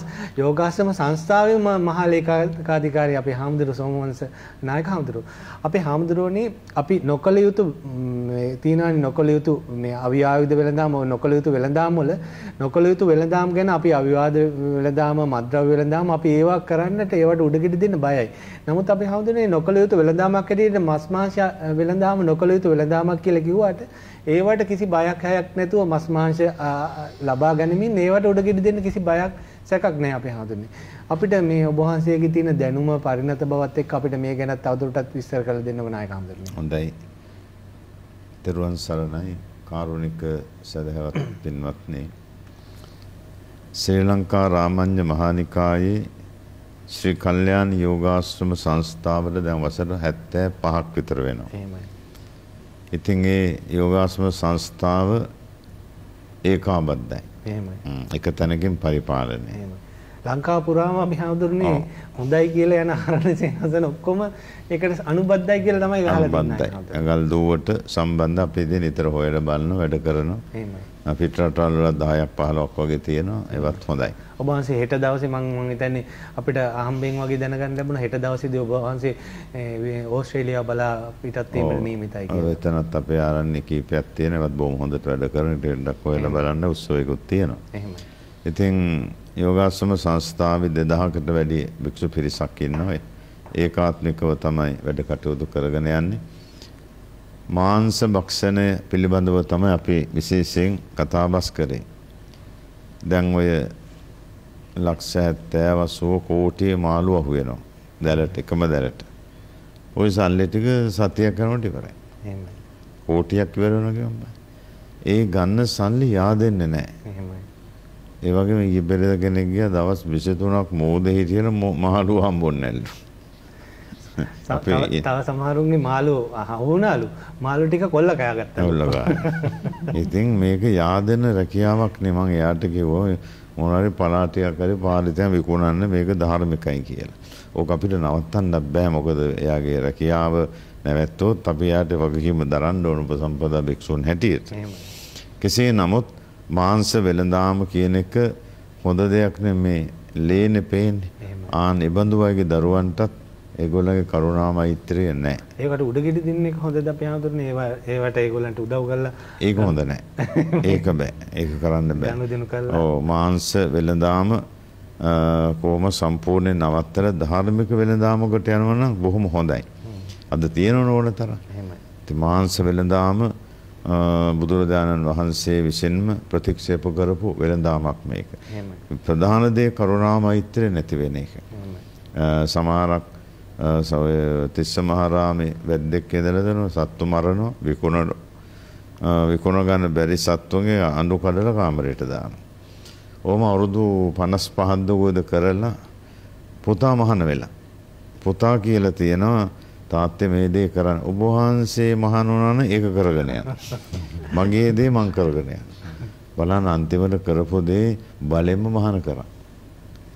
යෝගාශ්‍රම සංස්ථාවේ මහාලේකාධිකාරී අපේ හාමුදුරු සෝමංශ නායක හාමුදුරු. අපේ හාමුදුරුවනේ අපි නොකල යුතු තීනානි නොකල යුතු මේ අවියායුධ වෙළඳාම නොකල යුතු වෙළඳාම් වල නොකල යුතු වෙළඳාම් ගැන අපි අවිවාද වෙළඳාම මද්ද්‍රව්‍ය වෙළඳාම අපි ඒවා කරන්නට ඒවට උඩගෙඩි දෙන්න බයයි. නමුත් අපි හාමුදුරුවනේ නොකල යුතු වෙළඳාමක් හැටියට මස් මාංශ වෙළඳාම නොකල යුතු වෙළඳාමක් කියලා කිව්වට ඒවට කිසි බයක් හැයක් නැතුව මස් මාංශ ලබා ගනිමින් ඒවට උඩගෙඩි දෙන්න කිසි බයක් සැකක් නැහැ අපේ හැඳුනේ. අපිට මේ ඔබ වහන්සේගේ තියෙන දැනුම පරිණත බවත් එක්ක අපිට මේ ගැනත් තවදුරටත් විස්තර කරලා දෙන්න ඕන නායක හැඳුනේ. හොඳයි. තෙරුවන් සරණයි කාරුණික සදහවත් පින්වත්නි ශ්‍රී ලංකා රාමඤ්ඤ මහානිකායේ ශ්‍රී කල්යාණ යෝගාශ්‍රම සංස්ථාවට දැන් වසර 75ක් විතර වෙනවා. එහෙමයි. ඉතින් ඒ යෝගාශ්‍රම සංස්ථාව ඒකාබද්ධයි. එහෙමයි. එක තැනකින් පරිපාලනය. එහෙමයි. ලංකා පුරාම අපි හැමදෙරනේ හොඳයි කියලා යන ආරණ්‍ය සේනාසන ඔක්කොම ඒකට අනුබද්ධයි කියලා තමයි ගහලා තියෙන්නේ. අනුබද්ධයි. ගල් දුවට සම්බන්ධ අපි ඉතින් නිතර හොයලා බලන වැඩ කරනවා. එහෙමයි. පිටරටවල් වල 10ක් 15ක් වගේ තියෙනවා. ඒවත් හොඳයි. ඔබ වහන්සේ හෙට දවසේ මම මම හිතන්නේ අපිට අහම්බෙන් වගේ දැනගන්න ලැබුණා හෙට දවසේදී ඔබ වහන්සේ ඕස්ට්‍රේලියාව බලා පිටත් වීමට නියමිතයි කියලා. එතනත් අපේ ආරණ්‍ය කීපයක් තියෙනවා. ඒවත් බොහොම හොඳට වැඩ කරන ටෙන්ඩක් හොයලා බලන්න උත්සවයකුත් තියෙනවා. එහෙමයි. ඉතින් යෝගාශ්‍රම සංස්ථාවේ 2000කට වැඩි භික්ෂු පිරිසක් ඉන්නවා. ඒකාත්මිකව තමයි වැඩ කටයුතු කරගෙන යන්නේ. මාංශ භක්ෂණය පිළිබඳව තමයි අපි විශේෂයෙන් කතාබස් කරේ. දැන් ඔය ලක්ෂ 70 80 කෝටි මාළු අහු වෙනවා. දැලට එකම දැලට. ওই සල්ලි ටික සතියක් කරනකොට ඉවරයි. එහෙමයි. කෝටියක් ඉවර වෙනවා කියන්නේ. ඒ ගන්න සල්ලි yaadෙන්නේ නැහැ. එහෙමයි. ඒ වගේම ඊයේ කෙනෙක් ගියා දවස් 23ක් මෝදේ හිටියන මාළු හම්බුන්නේ නැල්ලු. තව සමහරුන්ගේ මාලු හවුනාලු මාලු ටික කොල්ල කෑගත්තා. කොල්ල ඉතින් මේක yaadන රැකියාවක් නේ මම එයාට කිව්වා මොනවාරි පලාටයක් හරි පාලිතයක් විකුණන්න මේක ධාර්මිකයි කියලා. ඕක අපිට නවත්තන්නත් බෑ මොකද එයාගේ රැකියාව නැවැත්තොත් අපි එයාට වගකීම දරන්න ඕන උපසම්පදා භික්ෂුන් හැටියට. කෙසේ නමුත් මාංශ වෙළඳාම කියන එක හොඳ දෙයක් නෙමේ ලේනේ පේන්නේ. ආන් එබඳු අයගේ දරුවන්ටත් ඒගොල්ලන්ගේ කරුණා මෛත්‍රිය නැහැ. ඒකට උඩගෙඩි දින්න එක හොඳද අපි හඳුරන්නේ ඒවා ඒවට ඒගොල්ලන්ට උදව් කරලා ඒක හොඳ නැහැ. ඒක බෑ. ඒක කරන්න බෑ. ගනුදෙනු කරලා. ඔව් මාංශ වෙළඳාම කොහොම සම්පූර්ණයෙන් නවත්තලා ධාර්මික වෙළඳාමකට යනවා නම් බොහොම හොඳයි. අද තියෙනවන ඕන තරම්. එහෙමයි. ඉතින් මාංශ වෙළඳාම බුදුරජාණන් වහන්සේ විසින්ම ප්‍රතික්ෂේප කරපු වෙළඳාමක් මේක. ප්‍රධාන දේ කරුණා මෛත්‍රිය නැති වෙන එක. සමහරක් තිස්ස මහරාමේ වැද්දෙක් ඇදලා දෙනවා සත්තු මරනවා විකුණ විකුණ ගන්න බැරි සත්තුන්ගේ අඬු කඩලා කාමරයට දානවා. ඕම අවුරුදු 55ක් දුගොඩ කරලා පුතා මහාන වෙලා පුතා කියලා තියෙනවා තාත්තේ මේ දේ කරන්න ඔබ වහන්සේ මහාන වුණා නම් ඒක කරගෙන යන්න. මගේ දේ මං කරගෙන යන්න. බලන්න අන්තිමට කරපු දේ බලෙන්ම මහාන කරා.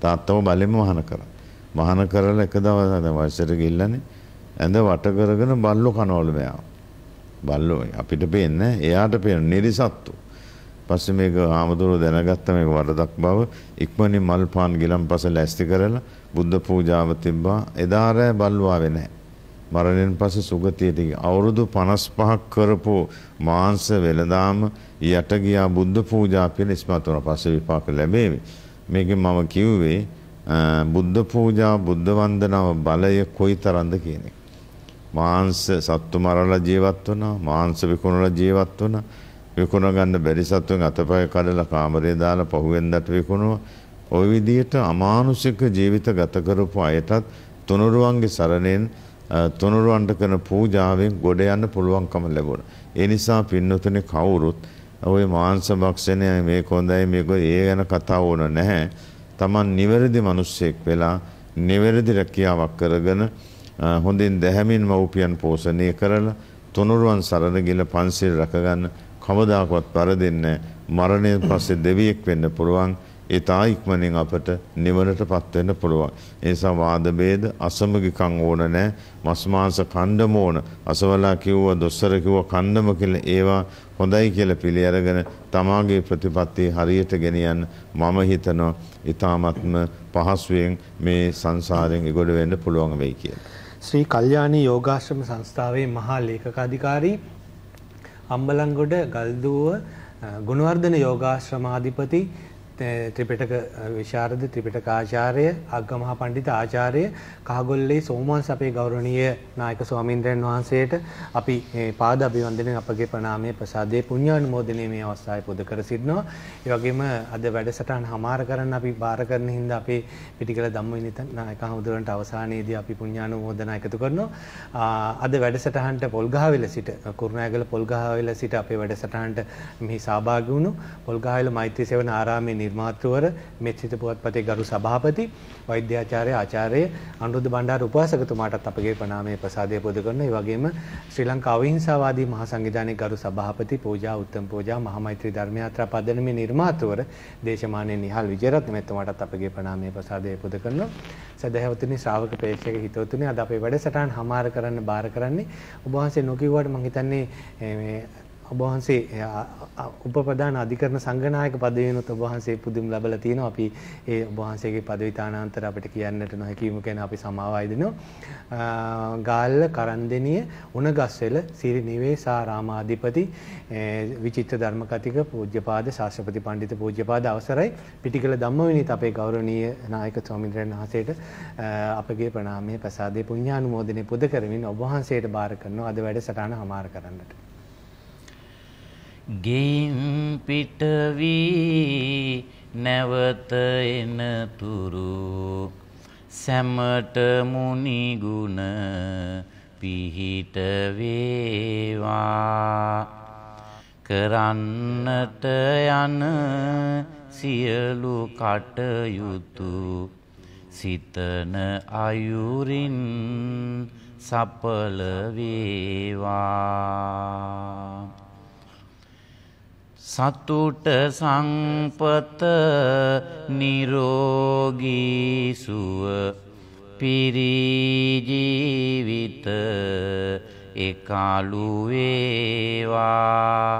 තාත්තව බලෙන්ම මහාන කරා. මහාන කරලා එක දවසක් දැන් වයසට ගිහිල්ලානේ ඇඳ වට කරගෙන බල්ලෝ කනවලු මෙයා. බල්ලෝ අපිට පේන්නේ එයාට පේන නිරිසත්තු. පස්සේ මේක ආමතුරු දැනගත්ත මේක වරදක් බව ඉක්මනින් මල් පාන් ගිලන් පස ලැස්ති කරලා බුද්ධ පූජාව තිබ්බා. එදා රෑ බල්ලෝ ආවේ නැහැ. මරණයෙන් පස්සේ සුගතියට අවුරුදු 55ක් කරපු මාංශ වෙළඳාම යට ගියා බුද්ධ පූජා පිළිස්මතුන පස්සේ විපාක ලැබෙවි. මේකෙන් මම කිව්වේ බුද්ධ පූජා බුද්ධ වන්දනාව බලය කොයි තරම්ද කියන එක. මාංශ සත්තු මරලා ජීවත් වුණා, මාංශ විකුණලා ජීවත් වුණා. විකුණ ගන්න බැරි සත්තුන් අතපය කඩලා කාමරේ දාලා පහුවෙන්දට විකුණුවා. ওই විදිහට අමානුෂික ජීවිත ගත කරපු අයටත් තුනුරුවන්ගේ සරණෙන් තුනුරුවන්ට කරන පූජාවෙන් ගොඩ යන්න පුළුවන්කම ලැබුණා. ඒ නිසා පින්නතුනේ කවුරුත් ওই මාංශ භක්ෂණය මේක හොඳයි මේක ඒ ගැන කතා වුණ නැහැ. තමන් නිවැරදි මිනිස්සෙක් වෙලා නිවැරදි රැකියාවක් කරගෙන හොඳින් දැහැමින් මව්පියන් පෝෂණය කරලා තුනුරුවන් සරණ ගිල පන්සිල් රැකගන්න කවදාකවත් පරදින්නේ මරණයෙන් පස්සේ දෙවියෙක් වෙන්න පුළුවන්. ඉතා ඉක්මනින් අපට නිවනට පත්වෙන්න පුළුවන්. ඒසා වාදභේද අසමගිකං ඕන නෑ මස් මාංශ කණ්ඩම ඕන අසවලා කිව්ව දොස්සර කිව්ව කණ්ඩම කියලා ඒවා හොඳයි කියලා පිළි අරගෙන තමාගේ ප්‍රතිපත්ති හරියට ගෙනියන්න මම හිතනවා ඉතාමත්ම පහසුවෙන් මේ සංසාරයෙන් ඉගොඩ වෙන්න පුළුවන් වෙයි කියලා. ශ්‍රී කල්යාණී යෝගාශ්‍රම සංස්ථාවේ මහා ලේකකාධිකාරී අම්බලන්ගොඩ ගල්දුව ගුණවර්ධන යෝගාශ්‍රමාධිපති ත්‍රිපිටක විශාරද ත්‍රිපිටක ආචාර්ය අග්ගමහා පණ්ඩිත ආචාර්ය කහගොල්ලේ සෝමවංශ අපේ ගෞරවනීය නායක ස්වාමින්ද්‍රයන් වහන්සේට අපි මේ පාද අභිවන්දනයෙන් අපගේ ප්‍රණාමය ප්‍රසාදයේ පුණ්‍යානුමෝදනයේ මේ අවස්ථාවේ පොද කර සිටිනවා. ඒ වගේම අද වැඩසටහන හමාර කරන්න අපි බාර කරන හින්දා අපේ පිටිකල ධම්මවිනිත නායක හමුදුරන්ට අවසානයේදී අපි පුණ්‍යානුමෝදනා එකතු කරනවා. අද වැඩසටහනට පොල්ගහවෙල සිට කුරුණෑගල පොල්ගහවෙල සිට අපේ වැඩසටහනට මෙහි සහභාගී වුණු පොල්ගහවෙල මෛත්‍රී සේවන ආරාමයේ නිර්මාතෘවර මෙත්සිත පුවත්පතේ ගරු සභාපති වෛද්‍යාචාර්ය ආචාර්ය අනුරුද්ධ බණ්ඩාර උපාසකතුමාටත් අපගේ ප්‍රණාමය ප්‍රසාදය පොද කරනවා. ඒ වගේම ශ්‍රී ලංකා අවිහිංසාවාදී මහා සංවිධානයේ ගරු සභාපති පූජා උත්තම පූජා මහමෛත්‍රී ධර්මයාත්‍රා පදනමේ නිර්මාතෘවර දේශමාන්‍ය නිහල් විජේරත්න මෙතුමාටත් අපගේ ප්‍රණාමය ප්‍රසාදය පොද කරනවා. සදහැවතුනි ශ්‍රාවක ප්‍රේක්ෂක හිතවතුනි අද අපේ වැඩසටහන් හමාර කරන්න බාර කරන්නේ ඔබ වහන්සේ නොකියුවාට මම හිතන්නේ මේ ඔබහන්සේ උපපදාන අධිකරණ සංගනායක පදවියනොත් ඔබහන්සේ පුදුම් ලැබලා තියෙනවා. අපි ඒ ඔබහන්සේගේ পদවි තානාන්තර අපිට කියන්නට නොහැකි වීම ගැන අපි සමාව අයදිනවා. ගාල්ල කරන්දෙනිය උණගස්වැල සිරි නිවේසාරාමාධිපති විචිත්‍ර ධර්මකතික පූජ්‍යපාද ශාස්ත්‍රපති පඬිතු පූජ්‍යපාද අවසරයි පිටිකල ධම්මවිනිත අපේ ගෞරවනීය නායක ස්වාමීන් වහන්සේට අපගේ ප්‍රණාමය ප්‍රසාදේ පුණ්‍යානුමෝදනේ පුද කරමින් ඔබ වහන්සේට බාර කරනවා අද වැඩසටහන හමාර කරන්නට. ගෙයින් පිටවී නැවත එනතුරු සැමට මුනිගුණ පිහිට වේවා කරන්නට යන සියලු කටයුතු සිතන අයුරින් සපල වේවා සතුට සංපත නිරෝගීසුව පිරිජීවිත එකලුවේවා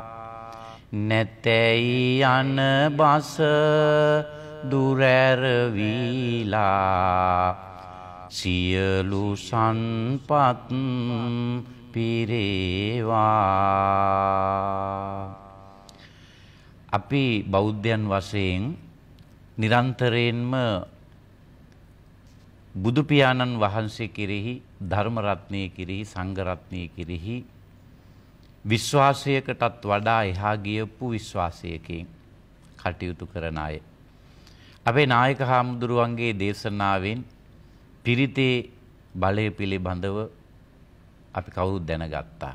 නැතැයි යන බස දුරැරවීලා සියලු සන්පත් පිරේවා අපි බෞද්ධයන් වශයෙන් නිරන්තරයෙන්ම බුදු පියාණන් වහන්සේ කෙරෙහි ධර්ම රත්නය කෙරෙහි සංඝ රත්නය කෙරෙහි විශ්වාසයකටත් වඩා එහා ගියපු විශ්වාසයකින් කටයුතු කරන අය. අපේ නායක හාමුදුරුවන්ගේ දේශනාවෙන් පිරිතේ බලය පිළිබඳව අපි කවුරුත් දැනගත්තා.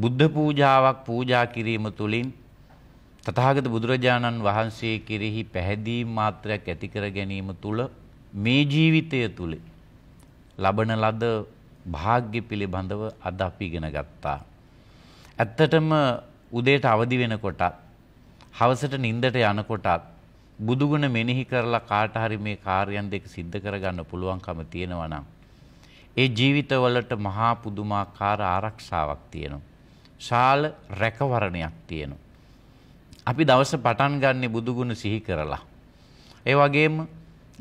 බුද්ධ පූජාවක් පූජා කිරීම තුළින් තථාගත බුදුරජාණන් වහන්සේ කෙරෙහි පැහැදීම් මාත්‍රයක් ඇති කර ගැනීම තුල මේ ජීවිතය තුල ලබන ලද වාග්ය පිළිබඳව අද අපි ඉගෙන ගත්තා. ඇත්තටම උදේට අවදි වෙනකොටත් හවසට නිින්දට යනකොටත් බුදුගුණ මෙනෙහි කරලා කාට හරි මේ කාර්යයන් දෙක සිද්ධ කරගන්න පුළුවන්කම තියෙනවා නම් ඒ ජීවිතවලට මහා පුදුමාකාර ආරක්ෂාවක් තියෙනවා. ශාල රැකවරණයක් තියෙනවා. අපි දවස පටන් ගන්නේ බුදුගුණ සිහි කරලා. ඒ වගේම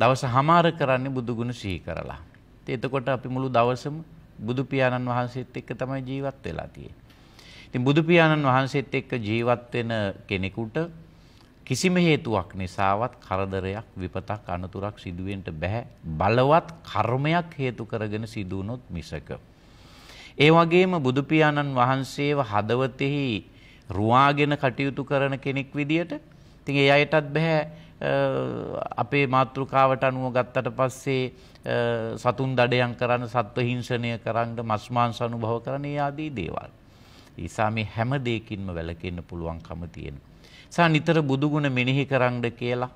දවස හමාර කරන්නේ බුදුගුණ සිහි කරලා. එතකොට අපි මුළු දවසම බුදු පියාණන් වහන්සේත් එක්ක තමයි ජීවත් වෙලා තියෙන්නේ. ඉතින් බුදු පියාණන් වහන්සේත් එක්ක ජීවත් වෙන කෙනෙකුට කිසිම හේතුවක් නිසාවත් කරදරයක් විපතක් අනතුරක් සිදුවෙන්න බෑ බලවත් කර්මයක් හේතු කරගෙන සිදු වුනොත් මිසක ඒ වගේම බුදු පියාණන් වහන්සේව හදවතෙහි රුවාගෙන කටයුතු කරන කෙනෙක් විදියට ඉතින් ඒ අයටත් බෑ අපේ මාතෘකාවට අනුව ගත්තට පස්සේ සතුන් දඩයම් කරන්න සත්ව හිංසනය කරන්න මස් මාංශ අනුභව කරන ඒ ආදී දේවල්. ඊසා මේ හැම දෙයකින්ම වැළකෙන්න පුළුවන්කම තියෙනවා. සා නිතර බුදුගුණ මෙනෙහි කරන්න කියලා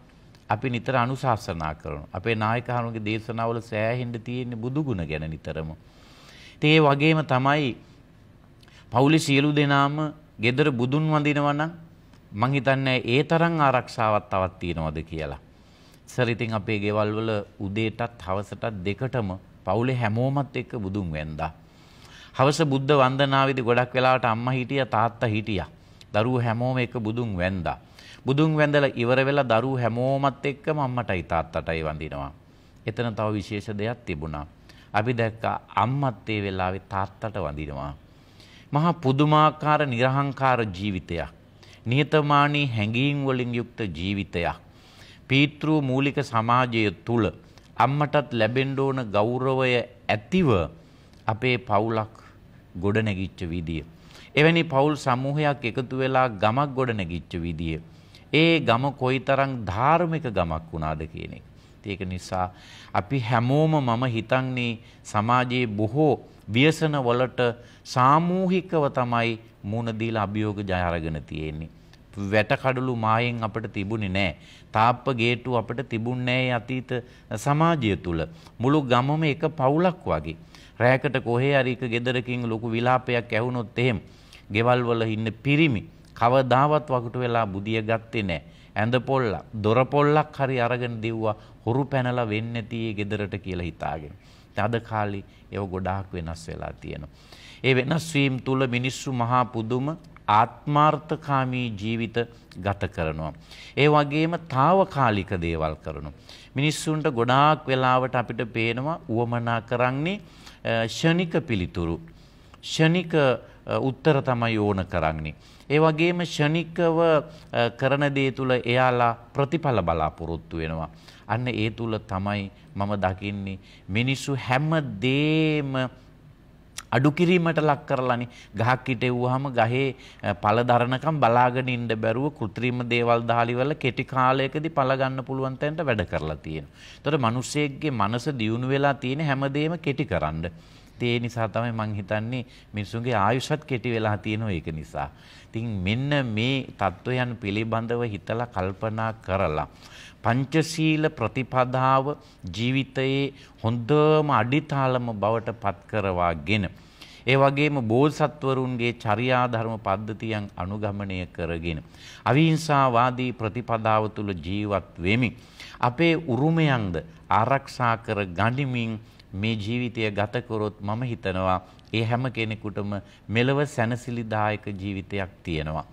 අපි නිතර අනුශාසනා කරනවා. අපේ නායකහරුන්ගේ දේශනාවල සෑහෙන්න තියෙන බුදුගුණ ගැන නිතරම. ඒ වගේම තමයි පෞලි සියලු දෙනාම ගෙදර බුදුන් වඳිනවා නම් මං හිතන්නේ ඒ තරම් ආරක්ෂාවක් තවත් තියනවද කියලා. සර් ඉතින් අපේ ගෙවල් වල උදේටත් හවසටත් දෙකටම පවුලේ හැමෝමත් එක්ක බුදුන් වැඳා. හවස බුද්ධ වන්දනාවේදී ගොඩක් වෙලාවට අම්මා හිටියා තාත්තා හිටියා. දරුවෝ හැමෝම එක බුදුන් වැඳා. බුදුන් වැඳලා ඉවර වෙලා දරුවෝ හැමෝමත් එක්කම අම්මටයි තාත්තටයි වඳිනවා. එතන තව විශේෂ දෙයක් තිබුණා. අපි දැක්කා අම්මත් ඒ වෙලාවේ තාත්තට වඳිනවා. මහා පුදුමාකාර නිර්හංකාර ජීවිතයක්. නියතමානී හැඟීම් වලින් යුක්ත ජීවිතයක්. පීතෘ මූලික සමාජය තුල අම්මටත් ලැබෙන්න ඕන ගෞරවය ඇතිව අපේ පවුලක් ගොඩනැගිච්ච විදිය. එවැනි පවුල් සමූහයක් එකතු වෙලා ගමක් ගොඩනැගිච්ච විදිය. ඒ ගම කොයිතරම් ධාර්මික ගමක් වුණාද කියන එක. ඒක නිසා අපි හැමෝම මම හිතන්නේ සමාජයේ බොහෝ ව්‍යසන වලට සාමූහිකව තමයි මුණ දීලා අභියෝග ජය අරගෙන තියෙන්නේ. වැටකඩලු මායෙන් අපට තිබුණේ නැහැ. තාප්ප ගේට්ටු අපට තිබුණේ නැහැ අතීත සමාජය තුල. මුළු ගමම එක පවුලක් වගේ. රැයකට කොහේ හරි එක ගෙදරකින් ලොකු විලාපයක් ඇහුනොත් එහෙම ගෙවල් වල ඉන්න පිරිමි කවදාවත් වකට වෙලා බුදිය ගත්තේ නැහැ. ඇඳ පොල්ලක් දොර පොල්ලක් හරි අරගෙන දිව්වා හොරු පැනලා වෙන්නේ තියේ ගෙදරට කියලා හිතාගෙන. අද කාලේ ඒව ගොඩාක් වෙනස් වෙලා තියෙනවා. ඒ වෙනස් වීම තුල මිනිස්සු මහා පුදුම ආත්මාර්ථකාමී ජීවිත ගත කරනවා. ඒ වගේම తాවකාලික දේවල් කරනවා. මිනිස්සුන්ට ගොඩාක් වෙලාවට අපිට පේනවා උවමනා කරන්නේ ෂණික පිළිතුරු. ෂණික උත්තර තමයි ඕන කරන්නේ. ඒ වගේම ෂණිකව කරන දේ තුළ එයාලා ප්‍රතිඵල බලාපොරොත්තු වෙනවා. අන්න ඒ තුළ තමයි මම දකින්නේ මිනිස්සු හැම දේම අඩු කිරීමට ලක් කරලානේ ගහක් හිටෙව්වහම ගහේ පළ දරනකම් බලාගෙන ඉන්න බැරුව કૃත්‍රිම දේවල් දහලිවල කෙටි කාලයකදී පළ ගන්න පුළුවන් තැනට වැඩ කරලා තියෙනවා. ඒතකොට මිනිස්සෙක්ගේ මනස දියුණු වෙලා තියෙන හැමදේම කෙටි කරන්නේ ඉතින් ඒ නිසා තමයි මං හිතන්නේ මිනිසුන්ගේ ආයුෂත් කෙටි වෙලා තියෙනවා ඒක නිසා. ඉතින් මෙන්න මේ தত্ত্বයන් පිළිබඳව හිතලා කල්පනා කරලා පංචශීල ප්‍රතිපදාව ජීවිතයේ හොඳම අඩිතාලම බවට පත් කරවාගෙන ඒ වගේම බෝධසත්වරුන්ගේ චර්යා ධර්ම පද්ධතියන් අනුගමනය කරගෙන අවිහිංසාවාදී ප්‍රතිපදාව තුළ ජීවත් වෙමින් අපේ උරුමයන්ද ආරක්ෂා කර ගනිමින් මේ ජීවිතය ගත කරොත් මම හිතනවා ඒ හැම කෙනෙකුටම මෙලව සැනසිලිදායක ජීවිතයක් තියෙනවා.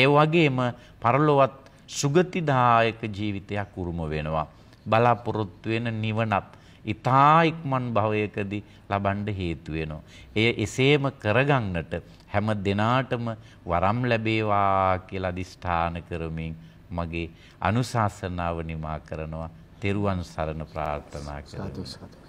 ඒ වගේම පරලොවත් සුගතිදායක ජීවිතයක් උරුම වෙනවා. බලාපොරොත්තු වෙන නිවනත් ඊතා ඉක්මන් භවයකදී ලබන්න හේතු වෙනවා. එය එසේම කරගන්නට හැම දිනාටම වරම් ලැබේවා කියලා අදිෂ්ඨාන කරමින් මගේ අනුශාසනාව නිමා කරනවා. තෙරුවන් සරණ ප්‍රාර්ථනා කරනවා.